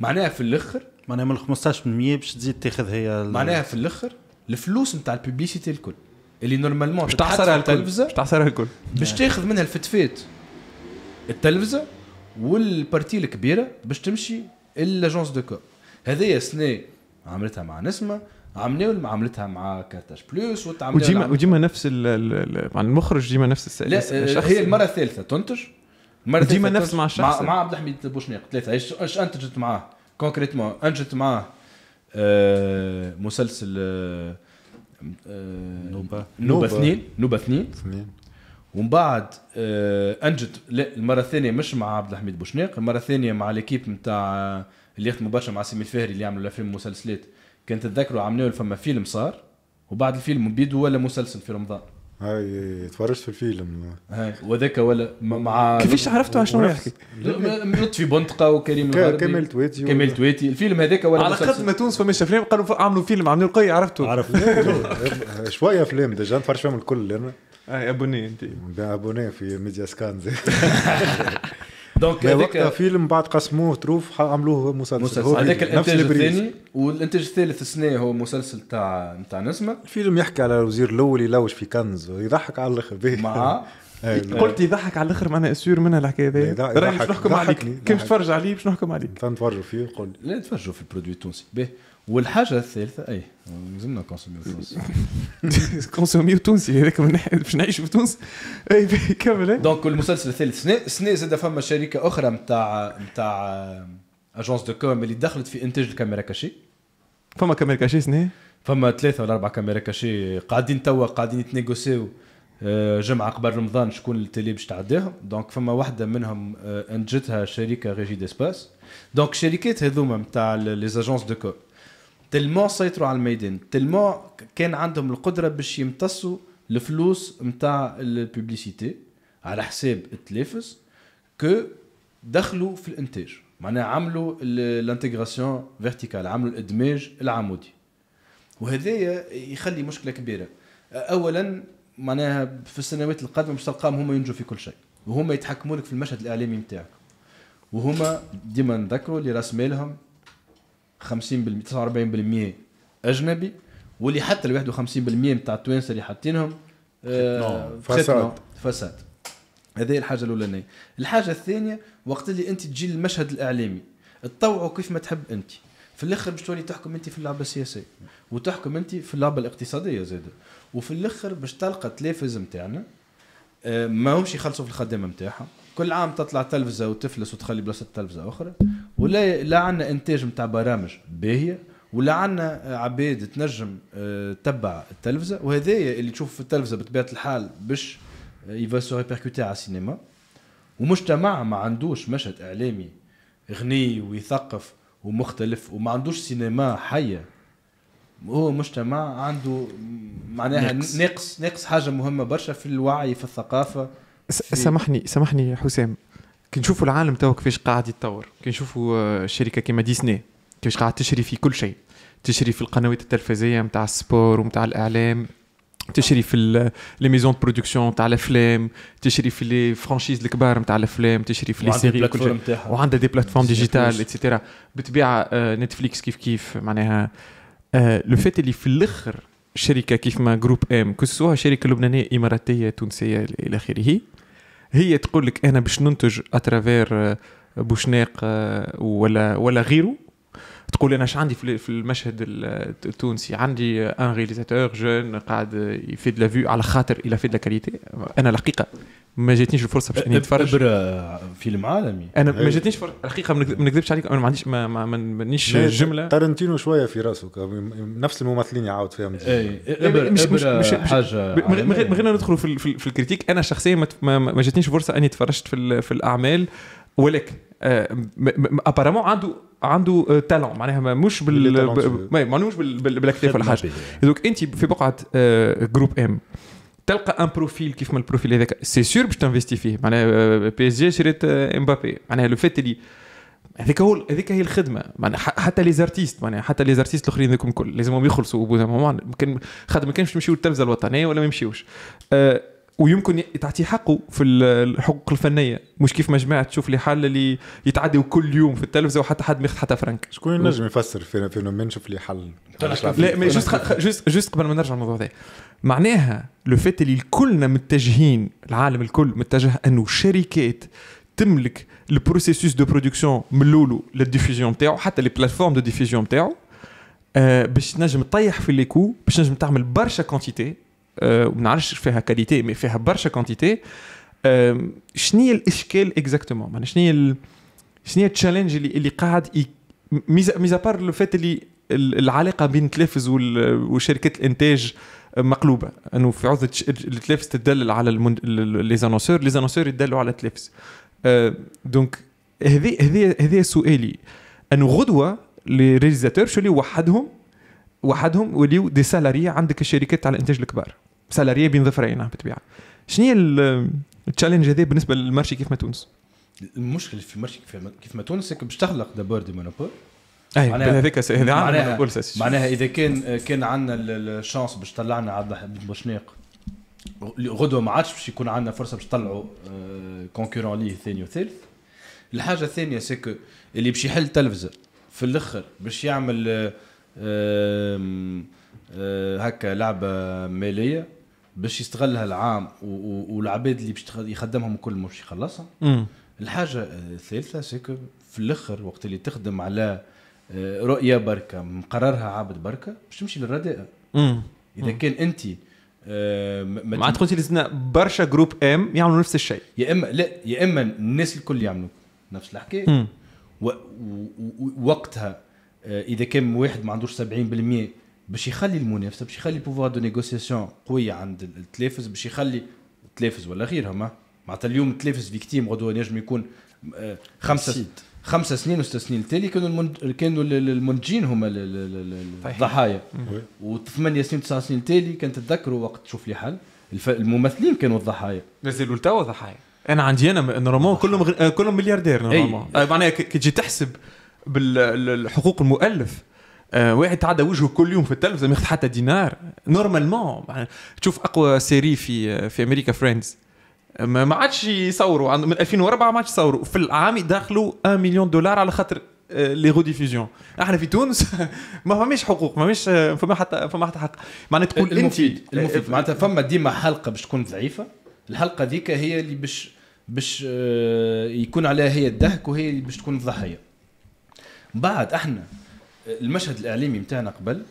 S1: معناها في الاخر معناها من 15% باش تزيد تاخذ هي معناها في الاخر الفلوس نتاع الببليسيتي الكل اللي نورمالمون باش تحصرها التلفزه باش تحصرها الكل باش تاخذ منها الفتفات التلفزه والبارتي الكبيره باش تمشي الاجونس دو كور هذه سنه عملتها مع نسمه عملنا عملتها مع كارتاج بلوس وديما
S3: وديما نفس المخرج ديما نفس السائل لا آه، هي المره
S1: الثالثه تنتج المره ديما نفس مع الشخص مع, مع عبد الحميد بوشناق ثلاثه ايش انتجت معاه كونكريتمون انتجت معاه آه مسلسل آه, آه، نوبه نوبه اثنين نوبه اثنين اثنين ومن بعد آه انجت لا المره الثانيه مش مع عبد الحميد بوشناق المره الثانيه مع ليكيب نتاع آه اللي يخدموا برشا مع سيمي الفهري اللي يعملوا الافلام المسلسلات كان تتذكروا عملوا فما فيلم صار وبعد الفيلم بيدو ولا مسلسل في رمضان
S2: هاي تفرجت في الفيلم
S1: هاي وذاك ولا مع كيفاش عرفتوا شنو يحكي؟ لطفي بنطقه وكريم الغربي كامل تويتي كامل تويتي الفيلم هذاك ولا على قد
S3: ما تونس فماش افلام قالوا عملوا فيلم عملوا القي عرفتوا عرفت
S2: شويه افلام
S3: ديجا نتفرج فيهم الكل انا
S2: اي ابوني انت ابوني في ميديا سكان دونك وقتها euh, فيلم بعد قسموه تروف عملوه مسلسل, مسلسل. هو هذاك الانتاج الثاني والانتاج الثالث السنه هو مسلسل تاع نتاع نسمه الفيلم يحكي على الوزير الاول يلوج في كنز ويضحك على الاخر مع أيوة. قلت
S3: يضحك على الاخر معناها اسير منها الحكايه هذه راني باش نحكم عليك كي
S2: تفرج عليه باش نحكم
S1: عليك تفرجوا فيه قول لا تفرجوا في البرودوي التونسي باهي والحاجه الثالثه اي لازمنا كونسوميو تونسي
S3: كونسوميو تونسي هذاك باش نعيش في تونس اي
S1: كمل دونك المسلسل الثالث سنة سنة زاد فما شركه اخرى نتاع نتاع اجونس دو كوم اللي دخلت في انتاج الكاميرا كاشي فما كاميرا كاشي سنة فما ثلاثه ولا اربعه كاميرا كاشي قاعدين توا قاعدين يتنيغوسيو آه، جمعه قبل رمضان شكون التالي باش تعديهم دونك فما واحده منهم آه، انتجتها شركه ريجي ديسباس دونك الشركات هذوما نتاع لي دو كوم تلمو سيطروا على الميدان تلمو كان عندهم القدره باش يمتصوا الفلوس نتاع الببليسيتي على حساب التلفز كو دخلوا في الانتاج معناها عملوا الانتيغراسيون فيرتيكال عملوا الادماج العمودي وهذايا يخلي مشكله كبيره اولا معناها في السنوات القادمه مش تلقاهم هما ينجوا في كل شيء وهما يتحكموا لك في المشهد الاعلامي نتاعك وهما ديما نذكروا اللي راس مالهم 50% 49% اجنبي واللي حتى ال 51% نتاع التوانسه اللي حاطينهم
S3: آه، فساد
S1: فساد هذه الحاجه الاولانيه الحاجه الثانيه وقت اللي انت تجي للمشهد الاعلامي تطوعوا كيف ما تحب انت في الاخر باش تولي تحكم انت في اللعبه السياسيه وتحكم انت في اللعبه الاقتصاديه زاده وفي الاخر باش تلقى التلافز نتاعنا آه، ما همش يخلصوا في الخدمه نتاعهم كل عام تطلع تلفزه وتفلس وتخلي بلاصه تلفزه اخرى ولا لا عندنا انتاج نتاع برامج باهيه ولا عندنا عباد تنجم آه، تبع التلفزه وهذايا اللي تشوف في التلفزه بطبيعه الحال باش يفا سو ريبركوتي على السينما ومجتمع ما عندوش مشهد اعلامي غني ويثقف ومختلف وما عندوش سينما حيه هو مجتمع عنده معناها نقص نقص, نقص حاجه مهمه برشا في الوعي في الثقافه
S3: في سامحني سامحني حسام كنشوفوا العالم توا كيفاش قاعد يتطور كي نشوفوا آه، شركه كيما ديزني كيفاش قاعد تشري في كل شيء تشري في القنوات التلفزيونيه نتاع السبور ومتاع الاعلام تشري في لي ميزون برودكسيون تاع الافلام تشري في لي فرانشيز الكبار نتاع الافلام تشري في لي سيري وعندها دي بلاتفورم ديجيتال اتسيتيرا بالطبيعه نتفليكس كيف كيف معناها لو فات اللي في الاخر شركه كيف ما جروب ام كسوها شركه لبنانيه اماراتيه تونسيه الى اخره هي تقول لك انا باش ننتج اترافير آه، بوشناق آه، ولا ولا غيره تقول انا اش عندي في المشهد التونسي عندي ان ريليزاتور جون قاعد يفيد لا فيو على خاطر الى فيد لا كاليتي انا الحقيقه ما جاتنيش الفرصه باش اني نتفرج
S2: ابرا
S1: فيلم عالمي
S3: انا ما جاتنيش الحقيقه ما نكذبش عليك انا ما عنديش ما مانيش جمله
S2: تارنتينو شويه في راسه
S3: نفس الممثلين يعاود
S2: فيهم اي مش مش مش حاجه من غير
S3: ما ندخلوا في, في, في الكريتيك انا شخصيا ما, ما جاتنيش فرصه اني تفرجت في, في الاعمال ولكن ابارامون آه، عنده عنده تالون آه، معناها مش بال معناهوش بالاكتاف ولا حاجه دوك انت في بقعه جروب آه، ام تلقى ان بروفيل كيف ما البروفيل هذاك سي سور باش تنفيستي فيه معناها بي اس جي شريت امبابي آه، معناها لو فات اللي هذيك هو هذيك هي الخدمه معناها حتى لي زارتيست معناها حتى لي زارتيست الاخرين هذوك الكل لازمهم يخلصوا بوزا كان خاطر ما كانش يمشيو للتلفزه الوطنيه ولا ما يمشيوش أه ويمكن تعطي حقه في الحقوق الفنيه مش كيف ما جماعه تشوف لي حال اللي يتعدوا كل يوم في التلفزه وحتى حد ما ياخذ حتى فرنك شكون ينجم
S2: يفسر فينومين شوف لي حل لا مي جوست
S3: جوست جوست قبل ما نرجع للموضوع هذا معناها لو فات اللي كلنا متجهين العالم الكل متجه انه شركات تملك البروسيسوس دو برودكسيون من الاول للديفيزيون نتاعو حتى لي بلاتفورم دو ديفيزيون نتاعو باش تنجم تطيح في لي كو باش تنجم تعمل برشا كونتيتي وما نعرفش فيها كاليتي مي فيها برشا كونتيتي شنو الاشكال اكزاكتومون معناها شنو شنو التشالنج اللي اللي قاعد ميزا بار لو فات اللي العلاقه بين التلفز وشركات الانتاج مقلوبه انه في عوض التلفز تدلل على لي زانونسور لي زانونسور يدلوا على التلفز دونك هذه هذه هذه سؤالي انه غدوه لي ريزاتور شو اللي وحدهم وحدهم وليو دي سالاري عندك الشركات تاع الانتاج الكبار سالاريه بين ظفرين بالطبيعه شنو هي التشالنج هذا بالنسبه للمارشي كيف ما تونس
S1: المشكل في المارشي كيف ما تونس انك باش تخلق دابور دي مونوبول اي معناها هذا معناها, معناها اذا كان كان عندنا الشانس باش طلعنا عبد الحميد بوشناق غدوه ما عادش باش يكون عندنا فرصه باش نطلعوا كونكورون آه، ليه ثاني وثالث الحاجه الثانيه سكو اللي باش يحل تلفزه في الاخر باش يعمل آه، آه، هكا لعبه ماليه باش يستغلها العام والعباد اللي باش يخدمهم الكل مش يخلصها الحاجه آه، الثالثه سيكو في الاخر وقت اللي تخدم على آه، رؤيه بركه مقررها عابد بركه باش تمشي للرداء اذا مم. كان انت آه، ما معناتها قلت لي برشا جروب ام يعملوا نفس الشيء يا اما لا يا اما الناس الكل يعملوا نفس الحكايه وقتها اذا كان واحد ما عندوش 70% باش يخلي المنافسه باش يخلي البوفوار دو نيغوسياسيون قويه عند التلافز باش يخلي التلافز ولا غيرهم معناتها اليوم التلافز فيكتيم غدوه نجم يكون آه، خمسه خمسة سنين وست سنين التالي كانوا كانوا المنتجين هما الضحايا وثمانية سنين تسعة سنين التالي كان تتذكروا وقت تشوف لي حل الف... الممثلين كانوا الضحايا
S3: مازالوا لتوا ضحايا انا عندي انا نورمالمون كلهم غ... آه، كلهم ملياردير نورمالمون آه، معناها كي تجي تحسب بالحقوق المؤلف آه، واحد تعدى وجهه كل يوم في التلفزه ما ياخذ حتى دينار نورمالمون تشوف اقوى سيري في في امريكا فريندز ما عادش يصوروا من 2004 ما عادش يصوروا في العام يدخلوا 1 مليون دولار على خاطر لي آه، غوديفيزيون احنا في تونس ما فماش حقوق ما فماش آه، فما حتى فما حتى حق معناتها تقول المفيد انت المفيد معناتها فما ديما حلقه باش تكون ضعيفه الحلقه ذيك هي
S1: اللي باش باش يكون عليها هي الضحك وهي اللي باش تكون الضحيه بعد احنا المشهد الاعلامي نتاعنا قبل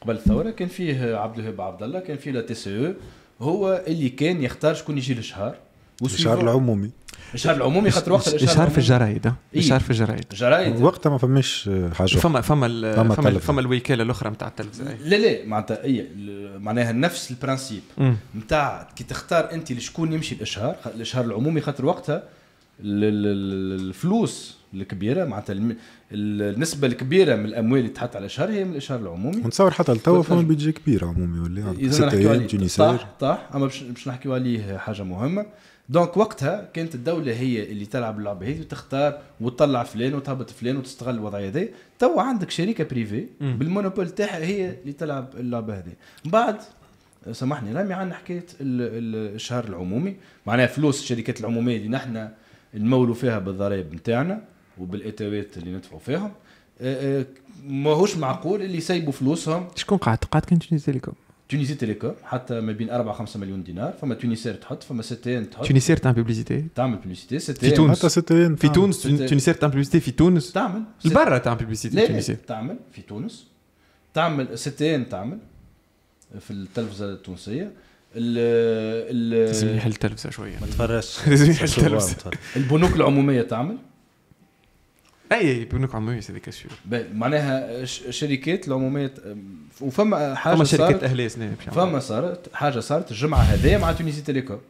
S1: قبل الثوره كان فيه عبد الوهاب عبد الله كان فيه لا تي سي هو اللي كان يختار شكون يجي الشهر الاشهار العمومي الاشهار العمومي خاطر وقت الاشهار في الجرايد الشهر في الجرايد الجرايد
S2: وقتها ما فماش حاجه فما فما فما, فما, فما
S3: الوكاله الاخرى نتاع التلفزه
S1: لا لا معناتها اي معناها نفس البرانسيب نتاع كي تختار انت لشكون يمشي الاشهار الاشهار العمومي خاطر وقتها الفلوس الكبيره معناتها النسبة الكبيرة من الأموال اللي تحط على الشهر هي من الإشهار العمومي ونتصور حتى لتوا فما
S2: بيجي كبير عمومي ولا إذا نحكيو عليه صح
S1: طاح أما باش باش نحكيو عليه حاجة مهمة دونك وقتها كانت الدولة هي اللي تلعب اللعبة هذه وتختار وتطلع فلان وتهبط فلان وتستغل الوضعية هذه توا عندك شركة بريفي بالمونوبول تاعها هي اللي تلعب اللعبة هذه من بعد سامحني رامي عن حكاية الإشهار العمومي معناها فلوس الشركات العمومية اللي نحن نمولوا فيها بالضرائب نتاعنا وبالاتاوات اللي ندفعوا فيهم آه، آه، ماهوش معقول اللي يسيبوا فلوسهم
S3: شكون قاعد قاعد كان تونسي تيليكوم
S1: تونسي تيليكوم حتى ما بين 4 5 مليون دينار فما تونيسير تحط فما ستين تحط تونيسير تعمل بيبليسيتي تعمل بيبليسيتي في تونس حتى ستين في تونس تونيسير
S3: تعمل بيبليسيتي في تونس تعمل برا تعمل بيبليسيتي تونسير
S1: تعمل في تونس تعمل ستين تعمل في التلفزه التونسيه ال لازم يحل التلفزه شويه ما تفرجش لازم يحل التلفزه البنوك العموميه تعمل اي بيقول لك عموميه هذيك معناها الشركات العموميه وفما حاجه فما شركات اهليه سنين فما صارت حاجه صارت الجمعه هذيا مع تونسي تيليكوم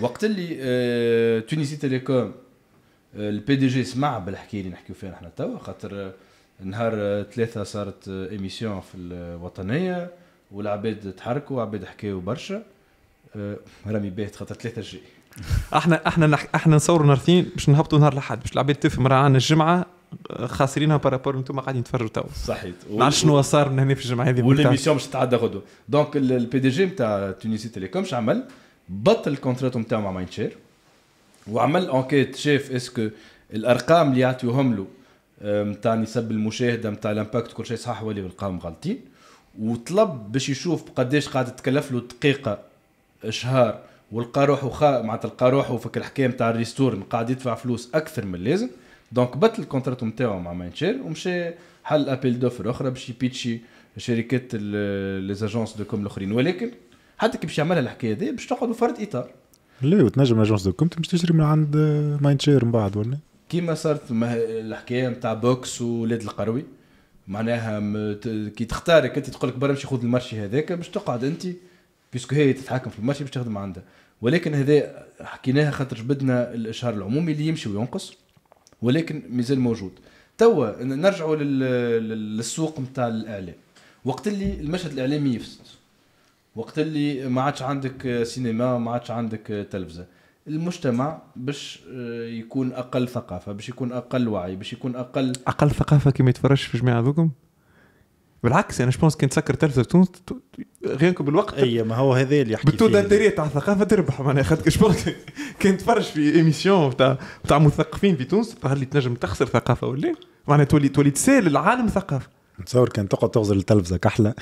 S1: وقت اللي آه تونسي تيليكوم البي دي جي سمع بالحكايه اللي نحكيو فيها نحن توا خاطر آه، نهار آه، ثلاثه صارت ايميسيون آه، في الوطنيه والعباد تحركوا وعباد حكاوا برشا رامي بيت خاطر ثلاثه جي
S3: احنا احنا احنا نصوروا نهار الاثنين باش نهبطوا نهار الاحد باش العباد تفهم راه عندنا الجمعه آه، خاسرينها بارابور انتم قاعدين تفرجوا تو صحيت نعرف شنو صار من هنا في الجمعه هذه والميسيون باش
S1: تتعدى غدوه دونك البي دي جي نتاع تونسي تيليكوم شو عمل بطل الكونترات نتاعو مع ماين شير وعمل انكيت شاف اسكو الارقام اللي يعطيوهم له آه، نتاع نسب المشاهده نتاع الامباكت كل شيء صح ولا الارقام غالطين وطلب باش يشوف قداش قاعد تكلف له دقيقه شهر والقاروح وخا معناتها القاروح وفك الحكايه نتاع الريستور قاعد يدفع فلوس اكثر من اللازم دونك بطل الكونترات نتاعو مع ماينشير ومشى حل ابيل دوفر اخرى باش يبيتشي شركات لي زاجونس دو كوم الاخرين ولكن حتى كي باش يعملها الحكايه دي باش تقعد فرد اطار
S2: لا وتنجم اجونس دو كوم تمشي تشري من عند ماينشير من بعد ولا
S1: كيما صارت الحكايه نتاع بوكس ولاد القروي معناها كي تختارك انت تقول لك برا نمشي خذ المارشي هذاك باش تقعد انت بيسكو هي تتحكم في المارشي باش تخدم عندها ولكن هذا حكيناها خاطر جبدنا الاشهار العمومي اللي يمشي وينقص ولكن مازال موجود توا نرجعوا للسوق نتاع الاعلام وقت اللي المشهد الاعلامي يفسد وقت اللي ما عادش عندك سينما ما عادش عندك تلفزه المجتمع باش آه، يكون اقل ثقافه باش يكون اقل وعي باش يكون اقل
S3: اقل ثقافه كما يتفرجش في جماعه ذوكم بالعكس انا يعني شبونس كان تسكر تلفزه تونس غيركم بالوقت اي ما هو هذا اللي يحكي بتو دانتيري تاع الثقافه تربح معناها خاطر شبونس كان تفرج في ايميسيون تاع تاع مثقفين في تونس تظهر لي تنجم تخسر ثقافه ولا معناها تولي تولي تسال العالم ثقافه تصور كان تقعد تغزل التلفزه كحله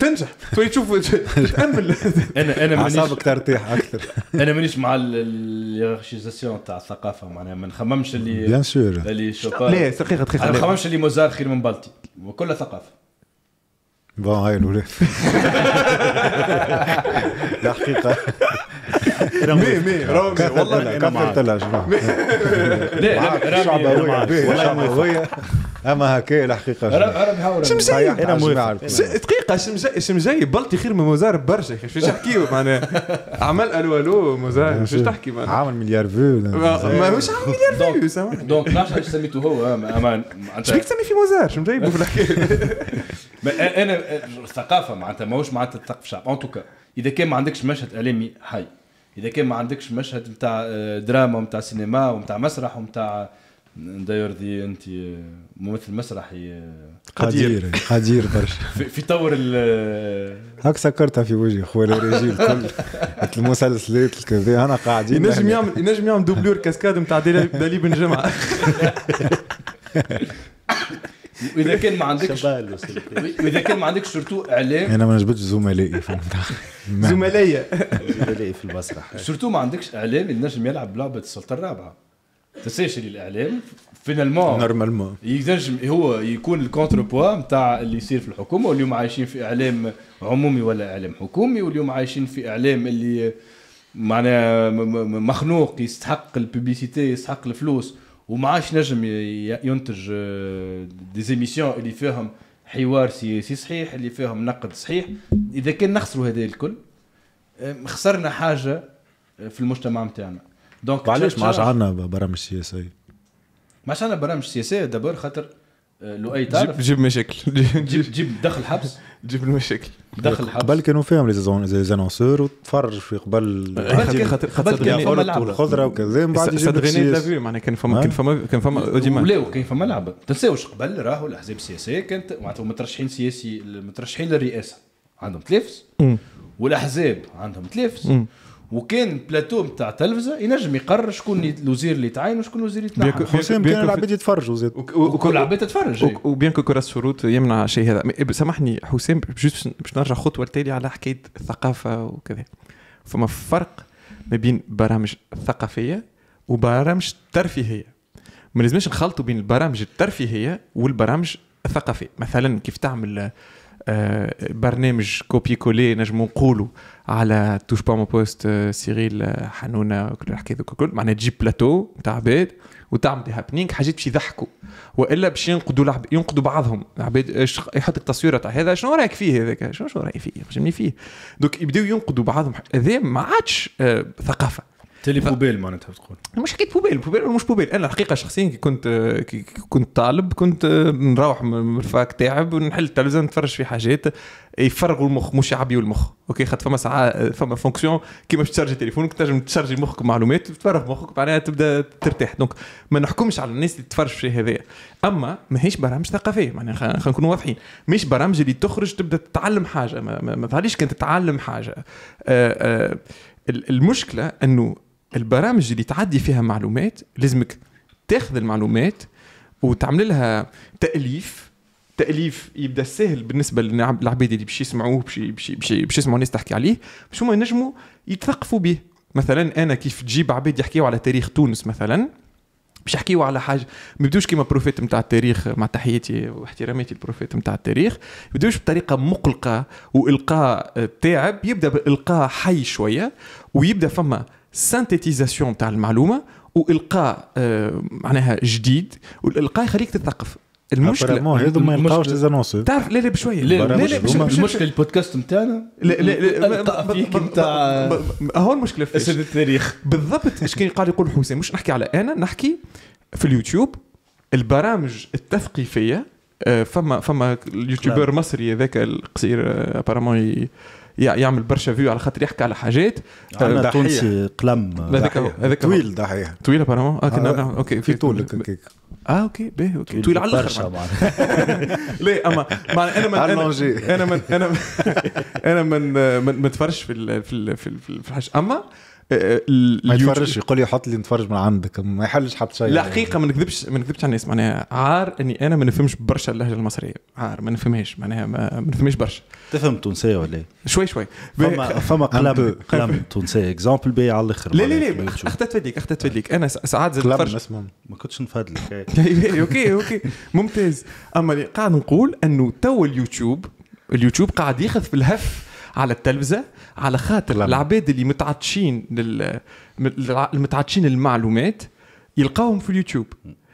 S3: تنجح تولي تشوف تامل انا انا اعصابك ترتاح اكثر
S1: انا مانيش مع الهيرارشيزاسيون تاع الثقافه معناها ما نخممش اللي بيان سور اللي لا دقيقه دقيقه ما نخممش اللي موزار خير من بالتي كلها ثقافه
S2: Bon, allez, l'oulé. L'article. مي مي رامي
S3: والله انا معاك لا رامي
S2: اما هكا الحقيقه شمزاي انا مو دقيقه
S3: شمزاي شمزاي بلطي خير من مزار برشا يا اخي نحكيو معناها عمل الو الو مزار فاش تحكي معناها عامل مليار فيو ماهوش
S1: عامل
S2: مليار فيو سامحني دونك نعرف علاش سميته هو امان
S1: شبيك تسمي
S3: في مزار شمزاي في الحكايه
S1: انا الثقافه معناتها ماهوش معناتها الثقافه شعب ان توكا اذا كان ما عندكش مشهد اعلامي حي اذا كان ما عندكش مشهد نتاع آه، دراما ونتاع سينما ونتاع مسرح ونتاع داير ذي انت آه، ممثل مسرحي آه، قدير
S2: قدير برشا
S1: في طور ال
S2: هاك سكرتها في وجهي خويا الرجال الكل المسلسلات كذا انا قاعدين ينجم يعني.
S3: يعمل ينجم يعمل دوبلور كاسكاد نتاع دليل بن جمعه
S1: واذا كان ما عندكش واذا كان ما عندكش شرطو اعلام
S3: انا
S2: ما جبتش زملائي في
S1: زملائي زملائي في المسرح شرطو ما عندكش اعلام النجم يلعب بلعبه السلطه الرابعه تنساش اللي الاعلام فينالمون نورمالمون ينجم هو يكون الكونتر بوا نتاع اللي يصير في الحكومه واليوم عايشين في اعلام عمومي ولا اعلام حكومي واليوم عايشين في اعلام اللي معناها مخنوق يستحق الببليسيتي يستحق الفلوس وما عادش نجم ينتج ديزيميسيون آه، اللي فيهم حوار سياسي صحيح اللي فيهم نقد صحيح اذا كان نخسروا هذا الكل آه، خسرنا حاجه آه، في المجتمع نتاعنا
S2: دونك علاش ما عادش عندنا برامج سياسيه؟ ما
S1: عادش عندنا برامج سياسيه دابور خاطر آه، لؤي تعرف جيب
S3: مشاكل
S2: جيب جيب دخل حبس جيب المشاكل دخل حبس قبل كانوا فيهم لي زانونسور وتفرج في قبل خاطر يعني لعبه
S1: خضره وكذا
S3: من بعد جيب لافي معناها كان فما كان فما كان فما لا كان فما لعبه
S1: تنساوش قبل راهو الاحزاب السياسيه كانت معناتها مترشحين سياسي مترشحين للرئاسه عندهم تلافس والاحزاب عندهم تلافس وكان بلاتو نتاع تلفزه ينجم يقرر شكون الوزير اللي يتعين وشكون الوزير اللي يتنحى حسام كان العباد
S2: يتفرجوا زاد وكل
S1: العباد تتفرج
S3: وبيان كو كراس شروط يمنع الشيء هذا سامحني حسام جوست باش نرجع خطوه التالي على حكايه الثقافه وكذا فما فرق ما بين برامج ثقافيه وبرامج ترفيهيه ما لازمش نخلطوا بين البرامج الترفيهيه والبرامج الثقافيه مثلا كيف تعمل آه، برنامج كوبي كولي نجمو نقولوا على توش با بوست سيريل آه، حنونه وكل الحكايه ذوك الكل معناها تجيب بلاتو نتاع عباد وتعمل دي هابنينغ حاجات باش يضحكوا والا باش ينقدوا لعب... ينقدوا بعضهم العباد يحط لك تصويره تاع هذا شنو رايك فيه هذاك شنو شنو رايك فيه فهمني فيه دوك يبداو ينقدوا بعضهم هذا ما عادش آه، ثقافه لي بوبيل معناتها تقول مش حكيت بوبيل بوبيل ولا مش بوبيل انا الحقيقه شخصيا كي كنت كي كنت طالب كنت نروح من الفاك تاعب ونحل التلفزه نتفرج في حاجات يفرغوا المخ مش يعبيوا المخ اوكي خاطر فما ساعه فما فونكسيون كيما باش تشارجي تليفونك تنجم تشارجي مخك معلومات تفرغ مخك معناها تبدا ترتاح دونك ما نحكمش على الناس اللي تتفرج في هذايا اما ماهيش برامج ثقافيه معناها خلينا نكونوا واضحين مش برامج اللي تخرج تبدا تتعلم حاجه ما, ما, ما تتعلم حاجه آآ آه، آآ آه، المشكله انه البرامج اللي تعدي فيها معلومات لازمك تاخذ المعلومات وتعمل لها تاليف تاليف يبدا سهل بالنسبه للعباد اللي باش يسمعوه باش باش يسمعوا الناس تحكي عليه باش هما ينجموا يتثقفوا به مثلا انا كيف تجيب عباد يحكيوا على تاريخ تونس مثلا باش يحكيوا على حاجه ما يبدوش كيما بروفيت نتاع التاريخ مع تحياتي واحتراماتي البروفيت نتاع التاريخ يبدوش بطريقه مقلقه والقاء تاعب يبدا بالقاء حي شويه ويبدا فما سانتيتيزاسيون تاع المعلومه والقاء آه، معناها جديد والالقاء يخليك تثقف المشكله هذو ما يلقاوش
S2: ليزانونس تعرف لا لا بشويه لا لا, المشكله البودكاست نتاعنا
S3: لا لا لا فيك نتاع هو المشكله في اسد التاريخ بالضبط اش كان قاعد يقول حسين مش نحكي على انا نحكي في اليوتيوب البرامج التثقيفيه آه، فما فما اليوتيوبر مصري هذاك القصير ابارمون آه، يعمل برشا فيو على خاطر يحكي على حاجات انا آه، تونسي قلم هذاك هذاك طويل دحيح طويل ابارمون آه، آه، اوكي في طولك اه اوكي باهي اوكي طويل على الاخر لا اما انا من انا من انا من انا من ما في في في الحاج اما آه، آه، ما يتفرجش يقول يحط لي نتفرج من عندك ما يحلش حتى شيء لا حقيقه ما نكذبش ما نكذبش على الناس معناها عار اني انا ما نفهمش برشا اللهجه المصريه عار ما نفهمهاش معناها ما نفهمش برشا تفهم تونسيه ولا إيه؟ شوي شوي فما فما قلم قلم تونسيه اكزامبل بي على الاخر لا لا لا اخذت فديك اخذت فديك انا ساعات زاد قلم ما كنتش لك إيه. إيه، اوكي اوكي ممتاز اما اللي قاعد نقول انه تو اليوتيوب اليوتيوب قاعد ياخذ في الهف على التلفزه على خاطر العباد اللي متعطشين لل... المتعطشين للمعلومات يلقاوهم في اليوتيوب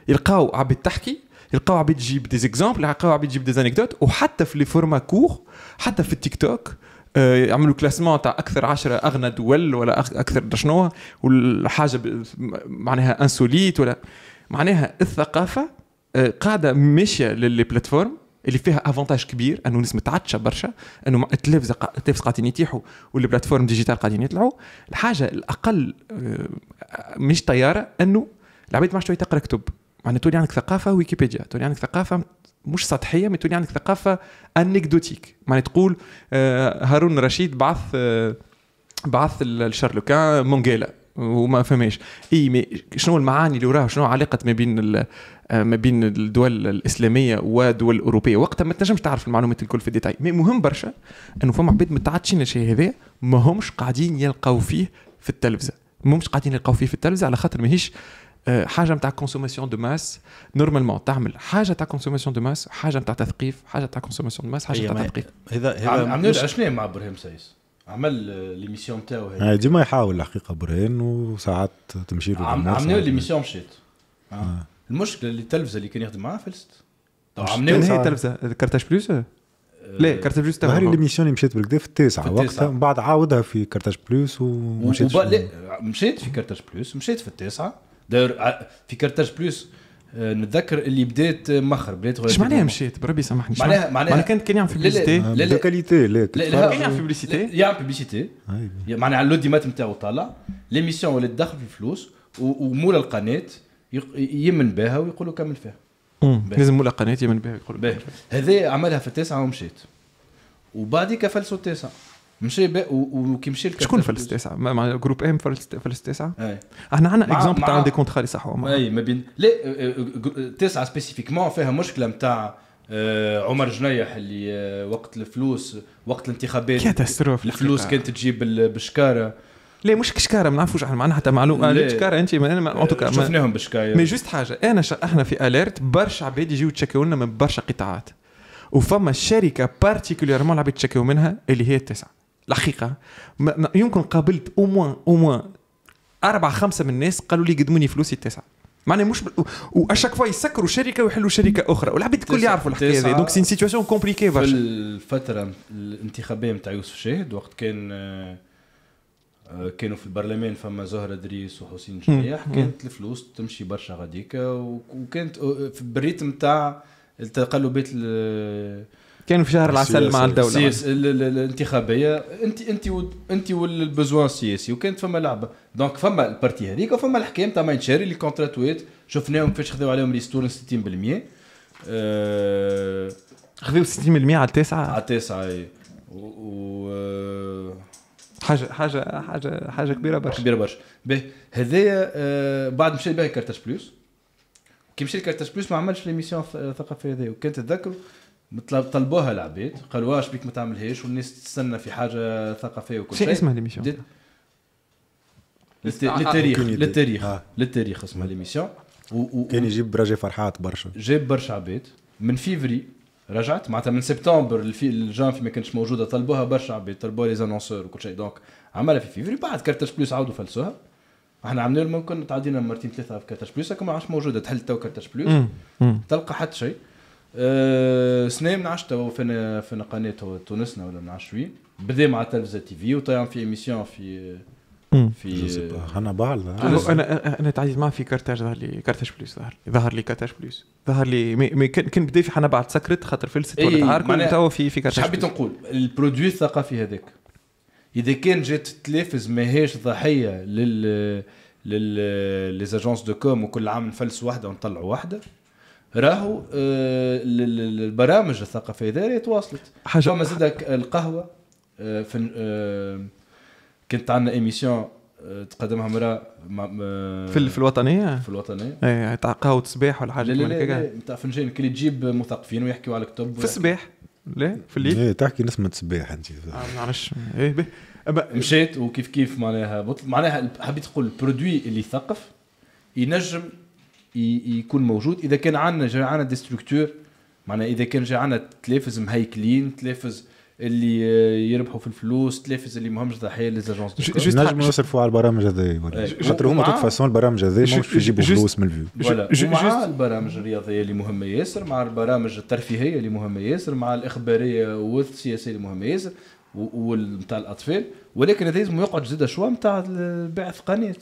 S3: يلقاو عباد تحكي يلقاو عباد تجيب دي زيكزامبل يلقاو عباد تجيب دي زانكدوت وحتى في لي فورما كور حتى في التيك آه، توك يعملوا كلاسمون تاع اكثر عشرة اغنى دول ولا اكثر شنو والحاجه معناها انسوليت ولا معناها الثقافه آه، قاعده ماشيه للبلاتفورم اللي فيها افونتاج كبير انه الناس متعطشه برشا انه التلفزه التلفز قاعدين يتيحوا والبلاتفورم ديجيتال قاعدين يطلعوا الحاجه الاقل آه، مش طياره انه العباد ما عادش تقرا كتب معناها تولي عندك ثقافه ويكيبيديا تولي عندك ثقافه مش سطحيه مي تولي عندك ثقافه انكدوتيك معناها تقول آه، هارون رشيد بعث آه، بعث الشارلوكان مونجيلا وما فماش اي مي شنو المعاني اللي وراها شنو علاقه ما بين آه، ما بين الدول الاسلاميه والدول الاوروبيه وقتها ما تنجمش تعرف المعلومات الكل في الديتاي مي مهم برشا انه فما عباد متعطشين الشيء هذا ما همش قاعدين يلقاو فيه في التلفزه ما همش قاعدين يلقاو فيه في التلفزه على خاطر ماهيش آه، حاجه نتاع كونسوماسيون دو ماس نورمالمون تعمل حاجه تاع كونسوماسيون دو ماس حاجه نتاع تثقيف حاجه تاع كونسوماسيون دو ماس حاجه تاع تثقيف هذا
S1: هذا عملنا مع ابراهيم سايس عمل ليميسيون آه، تاعو هذه
S2: ديما يحاول الحقيقه برهان وساعات تمشي له
S1: عملنا ليميسيون مشيت المشكله اللي التلفزه اللي كان يخدم معاها فلست عملناه هي التلفزه
S3: كارتاج بلوس آه، لا كارتاج بلوس لي ميسيون اللي مشات بالكدا
S2: في التاسعة وقتها من بعد عاودها في كارتاج بلوس ومشات وب... لا
S1: مشات في كارتاج بلوس مشات في التاسعة داير آه، في كارتاج بلوس آه، نتذكر اللي بدات مخر بدات اش معناها مشيت بربي سامحني معناها معناها كانت كان يعمل بيبليسيتي لا لا لا لا كان يعمل بليسيتي يعمل بليسيتي أيوة. معناها اللوديمات نتاعو طالع ليميسيون ولات تدخل في فلوس ومول القناه يمن بها ويقول كمل فيها
S3: لازم مولا قناه يمن بها يقول باهي
S1: هذا عملها في التاسعه ومشيت وبعديك فلسوا التاسعه
S3: مشي وكي مشي شكون فلس التاسعه؟ مع جروب ام فلس التاسعه؟ احنا عندنا اكزومبل تاع دي كونتخاري صح اي
S1: ما بين لا التاسعه سبيسيفيكمون فيها مشكله نتاع عمر جنيح اللي وقت الفلوس وقت الانتخابات
S3: كاتاستروف الفلوس كانت تجيب بالشكاره ليه مش كشكاره ما نعرفوش احنا معناها حتى معلومه كشكاره انت انا شفناهم بشكايه مي جوست حاجه انا شا... احنا في اليرت برشا عباد يجيو يتشكيو لنا من برشا قطاعات وفما شركه بارتيكوليرمون العباد يتشكيو منها اللي هي التسعه الحقيقه ما... يمكن قابلت او موان او موان اربع خمسه من الناس قالوا لي قدموني فلوسي التسعه معناها مش بال... واشاك فوا يسكروا شركه ويحلوا شركه اخرى والعباد الكل يعرفوا الحكايه هذه دونك سين كومبليكي برشا في
S1: الفتره الانتخابيه نتاع يوسف شاهد وقت كان آه، آه، كانوا في البرلمان فما زهرة دريس وحسين جنيح كانت الفلوس تمشي برشا غاديك وكانت بالريتم آه، تاع التقلبات كانوا في شهر العسل مع الدوله الانتخابيه انت انت انت والبزوان السياسي وكانت فما لعبه دونك فما البارتي هذيك وفما الحكام تاع ماينشاري اللي كونتراتويت شفناهم كيفاش خذوا عليهم ريستور 60%
S3: آه، خذوا 60% على التاسعه على التاسعه و, و... حاجه حاجه حاجه حاجه كبيره برشا كبيره برشا باهي
S1: هذايا آه بعد مشى بها كارتاج بلوس كي مشى كارتاج بلوس ما عملش ليميسيون الثقافيه هذايا وكان تتذكروا طلبوها العباد قالوا واش بيك ما تعملهاش والناس تستنى في حاجه ثقافيه وكل شيء اسمها ليميسيون آه، آه، للتاريخ للتاريخ آه. للتاريخ اسمها ليميسيون كان يجيب راجي فرحات برشا جاب برشا عباد من فيفري رجعت معناتها من سبتمبر الفي الجان في ما كانتش موجوده طلبوها برشا عباد طلبوها لي زانونسور وكل شيء دونك عملها في فيفري بعد كارتاج بلوس عاودوا فلسوها احنا عملنا ممكن تعدينا مرتين ثلاثه في كارتاج بلوس ما عادش موجوده تحل تو كارتاج بلوس تلقى حتى شيء أه سنه من عشت فينا فينا قناه تونسنا ولا من شويه بدا مع تلفزه تي في وطيعن في ايميسيون في في انا بعلى
S3: انا انا تعيد ما في كارتاج ظهر لي كارتاج بلوس ظهر لي ظهر لي كارتاج بلوس ظهر لي مي كان بدا في حنا بعد سكرت خاطر فلست إيه، ولا تعارك توا في في كارتاج حبيت نقول البرودوي الثقافي
S1: هذاك اذا كان جات تلافز ماهيش ضحيه لل لل ليزاجونس دو كوم وكل عام نفلس واحده ونطلعوا واحده راهو آه، البرامج الثقافيه هذه تواصلت حاجه فما زاد القهوه آه، في آه، كانت عندنا ايميسيون آه، تقدمها مرة
S3: آه، في في الوطنية؟ في الوطنية اي تاع قهوة الصباح ولا حاجة لا لا
S1: تاع فنجان كي تجيب مثقفين ويحكيوا على كتب في الصباح لا
S2: في الليل آه،
S3: ايه تحكي نسمة صباح انت
S1: ما نعرفش ايه مشيت وكيف كيف معناها بطل معناها حبيت تقول البرودوي اللي يثقف ينجم يكون موجود اذا كان عندنا جا عندنا دي ستركتور معناها اذا كان جا عندنا تلافز مهيكلين تلافز اللي آه، يربحوا في الفلوس تلافز اللي ماهمش ضحيه ليزاجونس نجم يصرفوا
S2: على البرامج هذايا خاطر هما توت فاسون البرامج هذايا ماهمش يجيبوا فلوس من
S1: الفيو مع البرامج الرياضيه اللي مهمه ياسر مع البرامج الترفيهيه اللي مهمه ياسر مع الاخباريه والسياسيه اللي مهمه ياسر ونتاع الاطفال ولكن هذا لازم يقعد زاد شوا نتاع بعث قناه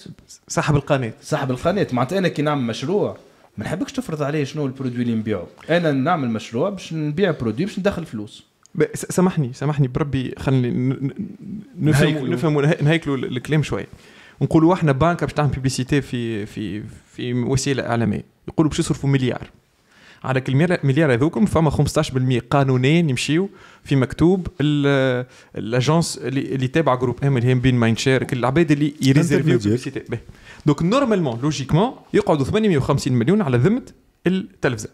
S1: صاحب القناه صاحب القناه معناتها انا كي نعمل مشروع ما نحبكش تفرض عليه شنو البرودوي اللي نبيعه انا
S3: نعمل مشروع باش نبيع برودوي باش ندخل فلوس سامحني سامحني بربي خلني نفهموا نفهموا نهيكلوا الكلام شويه نقولوا احنا بانكا باش تعمل بيبليسيتي في في في وسيله اعلاميه يقولوا باش يصرفوا مليار على كل مليار هذوكم فما 15% قانونيا يمشيو في مكتوب الاجونس اللي تابع جروب ام اللي هي بين ماين شير كل العباد اللي يريزيرفيو بيبيسيتي دونك نورمالمون لوجيكمون يقعدوا 850 مليون على ذمه التلفزه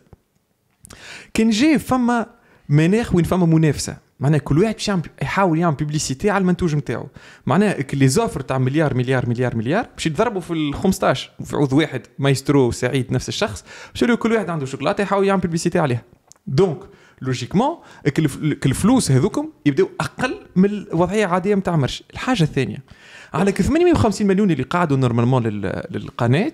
S3: كان جاي فما مناخ وين فما منافسه معناها كل واحد باش يحاول يعمل بيبليسيتي على المنتوج نتاعو معناها لي زوفر تاع مليار مليار مليار مليار باش يتضربوا في ال 15 في عوض واحد مايسترو وسعيد نفس الشخص باش كل واحد عنده شوكولاته يحاول يعمل بيبليسيتي عليها دونك لوجيكمون الفلوس هذوكم يبداو اقل من الوضعيه العاديه نتاع مرش الحاجه الثانيه على 850 مليون اللي قاعدوا نورمالمون للقناه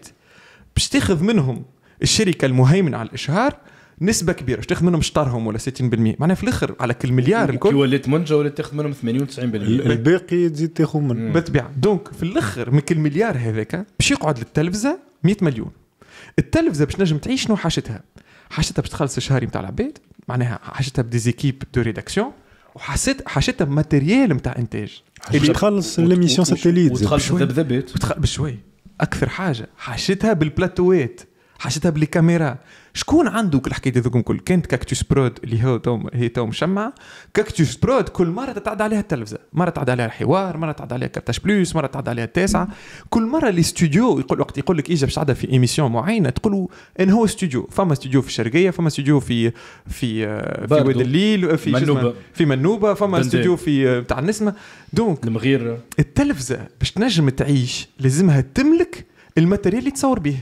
S3: باش تاخذ منهم الشركه المهيمنه على الاشهار نسبه كبيره باش تاخذ منهم شطرهم ولا 60% معناها في الاخر على كل مليار الكل كي وليت منجا ولا تاخذ منهم 98% الباقي تزيد تاخذ منهم بالطبيعه دونك في الاخر من كل مليار هذاك باش يقعد للتلفزه 100 مليون التلفزه باش نجم تعيش شنو حاجتها حاجتها باش تخلص الشهري نتاع العباد معناها حاجتها بديزيكيب دو ريداكسيون وحسيت حاجتها بماتيريال نتاع انتاج باش تخلص ليميسيون ساتيليت وتخلص الذبذبات بشوي اكثر حاجه حاجتها بالبلاتوات حاجتها بلي كاميرا شكون عنده كل الحكايه هذوك الكل كانت كاكتوس برود اللي هو توم هي توم مشمعه كاكتوس برود كل مره تتعدى عليها التلفزه مره تعدى عليها الحوار مره تعدى عليها كارتاج بلوس مره تعدى عليها التاسعه كل مره لي ستوديو يقول وقت يقول لك اجا باش في ايميسيون معينه تقول ان هو ستوديو فما ستوديو في الشرقيه فما ستوديو في في في واد الليل في منوبة. في منوبه فما ستوديو في بتاع النسمه دونك المغير التلفزه باش تنجم تعيش لازمها تملك الماتيريال اللي تصور به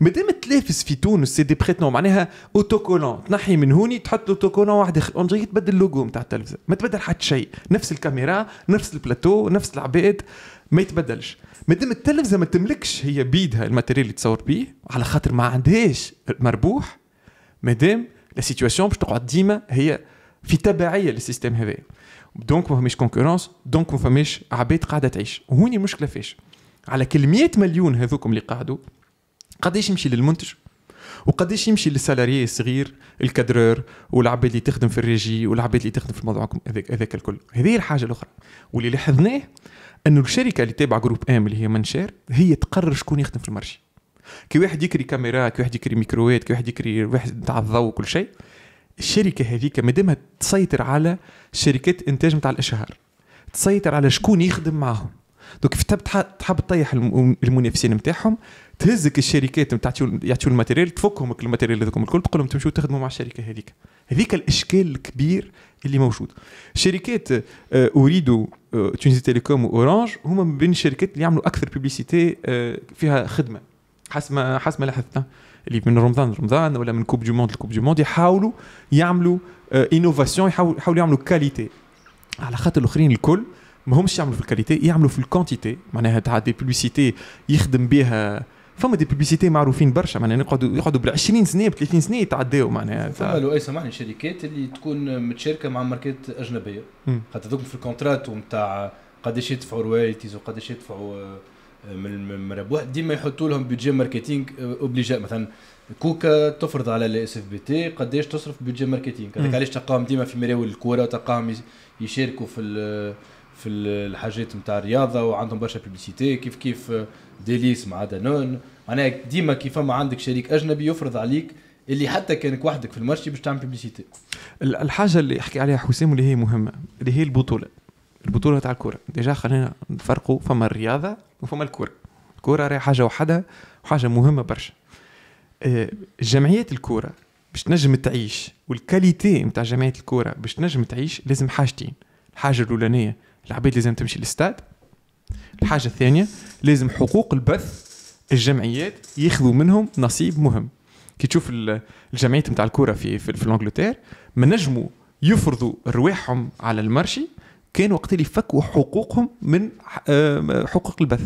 S3: مادام تلافس في تونس سي دي بريتنون معناها اوتوكولون تنحي من هوني تحط اوتوكولون واحد اخر جاي تبدل اللوجو نتاع التلفزه ما تبدل حتى شيء نفس الكاميرا نفس البلاتو نفس العباد ما يتبدلش مادام التلفزه ما تملكش هي بيدها الماتيريال اللي تصور بيه على خاطر ما عندهاش مربوح مادام لا سيتواسيون باش تقعد ديما هي في تبعيه للسيستم هذا دونك ما فماش كونكورونس دونك ما فماش عباد قاعده تعيش وهوني المشكله فاش على كل 100 مليون هذوكم اللي قاعدوا قداش يمشي للمنتج وقداش يمشي للسالاري الصغير الكادرور والعباد اللي تخدم في الريجي والعباد اللي تخدم في الموضوع هذاك الكل هذه الحاجه الاخرى واللي لاحظناه انه الشركه اللي تابعه جروب ام اللي هي منشير هي تقرر شكون يخدم في المارشي كي واحد يكري كاميرا كي واحد يكري ميكروات كي واحد يكري واحد نتاع الضوء وكل شيء الشركه هذيك مادامها تسيطر على شركات انتاج نتاع الاشهار تسيطر على شكون يخدم معاهم دوك تحب تحب تطيح المنافسين نتاعهم تهزك الشركات نتاع يعطيو الماتيريال تفكهم الماتيريال هذوك الكل تقول لهم تمشوا تخدموا مع الشركه هذيك هذيك الاشكال الكبير اللي موجود شركات اوريدو آه، آه، تونس تيليكوم واورانج هما من بين الشركات اللي يعملوا اكثر بيبليسيتي آه، فيها خدمه حسب ما حسب ما لاحظنا اللي من رمضان رمضان ولا من كوب دو موند لكوب دو موند يحاولوا يعملوا انوفاسيون يحاولوا يعملوا كاليتي على خاطر الاخرين الكل ماهمش يعملوا في الكاليتي يعملوا في الكونتيتي معناها تاع دي بيبليسيتي يخدم بها فما دي بوبيسيتي معروفين برشا معناها يقعدوا يقعدوا بال 20 سنه ب 30 سنه يتعداو معناها فما لو
S1: إيه، سامحني شركات اللي تكون متشاركه مع ماركات اجنبيه خاطر هذوك في الكونترات نتاع قداش يدفعوا رويالتيز وقداش يدفعوا آه، من المربوح ديما يحطوا لهم بيدجي ماركتينغ اوبليجا مثلا كوكا تفرض على الاس اف بي تي قداش تصرف بيدجي ماركتينغ هذاك علاش تلقاهم ديما في مراوي الكوره وتلقاهم يشاركوا في في الحاجات نتاع الرياضه وعندهم برشا بيبليسيتي كيف كيف آه، ديليس مع دانون معناها ديما كي فما عندك شريك اجنبي يفرض عليك اللي حتى كانك وحدك في المارشي باش تعمل بيبليسيتي
S3: الحاجه اللي يحكي عليها حسام واللي هي مهمه اللي هي البطوله البطوله تاع الكره ديجا خلينا نفرقوا فما الرياضه وفما الكره الكره راهي حاجه وحدها وحاجه مهمه برشا آه، جمعيات الكره باش تنجم تعيش والكاليتي نتاع جمعيه الكره باش تنجم تعيش لازم حاجتين الحاجه الاولانيه العباد لازم تمشي للستاد الحاجه الثانيه لازم حقوق البث الجمعيات ياخذوا منهم نصيب مهم كي تشوف الجمعيات نتاع الكره في في, في ما نجموا يفرضوا رواحهم على المرشي كان وقت اللي يفكوا حقوقهم من آه، حقوق البث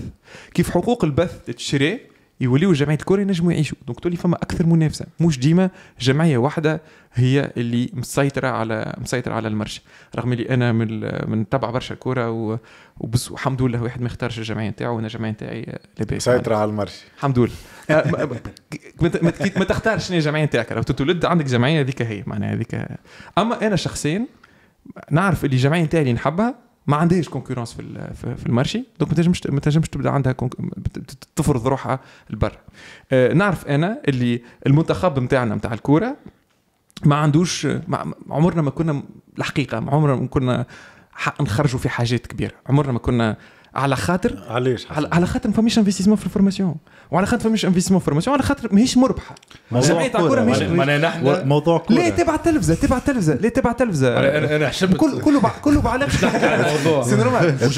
S3: كيف حقوق البث تشري يوليو جمعيه الكره ينجموا يعيشوا دونك تولي فما اكثر منافسه مش ديما جمعيه واحده هي اللي مسيطره على مسيطره على المرشى رغم اللي انا من من تبع برشا الكره وبس الحمد لله واحد ما اختارش الجمعيه نتاعو وانا الجمعيه نتاعي لاباس مسيطره على المرشى الحمد لله آه، ما تختارش الجمعيه نتاعك لو تولد عندك جمعيه هذيك هي معناها هذيك اما انا شخصيا نعرف اللي الجمعيه نتاعي اللي نحبها ما عندهاش كونكورونس في في المارشي دونك ما تنجمش ما تنجمش تبدا عندها تفرض روحها لبرا آه، نعرف انا اللي المنتخب نتاعنا نتاع الكوره ما عندوش ما عمرنا ما كنا الحقيقه ما عمرنا ما كنا نخرجوا في حاجات كبيره عمرنا ما كنا على خاطر علاش على, على خاطر ما فماش انفستيسمون في الفورماسيون وعلى خاطر ما فماش انفستيسمون في الفورماسيون وعلى خاطر ماهيش مربحه
S1: جمعيه تاع الكره ماهيش معناها نحن موضوع كوره لا تبع
S3: التلفزه تبع التلفزه لا تبع التلفزه انا انا حشمت كله كله كله بعلاقه الموضوع سي نورمال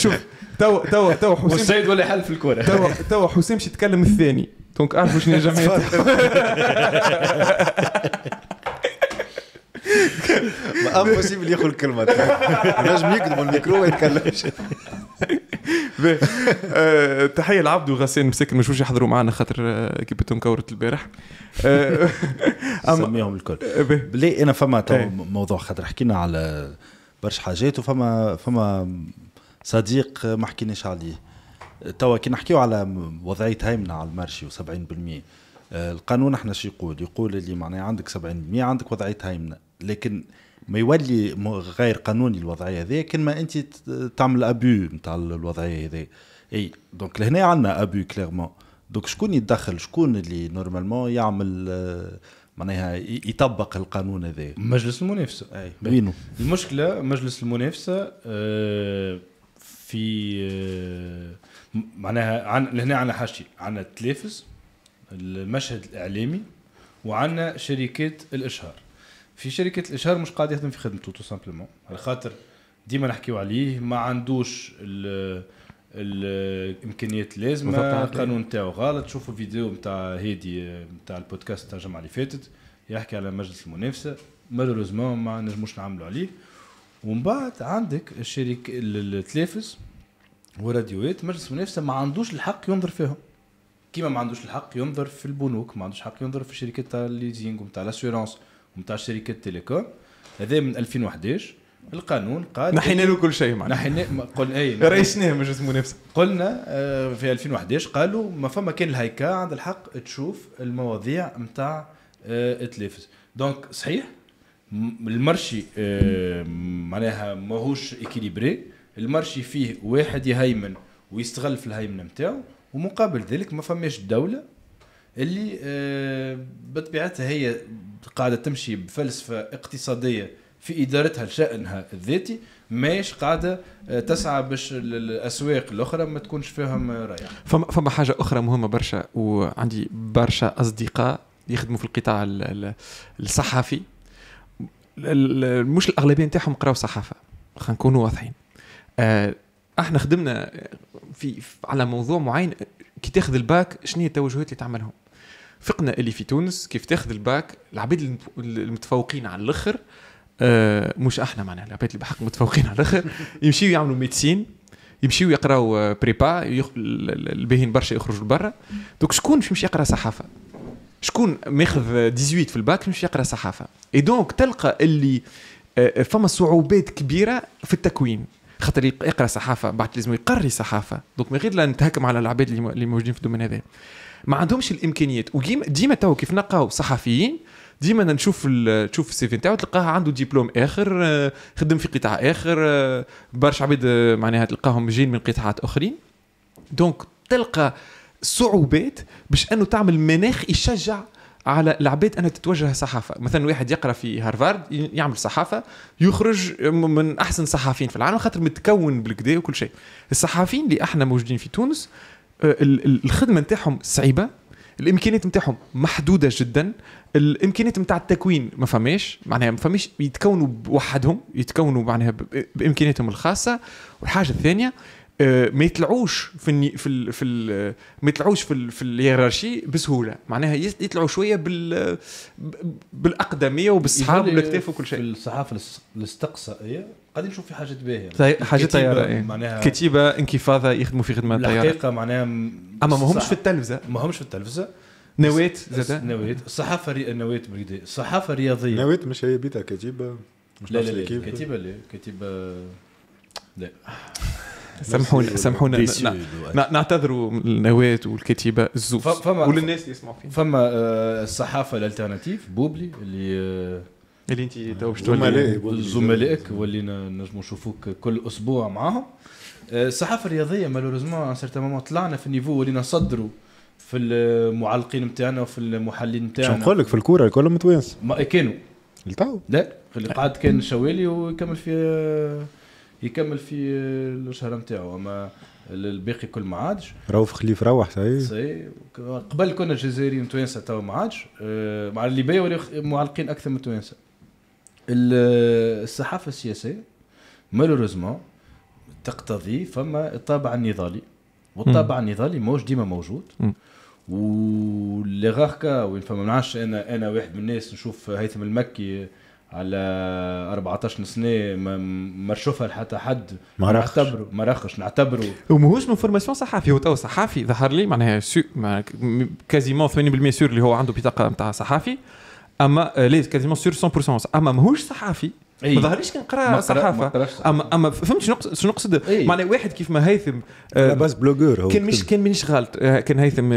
S3: شوف تو تو تو حسين والسيد ولا حل في الكوره تو تو حسام يتكلم الثاني دونك اعرفوا شنو جمعيه
S2: ما امبوسيبل ياخذ الكلمه نجم يكذب الميكرو ما يتكلمش
S3: آه، تحيه لعبد وغسان مساكن مش يحضروا معنا خاطر آه، كيبتهم كورة البارح آه،
S1: سميهم الكل بلي انا فما موضوع خاطر حكينا على برشا حاجات وفما فما صديق ما حكيناش عليه توا كي نحكيو على وضعيه هيمنه على المارشي و70% القانون احنا شو يقول؟ يقول اللي معناه عندك 70% عندك وضعيه هيمنه لكن ما يولي غير قانوني الوضعيه هذه كان ما انت تعمل ابو نتاع الوضعيه هذه اي دونك لهنا عندنا ابو كليرمون دونك شكون يتدخل شكون اللي نورمالمون يعمل آه، معناها يطبق القانون هذا مجلس المنافسه اي وينو المشكله مجلس المنافسه آه، في آه، معناها عن لهنا عندنا حاجتين عندنا التلافز المشهد الاعلامي وعندنا شركات الاشهار في شركه الاشهار مش قاعد يخدم في خدمته تو سامبلومون على خاطر ديما نحكيو عليه ما عندوش الامكانيات اللازمه القانون نتاعو غلط شوفوا فيديو نتاع هادي نتاع البودكاست تاع الجمعه اللي فاتت يحكي على مجلس المنافسه مالوريزمون ما نجموش نعملوا عليه ومن بعد عندك الشركه التلافز وراديوات مجلس المنافسه ما عندوش الحق ينظر فيهم كيما ما عندوش الحق ينظر في البنوك ما عندوش الحق ينظر في شركات تاع الليزينغ وتاع لاسورونس نتاع شركه تيليكوم هذا من 2011 القانون قال نحينا له كل شيء معناها نحينا قل اي رئيسناه مش المنافسه قلنا آه، في 2011 قالوا ما فما كان الهيكا عند الحق تشوف المواضيع نتاع التلفز آه، دونك صحيح المرشي آه، معناها ماهوش اكيليبري المرشي فيه واحد يهيمن ويستغل في الهيمنه نتاعو ومقابل ذلك ما فماش دوله اللي بطبيعتها هي قاعده تمشي بفلسفه اقتصاديه في ادارتها لشانها الذاتي ماهيش قاعده آه، تسعى باش الاسواق الاخرى ما تكونش فيهم راي
S3: فما فما حاجه اخرى مهمه برشا وعندي برشا اصدقاء يخدموا في القطاع الصحفي مش الاغلبيه نتاعهم قراو صحافه خلينا نكونوا واضحين آه، احنا خدمنا في على موضوع معين كي تاخذ الباك شنو هي التوجهات اللي تعملهم فقنا اللي في تونس كيف تاخذ الباك العباد المتفوقين على الاخر آه مش احنا معناها العباد اللي بحق متفوقين على الاخر يمشيو يعملوا ميدسين يمشيو يقراوا آه، بريبا الباهين برشا يخرجوا لبرا دوك شكون باش يمشي يقرا صحافه شكون ماخذ 18 في الباك يمشي يقرا صحافه اي دونك تلقى اللي آه، فما صعوبات كبيره في التكوين خاطر يقرا صحافه بعد لازم يقري صحافه دونك من غير لا نتهكم على العباد اللي موجودين في الدومين هذا ما عندهمش الامكانيات وديما ديما تو كيف نلقاو صحفيين ديما نشوف تشوف السي في نتاعو تلقاه عنده ديبلوم اخر آه، خدم في قطاع اخر آه، برشا عباد آه، معناها تلقاهم جايين من قطاعات اخرين دونك تلقى صعوبات باش انه تعمل مناخ يشجع على العباد انها تتوجه صحافه مثلا واحد يقرا في هارفارد يعمل صحافه يخرج من احسن صحافيين في العالم خاطر متكون بالكدا وكل شيء الصحافيين اللي احنا موجودين في تونس آه، الخدمه نتاعهم صعيبه الامكانيات نتاعهم محدوده جدا الامكانيات نتاع التكوين ما فماش معناها ما فماش يتكونوا بوحدهم يتكونوا معناها بامكانياتهم الخاصه والحاجه الثانيه آه، ما يطلعوش في الني... في ال... في ال... ما يطلعوش في ال... في الهيرارشي بسهوله معناها يطلعوا شويه بال بالاقدميه وبالصحاب والاكتاف
S1: وكل شيء في الصحافه الاستقصائيه غادي نشوف في حاجات باهيه حاجات طياره إيه. معناها
S3: كتيبه انكفاضه يخدموا في خدمه الطياره الحقيقه
S1: معناها اما ماهمش في التلفزه ماهمش في التلفزه نويت زاد نويت الصحافه ري... نويت بريدي الصحافه الرياضيه نويت
S2: مش هي بيتها كتيبه مش لا لا لا كتيبه لا كتيبه
S3: لا سامحونا سامحونا نعتذروا النواة والكتيبة الزوز وللناس
S1: اللي يسمعوا فينا فما الصحافة آه، الالترناتيف بوبلي اللي آه، اللي انت تو باش زملائك زملائك ولينا نجموا نشوفوك كل اسبوع معاهم آه، الصحافه الرياضيه مالوريزمون ان سيرتان مومون طلعنا في النيفو ولينا نصدروا في المعلقين نتاعنا وفي المحللين نتاعنا شنو نقول
S2: لك في الكوره الكل متوانس ما إيه، كانوا لتو لا اللي قعد كان
S1: شوالي ويكمل في آه، يكمل في آه، الشهر نتاعو اما الباقي كل ما عادش
S2: روف خليف روح صحيح
S1: صحيح قبل كنا جزائريين توانسه تو ما عادش مع اللي بيا معلقين اكثر من توانسه الصحافه السياسيه مالوريزمون تقتضي فما الطابع النضالي والطابع النضالي ماهوش ديما موجود ولي غاركا وين فما نعرفش انا انا واحد من الناس نشوف هيثم المكي على 14 سنه ما نشوفها لحتى حد ما نعتبره ما راخش نعتبره
S3: وماهوش من فورماسيون صحافي هو تو صحافي ظهر لي معناها سو كازيمون 80% سور اللي هو عنده بطاقه نتاع صحافي اما آه، ليز كازيمون سور 100% اما ماهوش صحافي ما ظهرليش كنقرا صحافه اما اما فهمت شنو نقصد أيه. معناها واحد كيف ما هيثم باس آه، باز بلوغور هو كان مش كان مانيش غلط آه، كان هيثم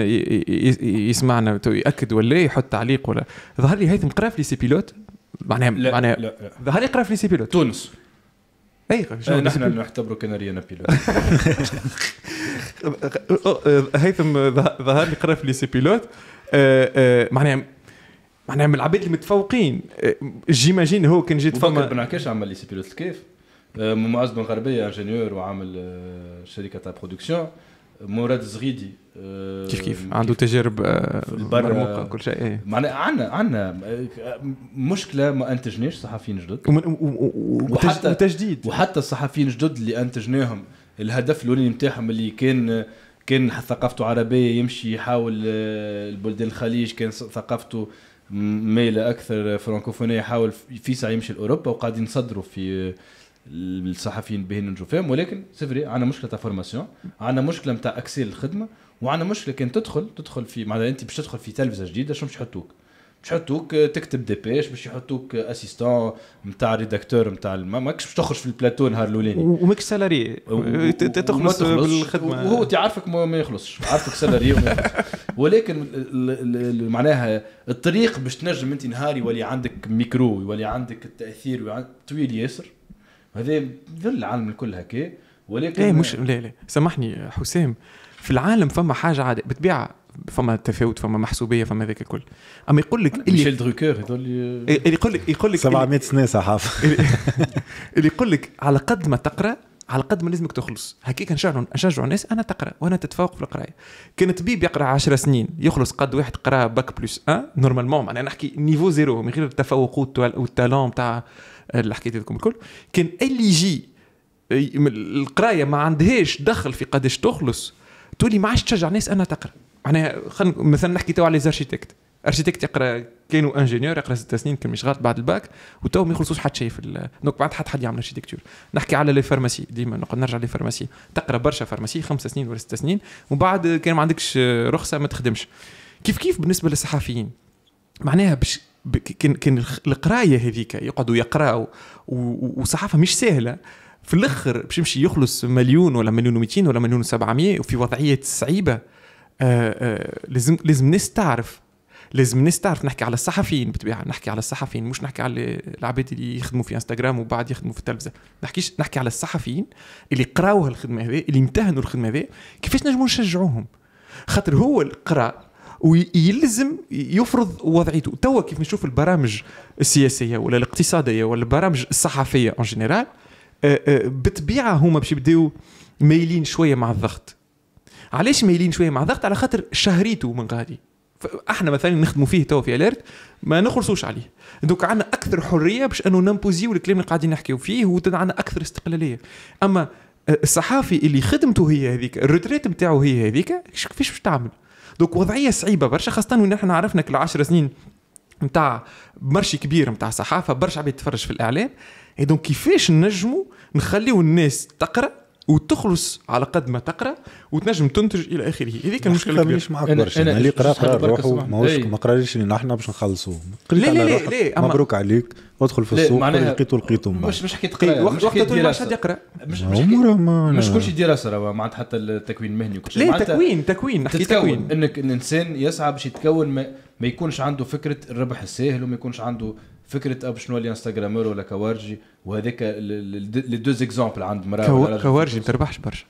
S3: يسمعنا ياكد ولا إيه، يحط تعليق ولا ظهر لي هيثم قرا في لي سي بيلوت معناها معناها ظهر لي قرا في لي سي بيلوت تونس اي نحن نعتبره كناريانا بيلوت هيثم ظهر لي قرا في لي سي بيلوت معناها معناها من العباد اللي متفوقين جيماجين هو كان جيت فما بن عكاش عمل لي سي بيلوت الكيف
S1: آه، معز بن غربيه انجينيور وعامل آه، شركه تاع برودكسيون مراد الزغيدي آه، كيف كيف
S3: عنده تجارب مرموقه كل شيء ايه.
S1: معناها عندنا عندنا مشكله ما انتجناش صحفيين جدد وحتى وتجديد وحتى الصحفيين الجدد اللي انتجناهم الهدف الاولاني نتاعهم اللي كان كان ثقافته عربيه يمشي يحاول البلدان الخليج كان ثقافته ميلة أكثر فرانكوفونية حاول فيسع يمشي لأوروبا وقاعدين يصدروا في الصحفيين بهن ننجو فيهم ولكن سيفري عندنا مشكله تاع فورماسيون عندنا مشكله نتاع أكسيل الخدمة وعندنا مشكله كان تدخل تدخل في معناها انت باش تدخل في تلفزه جديده شنو باش يحطوك آه، باش يحطوك تكتب آه، دي بيش باش يحطوك اسيستون نتاع ريداكتور نتاع ماكش باش تخرج في البلاتو نهار الاولاني وماكش سالاري تخلص بالخدمه وهو تعرفك ما يخلصش عارفك سالاري ولكن معناها الطريق باش تنجم انت نهاري يولي عندك ميكرو يولي عندك التاثير طويل ياسر هذا ذل العالم الكل هكا ولكن لا إيه، مش
S3: لا لا سامحني حسام في العالم فما حاجه عاديه بالطبيعه فما تفاوت فما محسوبيه فما ذاك الكل اما يقول لك اللي ميشيل دروكور هذول
S2: اللي
S3: يقول لك يقول لك 700 سنه صحاف اللي يقول لك على قد ما تقرا على قد ما لازمك تخلص هكيك نشجعوا نشجع الناس انا تقرا وانا تتفوق في القرايه كان طبيب يقرا 10 سنين يخلص قد واحد قرا باك بلس 1 نورمالمون معناها نحكي نيفو زيرو من غير التفوق والتالون تاع الحكايات هذيكم الكل كان اللي يجي القرايه ما عندهاش دخل في قداش تخلص تولي ما عادش تشجع الناس انها تقرا معناها خلينا مثلا نحكي تو على ليزارشيتكت ارشيتكت يقرا كانوا انجينيور يقرا ست سنين كان مش غلط بعد الباك وتو ما يخلصوش حتى شيء في دونك بعد حتى حد يعمل ارشيتكتور نحكي على لي فارماسي ديما نقعد نرجع لي فارماسي تقرا برشا فارماسي خمس سنين ولا ست سنين ومن بعد كان ما عندكش رخصه ما تخدمش كيف كيف بالنسبه للصحفيين معناها باش كان كان القرايه هذيك يقعدوا يقراوا والصحافه مش سهله في الاخر باش يمشي يخلص مليون ولا مليون و200 ولا مليون و700 وفي وضعيه صعيبه آه، آه، لازم لازم الناس تعرف لازم الناس تعرف نحكي على الصحفيين بتبيع نحكي على الصحفيين مش نحكي على العباد اللي يخدموا في انستغرام وبعد يخدموا في التلفزه نحكيش نحكي على الصحفيين اللي قراوا الخدمه هذه اللي امتهنوا الخدمه هذه كيفاش نجموا نشجعوهم خاطر هو القرا ويلزم يفرض وضعيته توا كيف نشوف البرامج السياسيه ولا الاقتصاديه ولا البرامج الصحفيه اون آه، جينيرال بطبيعه هما باش يبداو مايلين شويه مع الضغط علاش مايلين شويه مع الضغط على خاطر شهريته من غادي احنا مثلا نخدموا فيه تو في اليرت ما نخلصوش عليه دوك عندنا اكثر حريه باش انه نمبوزيو الكلام اللي قاعدين نحكيو فيه وعندنا اكثر استقلاليه اما الصحافي اللي خدمته هي هذيك الروتريت نتاعو هي هذيك كيفاش باش تعمل دوك وضعيه صعيبه برشا خاصه وين احنا عرفنا كل 10 سنين نتاع مرشي كبير نتاع صحافه برشا عباد تتفرج في الاعلام اي دونك كيفاش نجموا نخليو الناس تقرا وتخلص على قد ما تقرا وتنجم تنتج الى اخره هذيك المشكله الكبيره مش معك برشا انا اللي قرا قرا روحه ماهوش ما
S2: قراليش اللي احنا باش نخلصوا
S3: لا لا لا مبروك
S2: عليك ادخل في السوق لقيتو لقيتو مش
S3: مش حكيت قرايه وقت طويل مش حد يقرا مش مش مش كل شيء
S1: دراسه راه معناتها حتى التكوين المهني وكل شيء لا تكوين تكوين نحكي تكوين انك الانسان يسعى باش يتكون ما, يكونش عنده فكره الربح الساهل وما يكونش عنده فكره اب شنو اللي انستغرامر ولا كوارجي وهذاك لي دو
S3: زيكزومبل عند مراه كوارجي ما تربحش برشا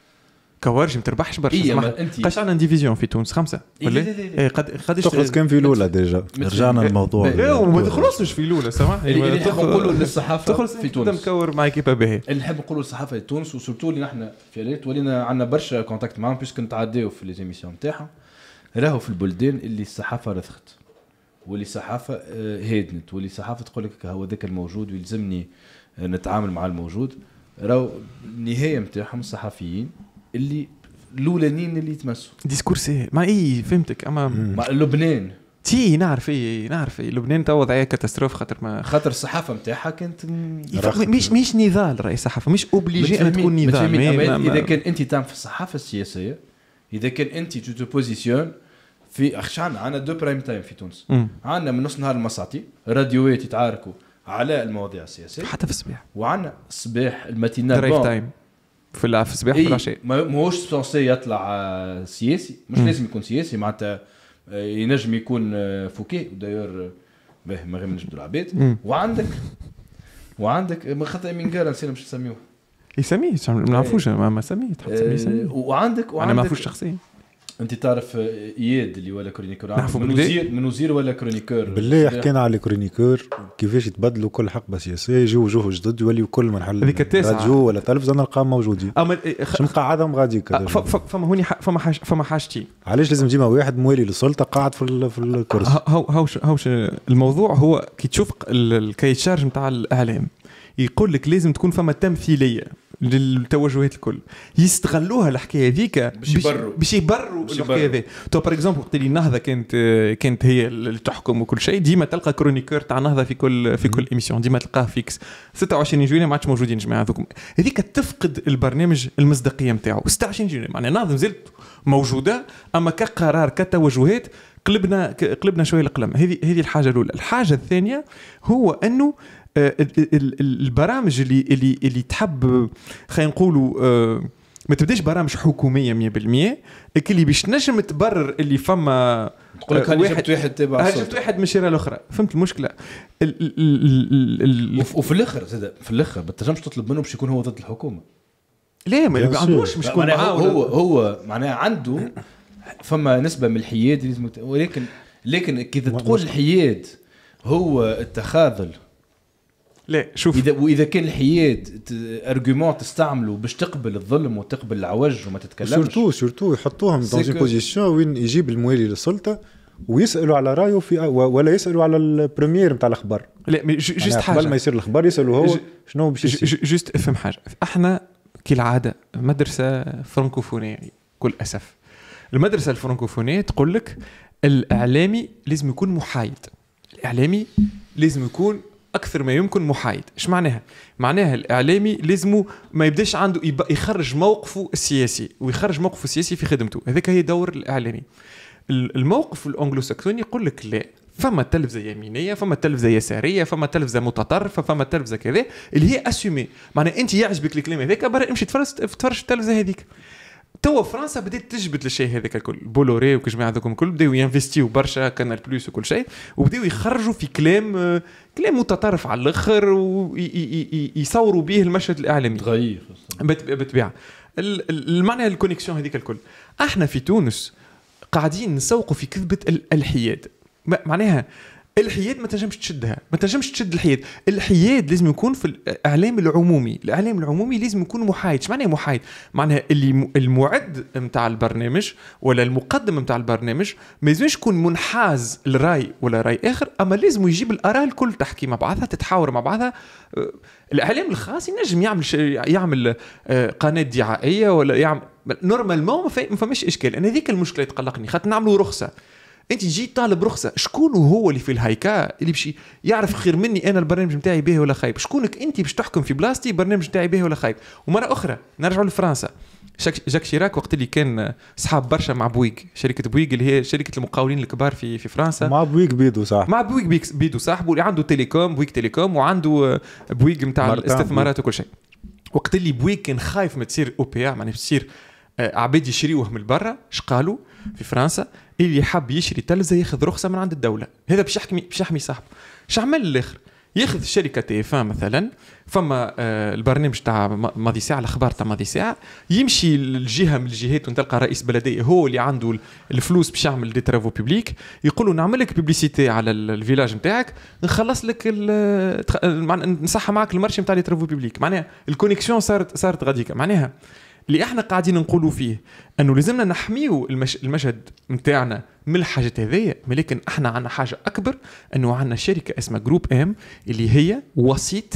S3: كوارجي ما تربحش برشا إيه انت قاش عندنا ديفيزيون في تونس خمسه إيه، ولا اي إيه، إيه. قد قداش تخلص كان في الاولى ديجا رجعنا للموضوع لا وما تخلصش في الاولى سامح اللي يعني نحب نقولوا للصحافه تخلص في تونس مكور مع كيبا باهي اللي نحب نقولوا
S1: للصحافه في تونس وسورتو اللي نحن في ريت ولينا عندنا برشا كونتاكت معاهم بيسكو نتعداو في ليزيميسيون نتاعهم راهو في البلدان اللي الصحافه رثخت واللي صحافه آه، هادنت واللي صحافه تقول لك هو ذاك الموجود ويلزمني آه، نتعامل مع الموجود راهو
S3: النهايه نتاعهم الصحفيين اللي الاولانيين اللي يتمسوا ديسكور سي ما اي فهمتك اما مع لبنان تي نعرف اي نعرف اي لبنان تو وضعيه كاتاستروف خاطر ما خاطر الصحافه نتاعها كانت مش مش نضال راي الصحافه مش اوبليجي ان تكون نضال اذا كان
S1: انت تعمل في الصحافه السياسيه اذا كان انت تو بوزيسيون في اخش عندنا عندنا دو برايم تايم في تونس عندنا من نص نهار المساطي راديوات يتعاركوا على المواضيع السياسيه حتى في الصباح وعندنا الصباح الماتينال درايف تايم
S3: في الصباح في العشاء
S1: ماهوش سونسي يطلع سياسي مش لازم يكون سياسي معناتها آه، ينجم يكون فوكي دايور باهي ما غير نجبدوا العباد وعندك وعندك آه، خاطر من قال نسينا مش نسميوه
S3: يسميه ما نعرفوش ما سميه تحب تسميه وعندك آه، وعندك انا ما نعرفوش شخصيا
S1: انت تعرف اياد اللي ولا كرونيكور من وزير من وزير ولا كرونيكور بالله حكينا على
S2: الكرونيكور كيفاش يتبدلوا كل حقبه سياسيه يجوا وجوه جدد يوليوا كل مرحله هذيك التاسعه راديو ولا تلفزه نلقاهم موجودين اما
S3: خ... قاعدهم غادي فما هوني فما فما حاجتي علاش لازم ديما واحد موالي
S2: للسلطه قاعد في, ال... في الكرسي
S3: هو هو الموضوع هو كي تشوف تشارج نتاع الاعلام يقول لك لازم تكون فما تمثيليه للتوجهات الكل يستغلوها الحكايه هذيك باش يبروا باش يبروا الحكايه هذيك تو باغ اكزومبل وقت اللي النهضه كانت كانت هي اللي تحكم وكل شيء ديما تلقى كرونيكور تاع النهضه في كل في كل ايميسيون ديما تلقاه فيكس 26 جويلي ما عادش موجودين جماعه هذوك هذيك تفقد البرنامج المصداقيه نتاعو 26 جويلي معناها النهضه مازالت موجوده اما كقرار كتوجهات قلبنا قلبنا شويه القلم هذه هذه الحاجه الاولى الحاجه الثانيه هو انه آه، البرامج اللي اللي اللي تحب خلينا نقولوا آه، ما تبداش برامج حكوميه 100% اللي باش تنجم تبرر اللي فما تقول لك آه، واحد واحد تابع شفت واحد من الشارع الاخرى فهمت المشكله وفي الاخر زاد في الاخر ما تنجمش تطلب منه باش يكون هو ضد
S1: الحكومه ليه ما عندوش مش يكون معاه هو هو معناها عنده فما نسبه من الحياد ولكن لكن كي تقول الحياد هو التخاذل لا شوف اذا واذا كان الحياه ارغومون تستعملوا باش تقبل الظلم وتقبل العوج وما تتكلمش سورتو
S2: سورتو يحطوهم دون بوزيسيون وين يجيب الموالي للسلطه ويسالوا على رايه في ولا يسالوا على البريمير نتاع الاخبار لا مي يعني جوست حاجه قبل ما يصير الاخبار يسالوا هو شنو باش يصير
S3: جوست افهم حاجه احنا كالعاده مدرسه فرنكوفونيه يعني كل اسف المدرسه الفرنكوفونيه تقول لك الاعلامي لازم يكون محايد الاعلامي لازم يكون اكثر ما يمكن محايد ايش معناها معناها الاعلامي لازمه ما يبداش عنده يخرج موقفه السياسي ويخرج موقفه السياسي في خدمته هذاك هي دور الاعلامي الموقف الانجلو ساكسوني يقول لك لا فما تلفزه يمينيه فما تلفزه يساريه فما تلفزه متطرفه فما تلفزه كذا اللي هي اسيومي معناها انت يعجبك الكلام هذاك برا امشي تفرج تفرج التلفزه هذيك توا فرنسا بدات تجبد الشيء هذاك الكل بولوري وكجماعه هذوكم الكل بداوا ينفستيو برشا كانال بلوس وكل شيء وبداوا يخرجوا في كلام كلام متطرف على الاخر ويصوروا به المشهد الاعلامي تغير بالطبيعه المعنى الكونيكسيون هذيك الكل احنا في تونس قاعدين نسوقوا في كذبه الحياد معناها الحياد ما تنجمش تشدها ما تنجمش تشد الحياد الحياد لازم يكون في الاعلام العمومي الاعلام العمومي لازم يكون محايد ايش معناه محايد معناها اللي المعد نتاع البرنامج ولا المقدم نتاع البرنامج ما لازمش يكون منحاز لراي ولا راي اخر اما لازم يجيب الاراء الكل تحكي مع بعضها تتحاور مع بعضها أه، الاعلام الخاص ينجم يعمل يعمل أه، قناه دعائيه ولا يعمل نورمالمون ما فماش اشكال انا هذيك المشكله تقلقني خاطر نعملوا رخصه انت جي طالب رخصه شكون هو اللي في الهيكا اللي باش يعرف خير مني انا البرنامج نتاعي باهي ولا خايب شكونك انت باش تحكم في بلاصتي البرنامج نتاعي باهي ولا خايب ومره اخرى نرجعوا لفرنسا جاك شيراك وقت اللي كان صحاب برشا مع بويك شركه بويك اللي هي شركه المقاولين الكبار في في فرنسا مع بويك بيدو صح مع بويك بيدو صاحبه اللي عنده تيليكوم بويك تيليكوم وعنده بويك نتاع الاستثمارات وكل شيء وقت اللي بويك كان خايف ما تصير او بي يعني تصير آه، عباد يشريوه من برا اش قالوا في فرنسا اللي حب يشري تلفزه ياخذ رخصه من عند الدوله هذا باش يحمي باش يحمي صاحبه اش عمل الاخر ياخذ شركه تي اف مثلا فما آه، البرنامج تاع ماضي ساعه الاخبار تاع ماضي ساعه يمشي الجهه من الجهات وتلقى رئيس بلديه هو اللي عنده الفلوس باش يعمل دي ترافو بيبليك يقول له نعمل لك بيبليسيتي على الفيلاج نتاعك نخلص لك نصحى معك المرشي نتاع لي ترافو بيبليك معناها الكونيكسيون صارت صارت غاديكا معناها اللي احنا قاعدين نقولوا فيه انه لازمنا نحميو المش... المشهد نتاعنا من الحاجات هذيا ولكن احنا عندنا حاجه اكبر انه عندنا شركه اسمها جروب ام اللي هي وسيط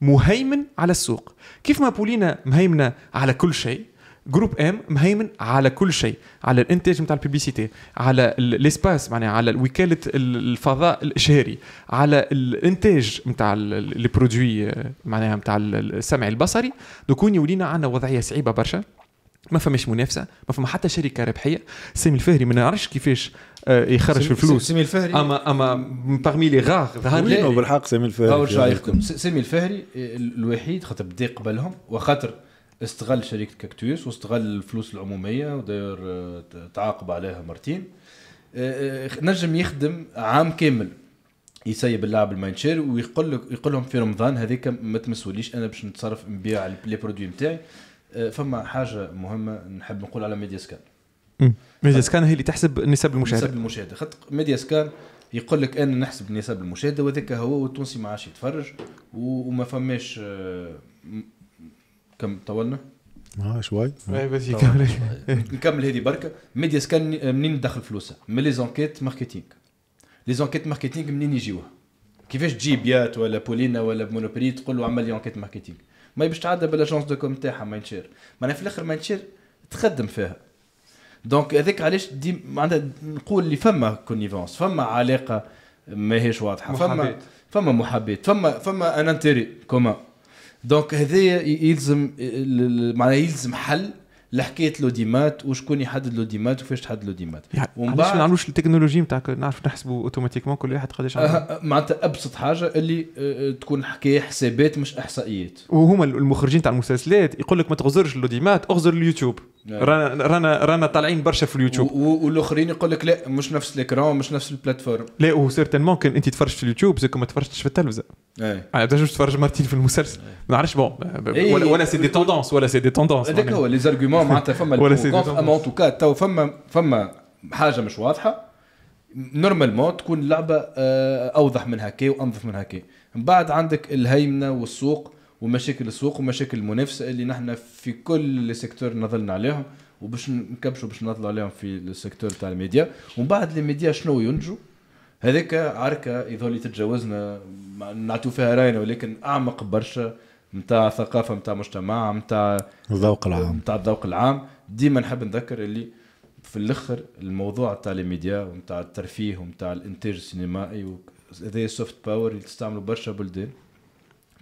S3: مهيمن على السوق كيف ما بولينا مهيمنه على كل شيء جروب ام مهيمن على كل شيء على الانتاج نتاع البيبيسيتي على الاسباس معناها على وكاله الفضاء الاشهاري على الانتاج نتاع لي برودوي آه، معناها نتاع السمع البصري دوكون يولينا عندنا وضعيه صعيبه برشا ما فماش منافسه ما فما حتى شركه ربحيه سامي الفهري ما نعرفش كيفاش آه، يخرج في الفلوس سامي الفهري اما اما باغمي لي غار بالحق سامي
S1: الفهري سامي الفهري آه، الوحيد خاطر بدي قبلهم وخاطر استغل شركه كاكتوس واستغل الفلوس العموميه وداير آه، تعاقب عليها مرتين آه، آه، نجم يخدم عام كامل يسيب اللاعب الماين شير ويقول لك يقول لهم في رمضان هذيك ما تمسوليش انا باش نتصرف نبيع لي برودوي نتاعي فما حاجه مهمه نحب نقول على ميديا سكان
S3: ميديا سكان هي اللي تحسب نسب المشاهده نسب
S1: المشاهده خاطر ميديا سكان يقول لك انا نحسب نسب المشاهده وذاك هو والتونسي ما عادش يتفرج وما فماش كم طولنا؟
S2: اه شوي إيه، بس
S1: نكمل هذه بركه ميديا سكان آه، منين تدخل فلوسها؟ من لي زونكيت ماركتينغ لي زونكيت ماركتينغ منين يجيوها؟ كيفاش تجيب بيات ولا بولينا ولا بمونوبولي تقول له عمل لي زونكيت ماركتينغ ما باش تعدى بالاجونس دو كوم تاعها ماينشير معناها في الاخر ماينشير تخدم فيها دونك هذاك علاش دي معناتها نقول اللي فما كونيفونس فما علاقه ماهيش واضحه فما فما محبات فما فما ان انتيري كومان دونك هذايا يلزم معناها يلزم حل لحكيت لو لوديمات وشكون يحدد لوديمات وكيفاش تحدد لوديمات
S3: يعني ومن بعد ما نعملوش التكنولوجي نتاع نعرف نحسبوا اوتوماتيكمون كل واحد قداش عنده أه، أه،
S1: معناتها ابسط حاجه اللي أه، تكون حكايه حسابات مش احصائيات
S3: وهما المخرجين تاع المسلسلات يقول لك ما تغزرش ديمات اغزر اليوتيوب نعم. رانا رانا رانا طالعين برشا في اليوتيوب والاخرين يقول لك لا مش نفس الاكران مش نفس البلاتفورم لا وسيرتينمون كان انت تفرج في اليوتيوب زي ما تفرجتش في التلفزه اي انا بديش تفرج مرتين في المسلسل إيه. ما نعرفش بون إيه. ولا سي دي توندونس ولا سي دي توندونس هذاك هو لي يعني. زارغومون تو معناتها فما اما ان
S1: توكا تو فما فما حاجه مش واضحه نورمالمون تكون اللعبه آه، اوضح من هكا وانظف من هكا من بعد عندك الهيمنه والسوق ومشاكل السوق ومشاكل المنافسه اللي نحن في كل السيكتور نظلنا عليهم وباش نكبشوا باش نطلعوا عليهم في السيكتور تاع الميديا ومن بعد الميديا شنو ينجوا هذاك عركه يظل تتجاوزنا نعطوا فيها راينا ولكن اعمق برشا نتاع ثقافه نتاع مجتمع نتاع الذوق العام نتاع الذوق العام ديما نحب نذكر اللي في الاخر الموضوع تاع لي ميديا ونتاع الترفيه ونتاع الانتاج السينمائي هذا سوفت باور اللي تستعملوا برشا بلدان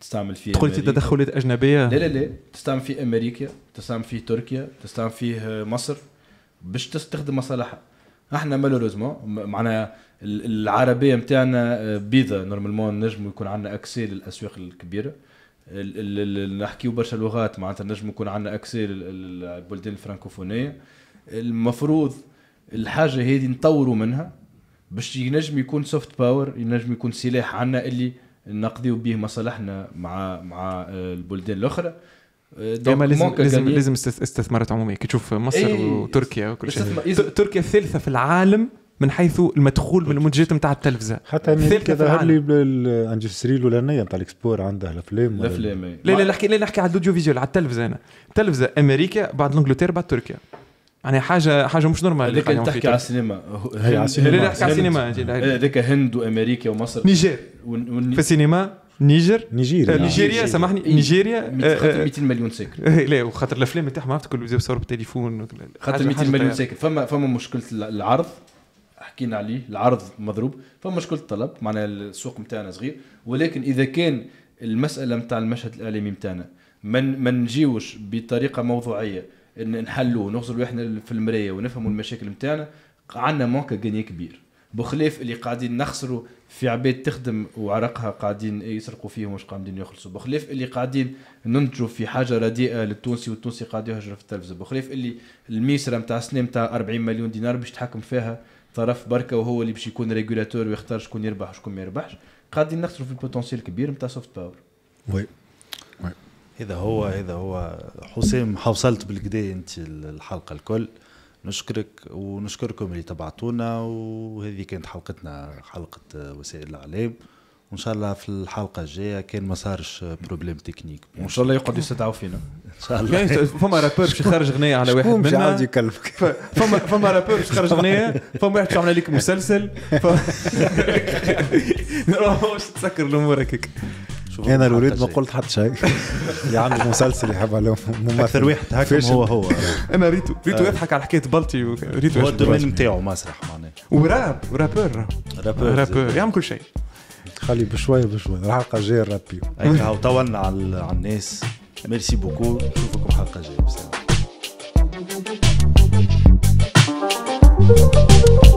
S1: تستعمل فيه تقول في تدخلات اجنبيه لا لا لا تستعمل فيه امريكا تستعمل فيه تركيا تستعمل فيه مصر باش تستخدم مصالحها احنا مالوريزمون معناها العربيه نتاعنا آه، بيضه نورمالمون نجم يكون عندنا اكسي للاسواق الكبيره نحكيو برشا لغات معناتها نجم يكون عندنا اكسي البلدان الفرنكوفونيه المفروض الحاجه هذه نطوروا منها باش ينجم يكون سوفت باور ينجم يكون سلاح عندنا اللي نقضيو به مصالحنا مع مع آه، البلدان الاخرى دائما آه، إيه، لازم لازم, لازم
S3: استثمارات عموميه كي تشوف مصر إيه وتركيا وكل شيء تركيا الثالثه في العالم من حيث المدخول من المنتجات نتاع التلفزه حتى امريكا ظهر لي
S2: ولا نيا نتاع الاكسبور عندها الافلام الافلام لا
S3: لا نحكي لا نحكي على الاوديو فيزيول على التلفزه انا التلفزه امريكا بعد انجلترا بعد تركيا يعني حاجه حاجه مش نورمال انت تحكي على السينما
S1: هي على السينما لا نحكي على السينما هذاك هند وامريكا ومصر نيجير في
S3: السينما نيجر آه، نيجيريا نيجيريا سامحني نيجيريا آه، خاطر 200 آه، مليون ساكن لا وخاطر الافلام نتاعهم عرفت كل يبداو يصوروا بالتليفون خاطر 200 مليون ساكن فما فما مشكله
S1: العرض حكينا عليه العرض مضروب فما شكون الطلب معناها السوق نتاعنا صغير ولكن اذا كان المساله نتاع المشهد الاعلامي نتاعنا من ما نجيوش بطريقه موضوعيه ان نحلوه نغزلوا احنا في المرايه ونفهموا المشاكل نتاعنا عندنا مونكا جاني كبير بخلاف اللي قاعدين نخسروا في عباد تخدم وعرقها قاعدين يسرقوا فيهم واش قاعدين يخلصوا بخلاف اللي قاعدين ننتجوا في حاجه رديئه للتونسي والتونسي قاعد يهجر في التلفزه بخلاف اللي الميسره نتاع السنه نتاع 40 مليون دينار باش تحكم فيها طرف بركه وهو اللي باش يكون ريغولاتور ويختار شكون يربح وشكون ما يربحش قاعدين نخسروا في البوتنسيال كبير نتاع سوفت باور وي اذا هو اذا هو حسام حوصلت بالكدا انت الحلقه الكل نشكرك ونشكركم اللي تبعتونا وهذه كانت حلقتنا حلقه وسائل الاعلام وان شاء الله في الحلقه الجايه كان ما صارش بروبليم تكنيك وان شاء الله يقعدوا يستدعوا فينا
S3: شاء يعني الله فما رابور باش يخرج اغنيه على واحد منا شكون عاود يكلفك فما فما رابور باش يخرج اغنيه فما واحد عمل لك مسلسل باش تسكر الامور هكاك
S2: انا الوليد ما قلت حتى شيء اللي عنده مسلسل يحب عليهم ممثل واحد هكا هو هو انا ريتو ريتو آه. يضحك على حكايه بلطي ريتو هو الدومين نتاعو مسرح معناها وراب
S3: ورابور رابور رابور يعمل كل شيء خلي بشويه
S2: بشويه الحلقه الجايه رابيو أيوة، هاو
S1: طولنا على الناس Merci beaucoup. vous